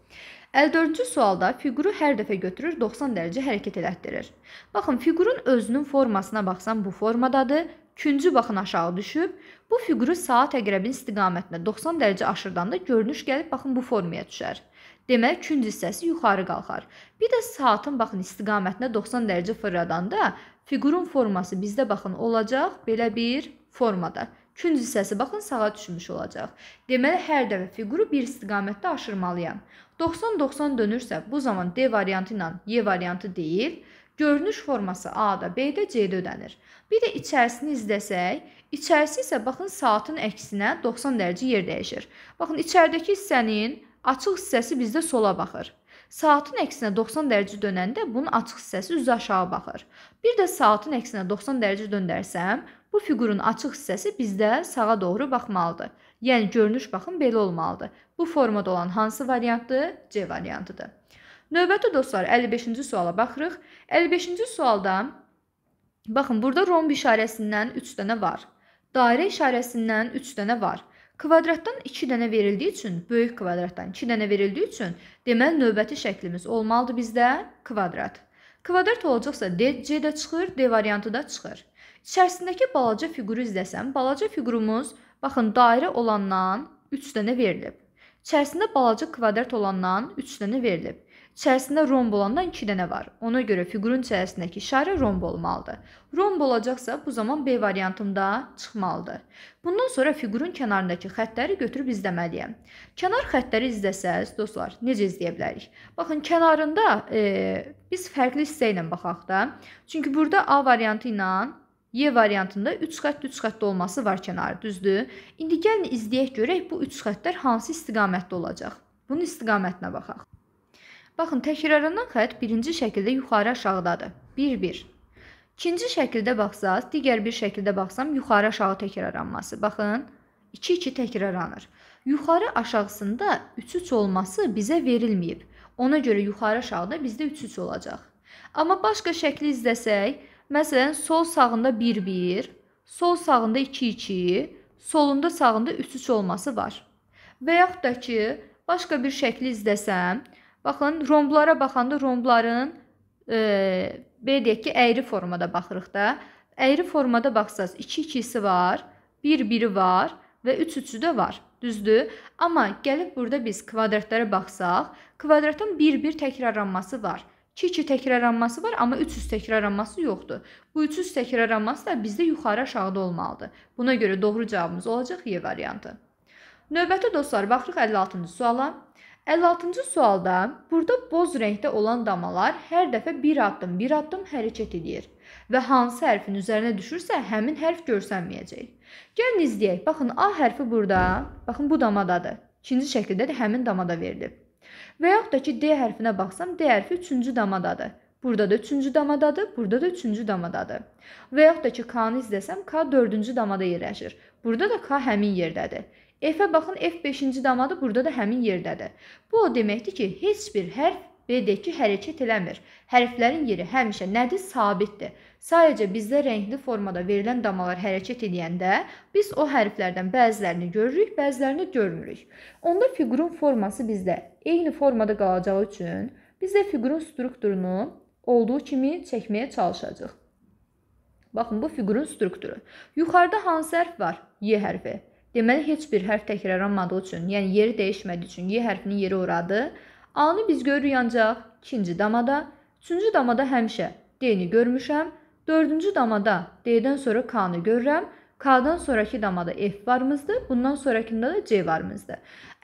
54-cü sualda fiquru hər dəfə götürür 90 dərəcə hərəkət elətdirir. Baxın, fiqurun özünün formasına baxsan bu formadadır. Küncü baxın aşağı düşüb. Bu fiquru saat əqrəbin istiqamətində 90 dərəcə aşırdan da görünüş gəlib baxın bu formaya düşər. Demək, künc hissəsi yuxarı qalxar. Bir də saatın baxın istiqamətinə 90 dərəcə fırladanda fiqurun forması bizdə baxın olacaq belə bir formada. Künc hissəsi baxın sağa düşmüş olacaq. Deməli hər dəfə fiquru bir istiqamətdə aşırmalıyam. 90-90 dönürsə, bu zaman D variantı ilə Y variantı deyil, görünüş forması A-da, B-də, C-də ödənir. Bir də içərisini izləsək, içərisi isə baxın saatın əksinə 90 dərəcə yer dəyişir. Baxın içəridəki hissənin açıq hissəsi bizdə sola baxır. Saatın əksinə 90 dərəcə dönəndə bunun açıq hissəsi üzü aşağı baxır. Bir də saatın əksinə 90 dərəcə döndərsəm, Bu fiqurun açıq hissəsi bizdə sağa doğru baxmalıdır. Yəni görünüş baxın belə olmalıdır. Bu formada olan hansı variantdır? C variantıdır. Növbəti dostlar 55-ci suala baxırıq. 55-ci sualda baxın burada romb işarəsindən 3 dənə var. Dairə işarəsindən 3 dənə var. Kvadratdan 2 dənə verildiyi üçün, böyük kvadratdan 2 dənə verildiyi üçün, deməli növbəti şəklimiz olmalıdır bizdə kvadrat. Kvadrat olacaqsa D C də çıxır, D variantı da çıxır. İçərisindəki balaca fiquru izləsəm, balaca fiqurumuz baxın dairə olandan 3 dənə verilib. İçərisində balaca kvadrat olandan 3 dənə verilib. İçərisində romb olandan 2 dənə var. Ona görə fiqurun içərisindəki işarə romb olmalıdır. Romb olacaqsa, bu zaman B variantımda çıxmalıdır. Bundan sonra fiqurun kənarındakı xəttləri götürüb izləməliyəm. Kənar xəttləri izləsəz, dostlar, necə izləyə bilərik? Baxın, kənarında e, biz fərqli hissə ilə baxaq da. Çünki burada A variantı ilə Y variantında 3 xətt 3 xəttdə olması var kənarı, düzdür? İndi gəlin izləyək görək bu 3 xəttlər hansı istiqamətdə olacaq. Bunun istiqamətinə baxaq. Baxın, təkrarlanan xətt birinci şəkildə yuxarı aşağıdadır. 1-1. İkinci şəkildə baxsaz, digər bir şəkildə baxsam yuxarı aşağı təkrarlanması. Baxın, 2-2 təkrarlanır. Yuxarı aşağısında 3-3 olması bizə verilməyib. Ona görə yuxarı aşağıda bizdə 3-3 olacaq. Amma başqa şəkli izləsək, Məsələn, sol sağında 1-1, sol sağında 2-2, solunda sağında 3-3 olması var. Və yaxud da ki, başqa bir şəkli izləsəm, baxın, romblara baxanda rombların e, belə deyək ki, əyri formada baxırıq da. Əyri formada baxsaz 2-2-si var, 1-1-i var və 3-3-ü də var. Düzdür? Amma gəlib burada biz kvadratlara baxsaq, kvadratın bir-bir təkrarlanması var. 2-2 təkrarlanması var, amma 300 təkrarlanması yoxdur. Bu 300 təkrarlanması da bizdə yuxarı aşağıda olmalıdır. Buna görə doğru cavabımız olacaq Y variantı. Növbəti dostlar, baxırıq 56-cı suala. 56-cı sualda burada boz rəngdə olan damalar hər dəfə bir addım, bir addım hərəkət edir və hansı hərfin üzərinə düşürsə, həmin hərf görsənməyəcək. Gəlin izləyək. Baxın A hərfi burada, baxın bu damadadır. İkinci şəkildə də həmin damada verilib. Və yaxud da ki, D hərfinə baxsam, D hərfi 3-cü damadadır. Burada da 3-cü damadadır, burada da 3-cü damadadır. Və yaxud da ki, K-nı izləsəm, K 4-cü damada yerləşir. Burada da K həmin yerdədir. F-ə baxın, F 5-ci damadır, burada da həmin yerdədir. Bu o deməkdir ki, heç bir hərf B-dəki hərəkət eləmir. Hərflərin yeri həmişə nədir? Sabitdir. Sadəcə bizdə rəngli formada verilən damalar hərəkət edəndə biz o hərflərdən bəzilərini görürük, bəzilərini görmürük. Onda fiqurun forması bizdə eyni formada qalacağı üçün biz də fiqurun strukturunu olduğu kimi çəkməyə çalışacağıq. Baxın, bu fiqurun strukturu. Yuxarıda hansı hərf var? Y hərfi. Deməli, heç bir hərf təkrarlanmadığı üçün, yəni yeri dəyişmədiyi üçün Y hərfinin yeri oradır. A-nı biz görürük ancaq ikinci damada, üçüncü damada həmişə D-ni görmüşəm. Dördüncü damada D-dən sonra K-nı görürəm. K-dan sonrakı damada F varımızdır. Bundan sonrakında da C varımızdır.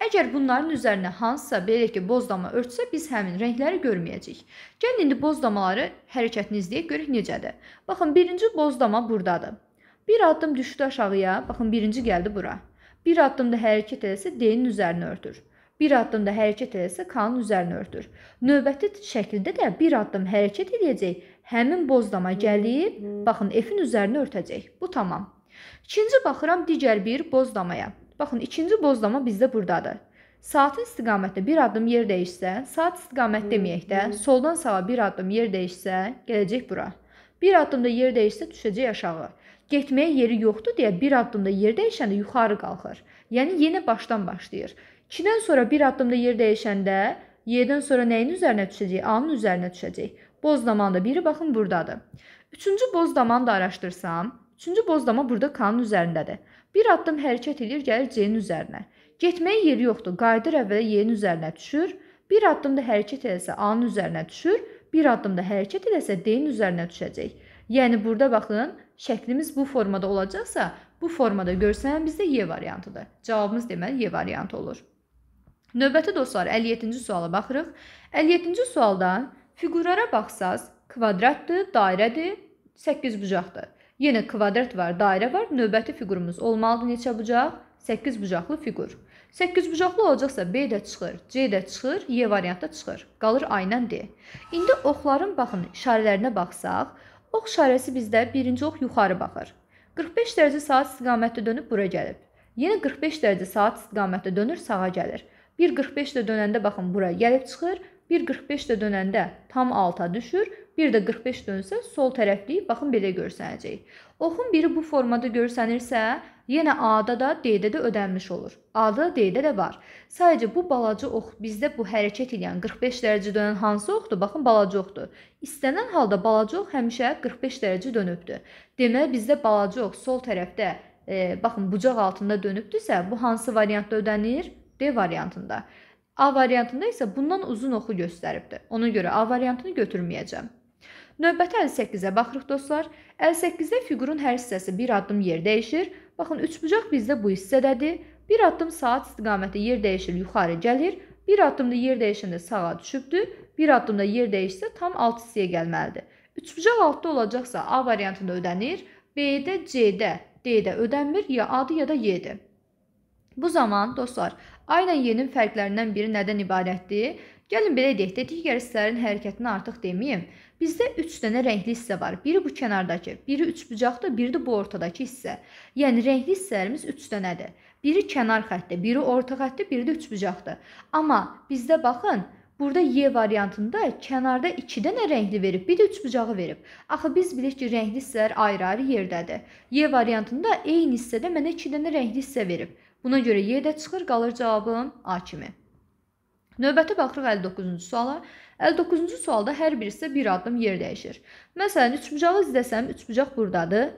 Əgər bunların üzərinə hansısa belə ki, bozdama örtsə, biz həmin rəngləri görməyəcəyik. Gəlin indi bozdamaları hərəkətini izləyək, görək necədir. Baxın, birinci bozdama burdadır. Bir addım düşdü aşağıya, baxın birinci gəldi bura. Bir addımda hərəkət eləsə D-nin üzərini örtür. Bir addımda hərəkət eləsə K-nın üzərini örtür. Növbəti şəkildə də bir addım hərəkət edəcək həmin bozdama gəlib, baxın, F-in üzərini örtəcək. Bu tamam. İkinci baxıram digər bir bozdamaya. Baxın, ikinci bozdama bizdə burdadır. Saatin istiqamətdə bir addım yer dəyişsə, saat istiqamət deməyək də, soldan sağa bir addım yer dəyişsə, gələcək bura. Bir addımda yer dəyişsə düşəcək aşağı. Getməyə yeri yoxdur deyə bir addımda yer dəyişəndə yuxarı qalxır. Yəni yenə başdan başlayır. 2-dən sonra bir addımda yer dəyişəndə Y-dən sonra nəyin üzərinə düşəcək? A-nın üzərinə düşəcək. Bozdamanda biri baxın burdadır. Üçüncü bozdamanda araşdırsam, üçüncü bozdama burada K-nın üzərindədir. Bir addım hərəkət edir, gəlir C-nin üzərinə. Getməyə yeri yoxdur. Qayıdır əvvələ Y-nin üzərinə düşür. Bir addım da hərəkət eləsə A-nın üzərinə düşür. Bir addım da hərəkət eləsə D-nin üzərinə düşəcək. Yəni burada baxın, şəklimiz bu formada olacaqsa, bu formada görsənən bizdə Y variantıdır. Cavabımız deməli Y variantı olur. Növbəti dostlar 57-ci suala baxırıq. 57-ci sualda Fiqurlara baxsaz, kvadratdır, dairədir, 8 bucaqdır. Yenə kvadrat var, dairə var. Növbəti fiqurumuz olmalıdır neçə bucaq? 8 bucaqlı fiqur. 8 bucaqlı olacaqsa B də çıxır, C də çıxır, Y variantı çıxır. Qalır A ilə D. İndi oxların baxın işarələrinə baxsaq, ox işarəsi bizdə birinci ox yuxarı baxır. 45 dərəcə saat istiqamətdə dönüb bura gəlib. Yenə 45 dərəcə saat istiqamətdə dönür, sağa gəlir. 1.45 də dönəndə baxın bura gəlib çıxır, 1.45 də dönəndə tam alta düşür, bir də 45 dönsə sol tərəfli, baxın belə görsənəcək. Oxun biri bu formada görsənirsə, yenə A-da da, D-də də ödənmiş olur. A-da, D-də də var. Sadəcə bu balaca ox bizdə bu hərəkət edən 45 dərəcə dönən hansı oxdur? Baxın balaca oxdur. İstənilən halda balaca ox həmişə 45 dərəcə dönübdür. Deməli bizdə balaca ox sol tərəfdə e, baxın bucaq altında dönübdüsə, bu hansı variantda ödənir? D variantında. A variantında isə bundan uzun oxu göstəribdir. Ona görə A variantını götürməyəcəm. Növbəti 58-ə baxırıq dostlar. 58-də fiqurun hər hissəsi bir addım yer dəyişir. Baxın, üçbucaq bizdə bu hissədədir. Bir addım saat istiqaməti yer dəyişir, yuxarı gəlir. Bir addımda yer dəyişəndə sağa düşübdür. Bir addımda yer dəyişsə tam alt hissəyə gəlməlidir. Üçbucaq altda olacaqsa A variantında ödənir, B-də, C-də, D-də ödənmir, ya A-dır ya da Y-dir. Bu zaman dostlar A ilə Y-nin fərqlərindən biri nədən ibarətdir? Gəlin belə deyək də, digər hissələrin hərəkətini artıq deməyim. Bizdə 3 dənə rəngli hissə var. Biri bu kənardakı, biri üçbucaqda, biri də bu ortadakı hissə. Yəni rəngli hissələrimiz 3 dənədir. Biri kənar xəttdə, biri orta xəttdə, biri də üçbucaqda. Amma bizdə baxın, Burada Y variantında kənarda 2 dənə rəngli verib, bir də üçbucağı verib. Axı biz bilirik ki, rəngli hissələr ayrı-ayrı yerdədir. Y variantında eyni hissədə mənə 2 dənə rəngli hissə verib. Buna görə Y də çıxır, qalır cavabım A kimi. Növbəti baxırıq 59-cu suala. 59-cu sualda hər birisi bir addım yer dəyişir. Məsələn, üçbucağı izləsəm, üçbucaq burdadır.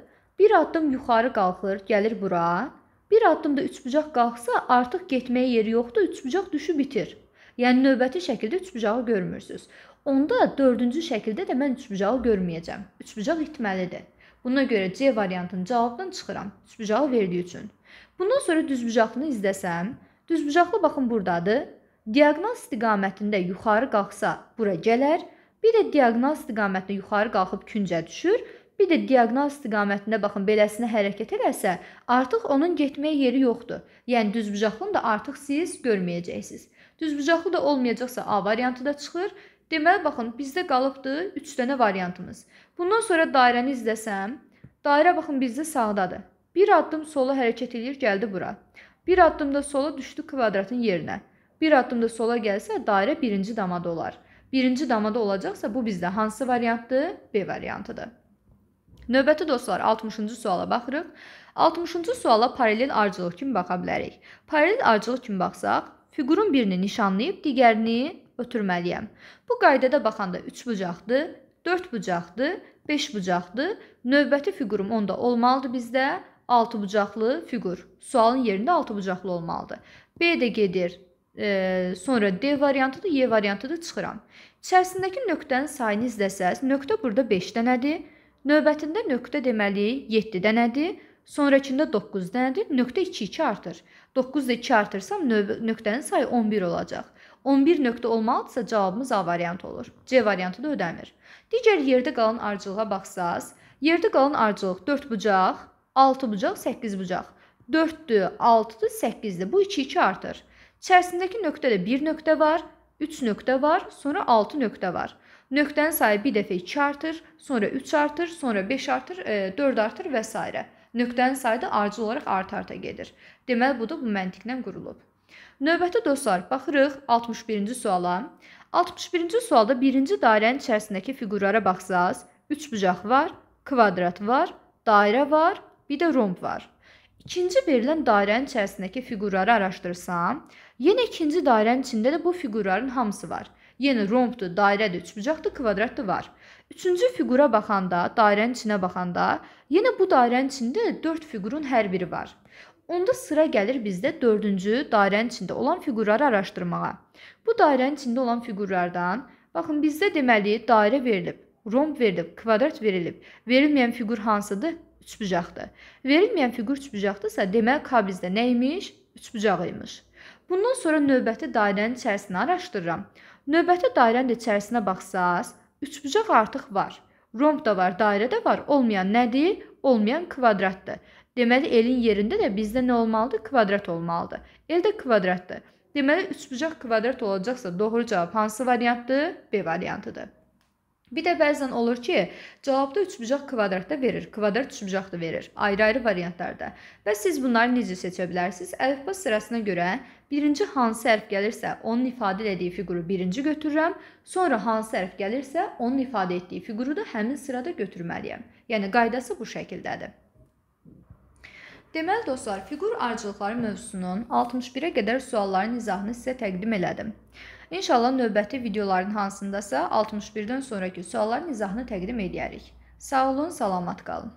Bir addım yuxarı qalxır, gəlir bura. Bir addımda üçbucaq qalxsa, artıq getməyə yeri yoxdur, üçbucaq düşüb bitir. Yəni növbəti şəkildə üçbucağı görmürsüz. Onda 4-cü şəkildə də mən üçbucağı görməyəcəm. Üçbucaq itməlidir. Buna görə C variantının cavabından çıxıram. Üçbucağı verdiyi üçün. Bundan sonra düzbucaqlını izləsəm, düzbucaqlı baxın burdadır. Diaqnaz istiqamətində yuxarı qalxsa bura gələr, bir də diaqnaz istiqamətində yuxarı qalxıb küncə düşür, bir də diaqnaz istiqamətində baxın beləsinə hərəkət eləsə, artıq onun getməyə yeri yoxdur. Yəni düzbucaqlını da artıq siz görməyəcəksiniz. Düzbucaqlı da olmayacaqsa A variantı da çıxır. Deməli baxın bizdə qalıbdı 3 dənə variantımız. Bundan sonra dairəni izləsəm, dairə baxın bizdə sağdadır. Bir addım sola hərəkət eləyir, gəldi bura. Bir addımda sola düşdü kvadratın yerinə. Bir addımda sola gəlsə dairə birinci damada olar. Birinci damada olacaqsa bu bizdə hansı variantdır? B variantıdır. Növbəti dostlar 60-cı suala baxırıq. 60-cı suala paralel ardıcıllıq kimi baxa bilərik. Paralel ardıcıllıq kimi baxsaq, fiqurun birini nişanlayıb digərini ötürməliyəm. Bu qaydada baxanda 3 bucaqdır, 4 bucaqdır, 5 bucaqdır. Növbəti fiqurum onda olmalıdır bizdə altıbucaqlı fiqur. Sualın yerində altıbucaqlı olmalıdır. B də gedir. E, sonra D variantıdır, Y variantıdır, çıxıram. İçərisindəki nöqtənin sayını izləsəz, nöqtə burada 5 dənədir. Növbətində nöqtə deməli 7 dənədir. Sonrakında 9 dənədir. Nöqtə 2 2 artır. 9 da 2 artırsam növ nöqtənin sayı 11 olacaq. 11 nöqtə olmalıdırsa cavabımız A variantı olur. C variantı da ödəmir. Digər yerdə qalan arcılığa baxsaz, yerdə qalan arcılıq 4 bucaq, 6 bucaq, 8 bucaq. 4-dür, 6-dır, 8-dir. Bu 2-2 artır. İçərisindəki nöqtədə 1 nöqtə var, 3 nöqtə var, sonra 6 nöqtə var. Nöqtənin sayı bir dəfə 2 artır, sonra 3 artır, sonra 5 artır, 4 e, artır və s. Nöqtənin sayı da ardıcıl olaraq art-arta gedir. Deməli bu da bu məntiqlə qurulub. Növbəti dostlar, baxırıq 61-ci suala. 61-ci sualda birinci dairənin içərisindəki fiqurlara baxsaz, 3 bucaq var, kvadrat var, dairə var, bir də romb var. İkinci verilən dairənin içərisindəki fiqurları araşdırsam, yenə ikinci dairənin içində də bu fiqurların hamısı var. Yəni rombdur, dairədir, üçbucaqdır, kvadratdır var. Üçüncü fiqura baxanda, dairənin içinə baxanda, yenə bu dairənin içində 4 fiqurun hər biri var. Onda sıra gəlir bizdə 4-cü dairənin içində olan fiqurları araşdırmağa. Bu dairənin içində olan fiqurlardan baxın bizdə deməli dairə verilib, romb verilib, kvadrat verilib. Verilməyən fiqur hansıdır? üçbucaqdır. Verilməyən fiqur üçbucaqdırsa, demək kabizdə nə imiş? Üçbucaq imiş. Bundan sonra növbəti dairənin içərisini araşdırıram. Növbəti dairənin də içərisinə baxsaz, üçbucaq artıq var. Romb da var, dairə də var. Olmayan nədir? Olmayan kvadratdır. Deməli elin yerində də bizdə nə olmalıdır? Kvadrat olmalıdır. El də kvadratdır. Deməli üçbucaq kvadrat olacaqsa doğru cavab hansı variantdır? B variantıdır. Bir də bəzən olur ki, cavabda üçbucaq kvadratda verir, kvadrat üçbucaq da verir, ayrı-ayrı variantlarda. Və siz bunları necə seçə bilərsiniz? Əlifba sırasına görə birinci hansı hərf gəlirsə, onun ifadə etdiyi fiquru birinci götürürəm, sonra hansı hərf gəlirsə, onun ifadə etdiyi fiquru da həmin sırada götürməliyəm. Yəni qaydası bu şəkildədir. Deməli dostlar, fiqur arıcılıqları mövzusunun 61-ə qədər sualların izahını sizə təqdim elədim. İnşallah növbəti videoların hansındasa 61-dən sonrakı sualların izahını təqdim edərik. Sağ olun, salamat qalın.